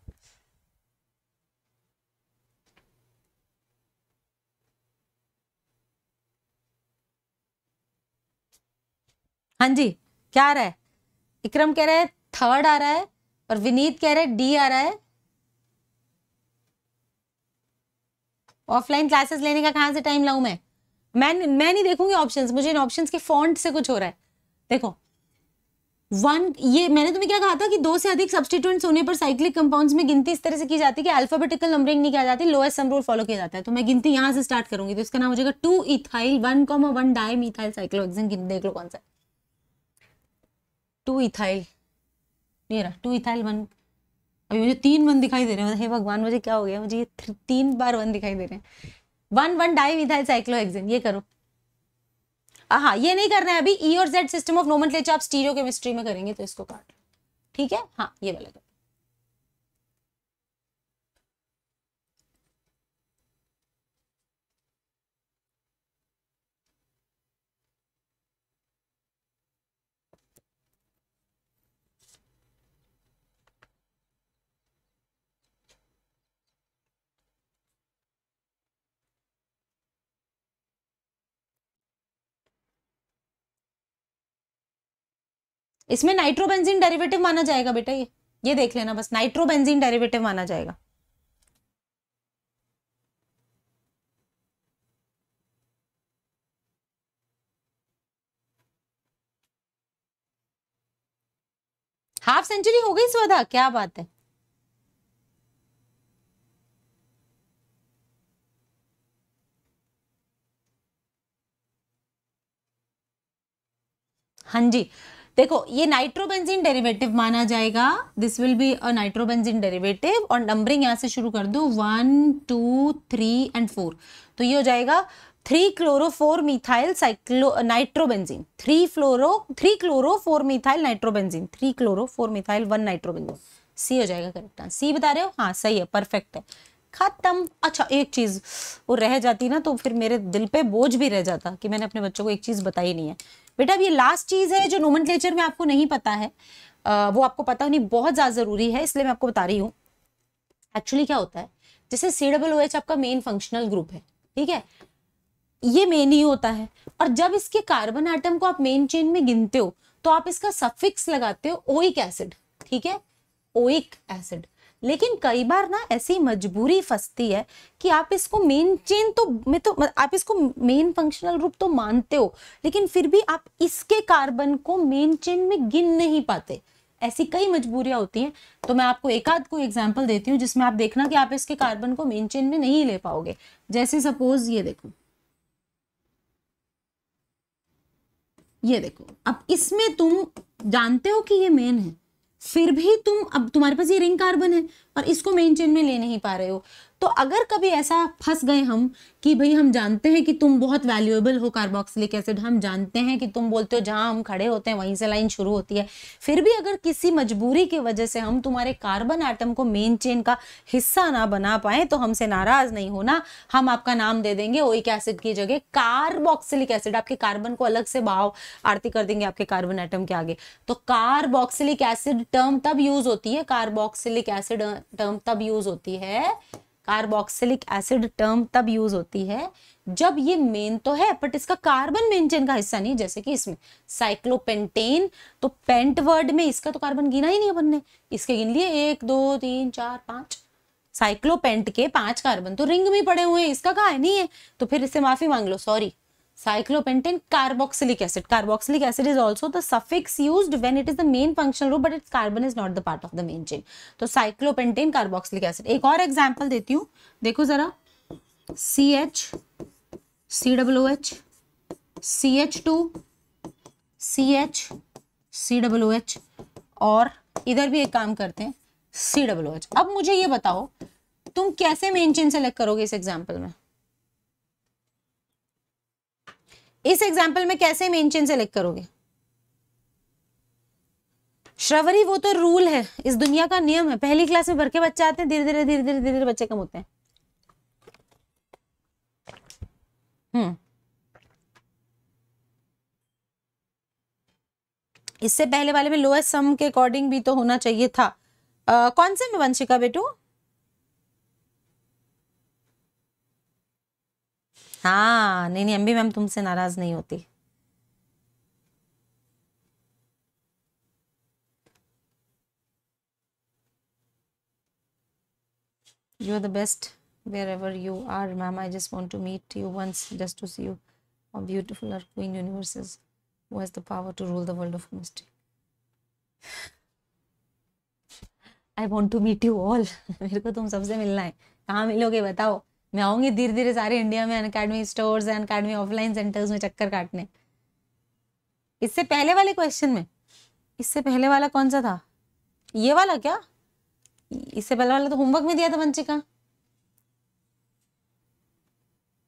हाँ जी क्या आ रहा है इक्रम कह रहा है थर्ड आ रहा है और विनीत कह रहा है डी आ रहा है ऑफलाइन क्लासेस लेने का कहाँ से टाइम लाऊ मैं मैं मैं नहीं देखूंगी ऑप्शंस मुझे इन ऑप्शंस के फॉन्ट से कुछ हो रहा है देखो वन ये मैंने तुम्हें क्या कहा था कि दो से अधिक सब्सटीट्यूएंट्स होने पर साइक्लिक कंपाउंड्स में गिनती इस तरह से की जाती है कि अल्फाबेटिकल नंबरिंग नहीं किया जाती लोएस्ट सम रूल फॉलो किया जाता है तो मैं गिनती यहाँ से स्टार्ट करूंगी तो इसका नाम हो जाएगा two ethyl one comma one dimethyl cyclohexene देख लो कौन सा टू इथाइल नहीं रहा टू इथाइल वन अभी मुझे तीन वन दिखाई दे रहे हैं मतलब, हे भगवान मुझे क्या हो गया मुझे ये तीन बार वन दिखाई दे रहे हैं one one di cyclohexene ये करो हाँ ये नहीं करना है अभी ई e और जेड सिस्टम ऑफ नोमन आप स्टीरियो केमिस्ट्री में करेंगे तो इसको काट ठीक है हाँ ये वाला करो इसमें नाइट्रोबेंजीन डेरिवेटिव माना जाएगा बेटा ये ये देख लेना बस नाइट्रोबेंजीन डेरिवेटिव माना जाएगा हाफ सेंचुरी हो गई स्वधा क्या बात है हाँ जी देखो ये नाइट्रोबेंजीन डेरिवेटिव माना जाएगा this will be a nitrobenzene derivative और नंबरिंग यहाँ से शुरू कर दो one two three and four तो ये हो जाएगा three chloro four methyl cyclo nitrobenzene three fluoro three chloro four methyl nitrobenzene three chloro four methyl one nitrobenzene C हो जाएगा करेक्ट सी बता रहे हो हाँ सही है परफेक्ट है खत्म अच्छा एक चीज़ वो रह जाती ना तो फिर मेरे दिल पे बोझ भी रह जाता कि मैंने अपने बच्चों को एक चीज़ बताई नहीं है बेटा अब ये लास्ट चीज़ है जो नोमन में आपको नहीं पता है वो आपको पता नहीं बहुत ज़्यादा ज़रूरी है इसलिए मैं आपको बता रही हूँ एक्चुअली क्या होता है जैसे सी डबल ओ एच आपका मेन फंक्शनल ग्रुप है ठीक है ये मेन ही होता है और जब इसके कार्बन आइटम को आप मेन चेन में गिनते हो तो आप इसका सफिक्स लगाते हो ओइक एसिड ठीक है ओइक एसिड लेकिन कई बार ना ऐसी मजबूरी फंसती है कि आप इसको मेन चेन तो मैं तो आप इसको मेन फंक्शनल रूप तो मानते हो लेकिन फिर भी आप इसके कार्बन को मेन चेन में गिन नहीं पाते ऐसी कई मजबूरियां होती हैं तो मैं आपको एक आध कोई एग्जाम्पल देती हूँ जिसमें आप देखना कि आप इसके कार्बन को मेन चेन में नहीं ले पाओगे जैसे सपोज ये देखो ये देखो अब इसमें तुम जानते हो कि ये मेन है फिर भी तुम अब तुम्हारे पास ये रिंग कार्बन है और इसको मेन चेन में ले नहीं पा रहे हो तो अगर कभी ऐसा फंस गए हम कि भाई हम जानते हैं कि तुम बहुत वैल्यूएबल हो कार्बोक्सिलिक एसिड हम जानते हैं कि तुम बोलते हो जहाँ हम खड़े होते हैं वहीं से लाइन शुरू होती है फिर भी अगर किसी मजबूरी की वजह से हम तुम्हारे कार्बन आइटम को मेन चेन का हिस्सा ना बना पाए तो हमसे नाराज नहीं होना हम आपका नाम दे देंगे ओइक एसिड की जगह कार्बोक्सिलिक एसिड आपके कार्बन को अलग से भाव आरती कर देंगे आपके कार्बन आइटम के आगे तो कार्बोक्सिलिक एसिड टर्म तब यूज होती है कार्बोक्सिलिक एसिड टर्म तब यूज होती है कार्बोक्सिलिक एसिड टर्म तब यूज होती है जब ये मेन तो है बट इसका कार्बन चेन का हिस्सा नहीं जैसे कि इसमें साइक्लोपेंटेन तो पेंट वर्ड में इसका तो कार्बन गिना ही नहीं अपन ने इसके गिन लिए एक दो तीन चार पांच साइक्लोपेंट के पांच कार्बन तो रिंग में पड़े हुए हैं इसका कहा है नहीं है तो फिर इससे माफी मांग लो sorry cyclopentane carboxylic acid carboxylic acid is also the suffix use when it is the main functional group but it's carbon is not the part of the main chain तो साइक्लोपेंटेन कार्बोक्सिलिक एसिड एक और example देती हूँ देखो जरा C H C W H C H two C H C W H और इधर भी एक काम करते हैं सी डब्ल्यू एच अब मुझे ये बताओ तुम कैसे मेन चेन सेलेक्ट करोगे इस एग्जाम्पल में इस एग्जाम्पल में कैसे मेन चेन सेलेक्ट करोगे श्रवरी वो तो रूल है इस दुनिया का नियम है पहली क्लास में भर के बच्चे आते हैं धीरे धीरे धीरे धीरे धीरे धीरे बच्चे कम होते हैं हम्म इससे पहले वाले में लोएस्ट सम के अकॉर्डिंग भी तो होना चाहिए था आ, कौन से में वंशिका बेटू हाँ नहीं नहीं अम्बी मैम तुमसे नाराज नहीं होती you are the best wherever you are ma'am I just want to meet you once just to see you a beautiful are queen universe is वो is the power to rule the world of mistake I want to meet you all मेरे को तुम सबसे मिलना है कहाँ मिलोगे बताओ मैं आऊंगी धीरे धीरे सारे इंडिया में Unacademy stores and academy offline centres में चक्कर काटने इससे पहले वाले क्वेश्चन में इससे पहले वाला कौन सा था ये वाला क्या इससे पहले वाला तो होमवर्क में दिया था वंशिका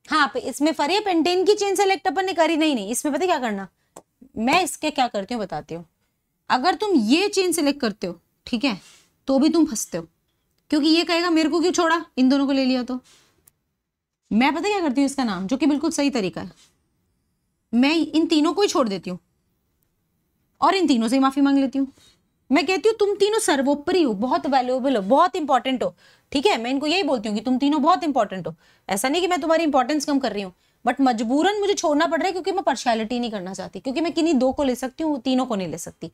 हाँ पे इसमें फर ये पेंटेन की चेन सेलेक्ट अपन ने करी नहीं नहीं इसमें पता क्या करना मैं इसके क्या करती हूँ बताती हूँ अगर तुम ये चेन सेलेक्ट करते हो ठीक है तो भी तुम फंसते हो क्योंकि ये कहेगा मेरे को क्यों छोड़ा इन दोनों को ले लिया तो मैं पता क्या करती हूँ इसका नाम जो कि बिल्कुल सही तरीका है मैं इन तीनों को ही छोड़ देती हूँ और इन तीनों से ही माफ़ी मांग लेती हूँ मैं कहती हूँ तुम तीनों सर्वोपरि हो बहुत वैल्यूएबल हो बहुत इंपॉर्टेंट हो ठीक है मैं इनको यही बोलती हूँ कि तुम तीनों बहुत इंपॉर्टेंट हो ऐसा नहीं कि मैं तुम्हारी इंपॉर्टेंस कम कर रही हूँ बट मजबूरन मुझे छोड़ना पड़ रहा है क्योंकि मैं पार्शलिटी नहीं करना चाहती क्योंकि मैं किन्हीं दो को ले सकती हूँ तीनों को नहीं ले सकती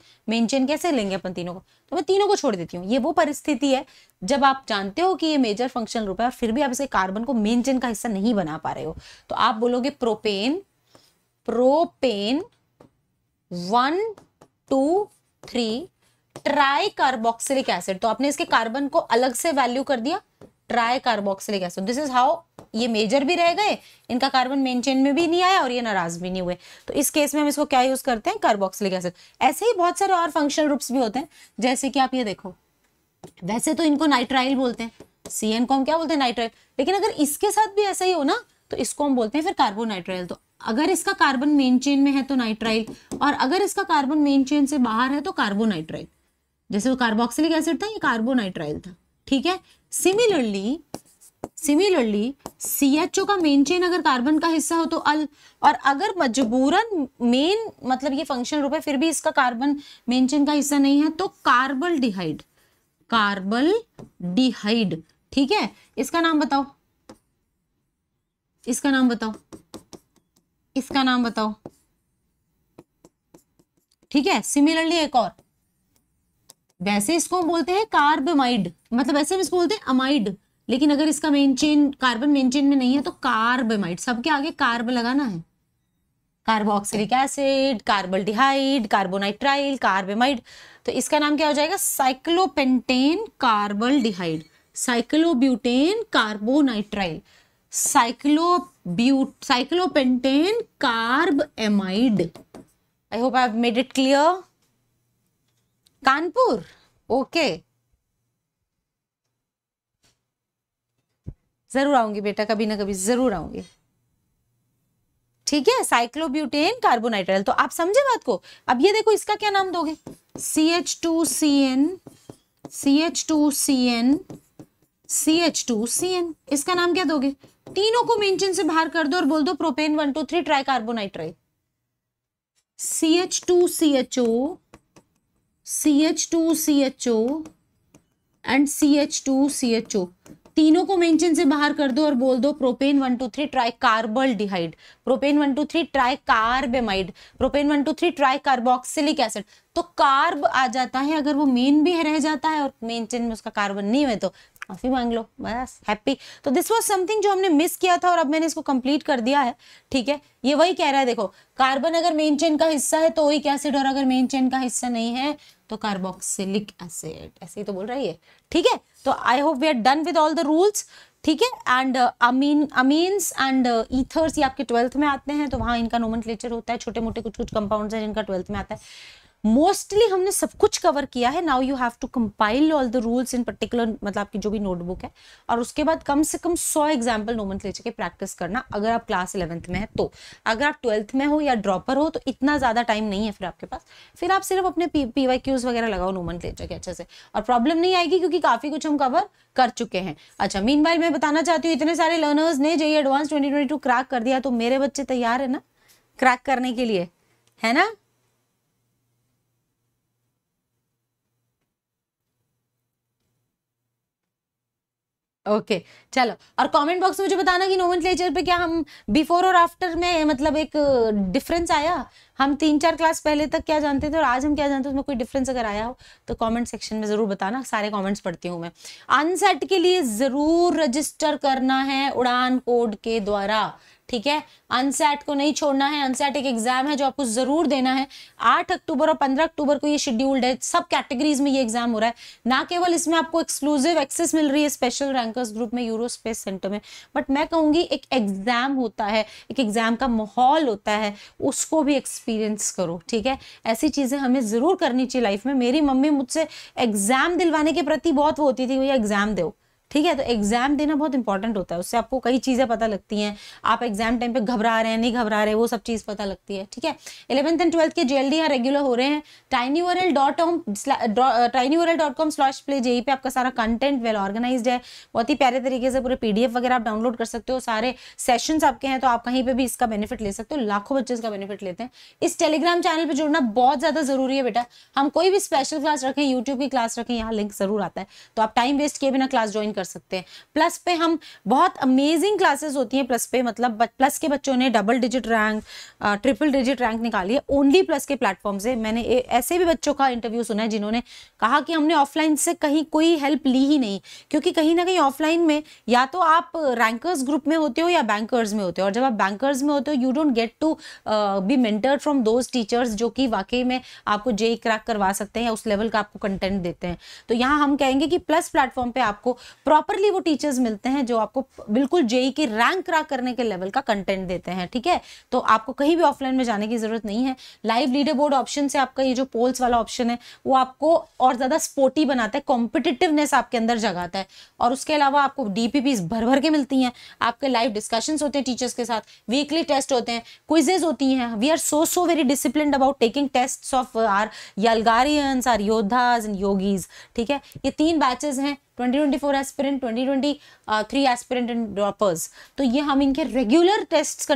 चेन कैसे लेंगे अपन तीनों को तो मैं तीनों को छोड़ देती हूँ ये वो परिस्थिति है जब आप जानते हो कि ये मेजर फंक्शनल रूप है और फिर भी आप इसे कार्बन को चेन का हिस्सा नहीं बना पा रहे हो तो आप बोलोगे propane propane one two three tri carboxylic acid तो आपने इसके कार्बन को अलग से वैल्यू कर दिया tri carboxylic acid this is how ये मेजर भी रह गए इनका कार्बन मेन चेन में भी नहीं आया और ये नाराज भी नहीं हुए तो इस केस में हम इसको क्या यूज करते हैं कार्बोक्सिलिक एसिड ऐसे ही बहुत सारे और फंक्शनल ग्रुप्स भी होते हैं जैसे कि आप ये देखो वैसे तो इनको नाइट्राइल बोलते हैं सी एन को हम क्या बोलते हैं नाइट्राइल लेकिन अगर इसके साथ भी ऐसा ही हो ना तो इसको हम बोलते हैं फिर कार्बोनाइट्राइल तो अगर इसका कार्बन मेन चेन में है तो नाइट्राइल और अगर इसका कार्बन मेन चेन से बाहर है तो कार्बोनाइट्राइल जैसे वो कार्बोक्सिलिक एसिड था ये कार्बोनाइट्राइल था ठीक है सिमिलरली सिमिलरली सीएचओ का मेन चेन अगर कार्बन का हिस्सा हो तो अल और अगर मजबूरन मेन मतलब ये फंक्शन रूप है फिर भी इसका कार्बन मेन चेन का हिस्सा नहीं है तो कार्बल डिहाइड कार्बल डिहाइड ठीक है इसका नाम बताओ इसका नाम बताओ इसका नाम बताओ ठीक है सिमिलरली एक और वैसे इसको हम बोलते हैं कार्बमाइड मतलब वैसे हम इसको बोलते हैं अमाइड लेकिन अगर इसका main chain carbon main chain में नहीं है तो कार्बमाइड सबके आगे कार्ब लगाना है carboxylic acid aldehyde carbonitrile carbamide तो इसका नाम क्या हो जाएगा cyclopentane aldehyde cyclobutane carbonitrile cyclobut cyclopentane carb amide I hope I have made it clear Kanpur okay जरूर आऊंगी बेटा कभी ना कभी जरूर आऊंगी ठीक है साइक्लोब्यूटेन कार्बोनाइट्रेल तो आप समझे बात को अब ये देखो इसका क्या नाम दोगे C H two C N C H two C N C H two C N इसका नाम क्या दोगे तीनों को मेंशन से बाहर कर दो और बोल दो propane one two three tri carbonitrile C H two C H O C H two C H O and C H two C H O तीनों को मेंशन से बाहर कर दो और बोल दो propane one two three tri carbaldehyde propane one two three tri carbamide propane one two three tri carboxylic acid तो कार्ब आ जाता है अगर वो मेन भी रह जाता है और मेन चेन में उसका कार्बन नहीं है तो माफी मांग लो बस हैप्पी तो दिस वाज समथिंग जो हमने मिस किया था और अब मैंने इसको कंप्लीट कर दिया है ठीक है ये वही कह रहा है देखो कार्बन अगर मेन चेन का हिस्सा है तो वही एसिड और अगर मेन चेन का हिस्सा नहीं है तो कार्बोक्सिलिक एसिड ऐसे ही तो बोल रही है ठीक है तो I hope we are done with all the rules ठीक है and amine amines and ethers ये आपके ट्वेल्थ में आते हैं तो वहाँ इनका नोमन होता है छोटे मोटे कुछ कुछ कंपाउंड्स हैं जिनका ट्वेल्थ में आता है मोस्टली हमने सब कुछ कवर किया है now you have to compile all the rules in particular मतलब आपकी जो भी नोटबुक है और उसके बाद कम से कम सौ एग्जाम्पल नोमन के प्रैक्टिस करना अगर आप क्लास इलेवंथ में है तो अगर आप ट्वेल्थ में हो या ड्रॉपर हो तो इतना ज़्यादा टाइम नहीं है फिर आपके पास फिर आप सिर्फ अपने पी वाई क्यूज वगैरह लगाओ नोमन के अच्छे से और प्रॉब्लम नहीं आएगी क्योंकि काफ़ी कुछ हम कवर कर चुके हैं अच्छा मीन मैं बताना चाहती हूँ इतने सारे लर्नर्स ने जो एडवांस ट्वेंटी क्रैक कर दिया तो मेरे बच्चे तैयार है ना क्रैक करने के लिए है ना ओके okay, चलो और कमेंट बॉक्स में मुझे बताना कि नोमन पे क्या हम बिफोर और आफ्टर में मतलब एक डिफरेंस uh, आया हम तीन चार क्लास पहले तक क्या जानते थे और आज हम क्या जानते हैं उसमें कोई डिफरेंस अगर आया हो तो कमेंट सेक्शन में ज़रूर बताना सारे कमेंट्स पढ़ती हूँ मैं अनसेट के लिए ज़रूर रजिस्टर करना है उड़ान कोड के द्वारा ठीक है अनसेट को नहीं छोड़ना है अनसेट एक एग्जाम है जो आपको जरूर देना है आठ अक्टूबर और पंद्रह अक्टूबर को ये शेड्यूल्ड है सब कैटेगरीज में ये एग्जाम हो रहा है ना केवल इसमें आपको एक्सक्लूसिव एक्सेस मिल रही है स्पेशल रैंकर्स ग्रुप में यूरो स्पेस सेंटर में बट मैं कहूँगी एक एग्जाम होता है एक एग्जाम का माहौल होता है उसको भी एक्सपीरियंस करो ठीक है ऐसी चीज़ें हमें ज़रूर करनी चाहिए लाइफ में मेरी मम्मी मुझसे एग्जाम दिलवाने के प्रति बहुत वो होती थी भैया एग्जाम दो ठीक है तो एग्जाम देना बहुत इंपॉर्टेंट होता है उससे आपको कई चीज़ें पता लगती हैं आप एग्जाम टाइम पे घबरा रहे हैं नहीं घबरा रहे वो सब चीज़ पता लगती है ठीक है इलेवंथ एंड ट्वेल्थ के डी यहाँ रेगुलर हो रहे हैं tiny URL dot com tiny dot com slash play J पे आपका सारा कंटेंट वेल ऑर्गेनाइज है बहुत ही प्यारे तरीके से पूरे पीडीएफ वगैरह आप डाउनलोड कर सकते हो सारे सेशन आपके हैं तो आप कहीं पर भी इसका बेनिफिट ले सकते हो लाखों बच्चे इसका बेनिफिट लेते हैं इस टेलीग्राम चैनल पर जुड़ना बहुत ज़्यादा ज़रूरी है बेटा हम कोई भी स्पेशल क्लास रखें यूट्यूब की क्लास रखें यहाँ लिंक जरूर आता है तो आप टाइम वेस्ट किए बिना क्लास ज्वाइन कर कर सकते हैं प्लस पे हम बहुत अमेजिंग क्लासेस होती हैं प्लस पे मतलब प्लस के बच्चों ने double digit rank triple digit rank निकाली है ओनली प्लस के प्लेटफॉर्म से मैंने ऐसे भी बच्चों का इंटरव्यू सुना है जिन्होंने कहा कि हमने ऑफलाइन से कहीं कोई हेल्प ली ही नहीं क्योंकि कहीं ना कहीं ऑफलाइन में या तो आप रैंकर्स ग्रुप में होते हो या बैंकर्स में होते हो और जब आप बैंकर्स में होते हो you don't get to be mentor from those teachers जो कि वाकई में आपको जे क्रैक करवा सकते हैं या उस लेवल का आपको कंटेंट देते हैं तो यहाँ हम कहेंगे कि प्लस प्लेटफॉर्म पे आपको प्रॉपरली वो टीचर्स मिलते हैं जो आपको बिल्कुल जेई की रैंक क्रा करने के लेवल का कंटेंट देते हैं ठीक है तो आपको कहीं भी ऑफलाइन में जाने की जरूरत नहीं है लाइव लीडर बोर्ड ऑप्शन से आपका ये जो पोल्स वाला ऑप्शन है वो आपको और ज्यादा स्पोर्टी बनाता है कॉम्पिटिटिवनेस आपके अंदर जगाता है और उसके अलावा आपको डीपीपीस भर भर के मिलती हैं आपके लाइव डिस्कशंस होते हैं टीचर्स के साथ वीकली टेस्ट होते हैं क्विजेज होती हैं we are so so very discipline about taking test of our यलगारियंस आर योद्धाज एंड योगीज ठीक है ये तीन बैचेज हैं 2024 2023 तो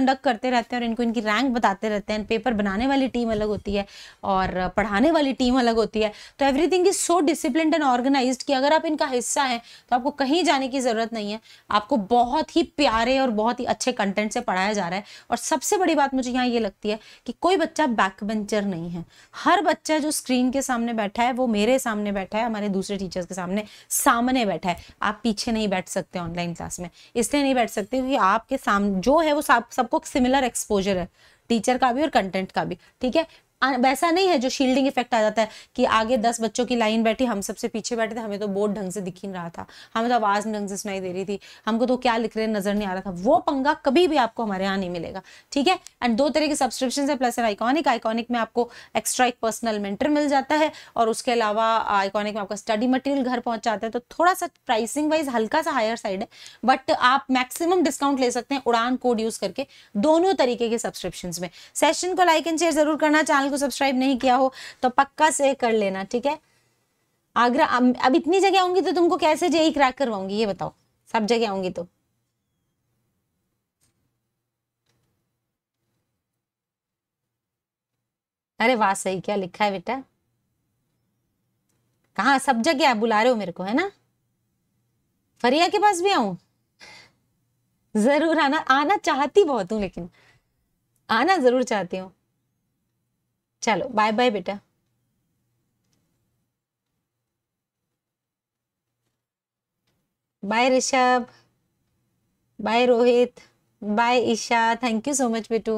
और इनको इनकी रैंक बताते रहते हैं पेपर बनाने वाली टीम अलग होती है और पढ़ाने वाली टीम अलग होती है तो एवरीथिंग इज एंड ऑर्गेनाइज कि अगर आप इनका हिस्सा हैं तो आपको कहीं जाने की ज़रूरत नहीं है आपको बहुत ही प्यारे और बहुत ही अच्छे कंटेंट से पढ़ाया जा रहा है और सबसे बड़ी बात मुझे यहाँ ये लगती है कि कोई बच्चा बैक बेंचर नहीं है हर बच्चा जो स्क्रीन के सामने बैठा है वो मेरे सामने बैठा है हमारे दूसरे टीचर्स के सामने सामने सामने बैठा है आप पीछे नहीं बैठ सकते ऑनलाइन क्लास में इसलिए नहीं बैठ सकते क्योंकि आपके सामने जो है वो सबको सिमिलर एक्सपोजर है टीचर का भी और कंटेंट का भी ठीक है वैसा नहीं है जो शील्डिंग इफेक्ट आ जाता है कि आगे दस बच्चों की लाइन बैठी हम सबसे पीछे बैठे थे हमें तो बोर्ड ढंग से दिख ही रहा था हमें तो आवाज़ ढंग से सुनाई दे रही थी हमको तो क्या लिख रहे नजर नहीं आ रहा था वो पंगा कभी भी आपको हमारे यहाँ नहीं मिलेगा ठीक है एंड दो तरह के सब्सक्रिप्शन है प्लस आइकॉनिक आइकॉनिक में आपको एक्स्ट्रा एक पर्सनल मेंटर मिल जाता है और उसके अलावा आइकॉनिक में आपका स्टडी मटेरियल घर पहुंच जाता है तो थोड़ा सा प्राइसिंग वाइज हल्का सा हायर साइड है बट आप मैक्सिमम डिस्काउंट ले सकते हैं उड़ान कोड यूज करके दोनों तरीके के सब्सक्रिप्शन में सेशन को लाइक एंड शेयर जरूर करना चैनल चैनल को सब्सक्राइब नहीं किया हो तो पक्का से कर लेना ठीक है आगरा अब इतनी जगह आऊंगी तो तुमको कैसे जेई क्रैक करवाऊंगी ये बताओ सब जगह आऊंगी तो अरे वाह सही क्या लिखा है बेटा कहा सब जगह आप बुला रहे हो मेरे को है ना फरिया के पास भी आऊं जरूर आना आना चाहती बहुत हूं लेकिन आना जरूर चाहती हूँ चलो बाय बाय बेटा bye Rishabh bye Rohit bye Isha thank you so much बेटू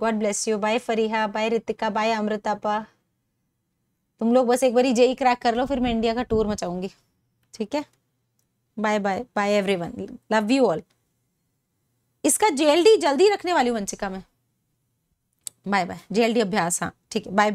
God bless you bye Fariha bye Ritika bye Amritapa तुम लोग बस एक बारी जेई क्रैक e कर लो फिर मैं इंडिया का टूर मचाऊंगी ठीक है bye bye bye everyone love you all इसका जेएलडी जल्दी रखने वाली हूँ वंशिका में बाय बाय जेएलडी अभ्यास हाँ ठीक है बाय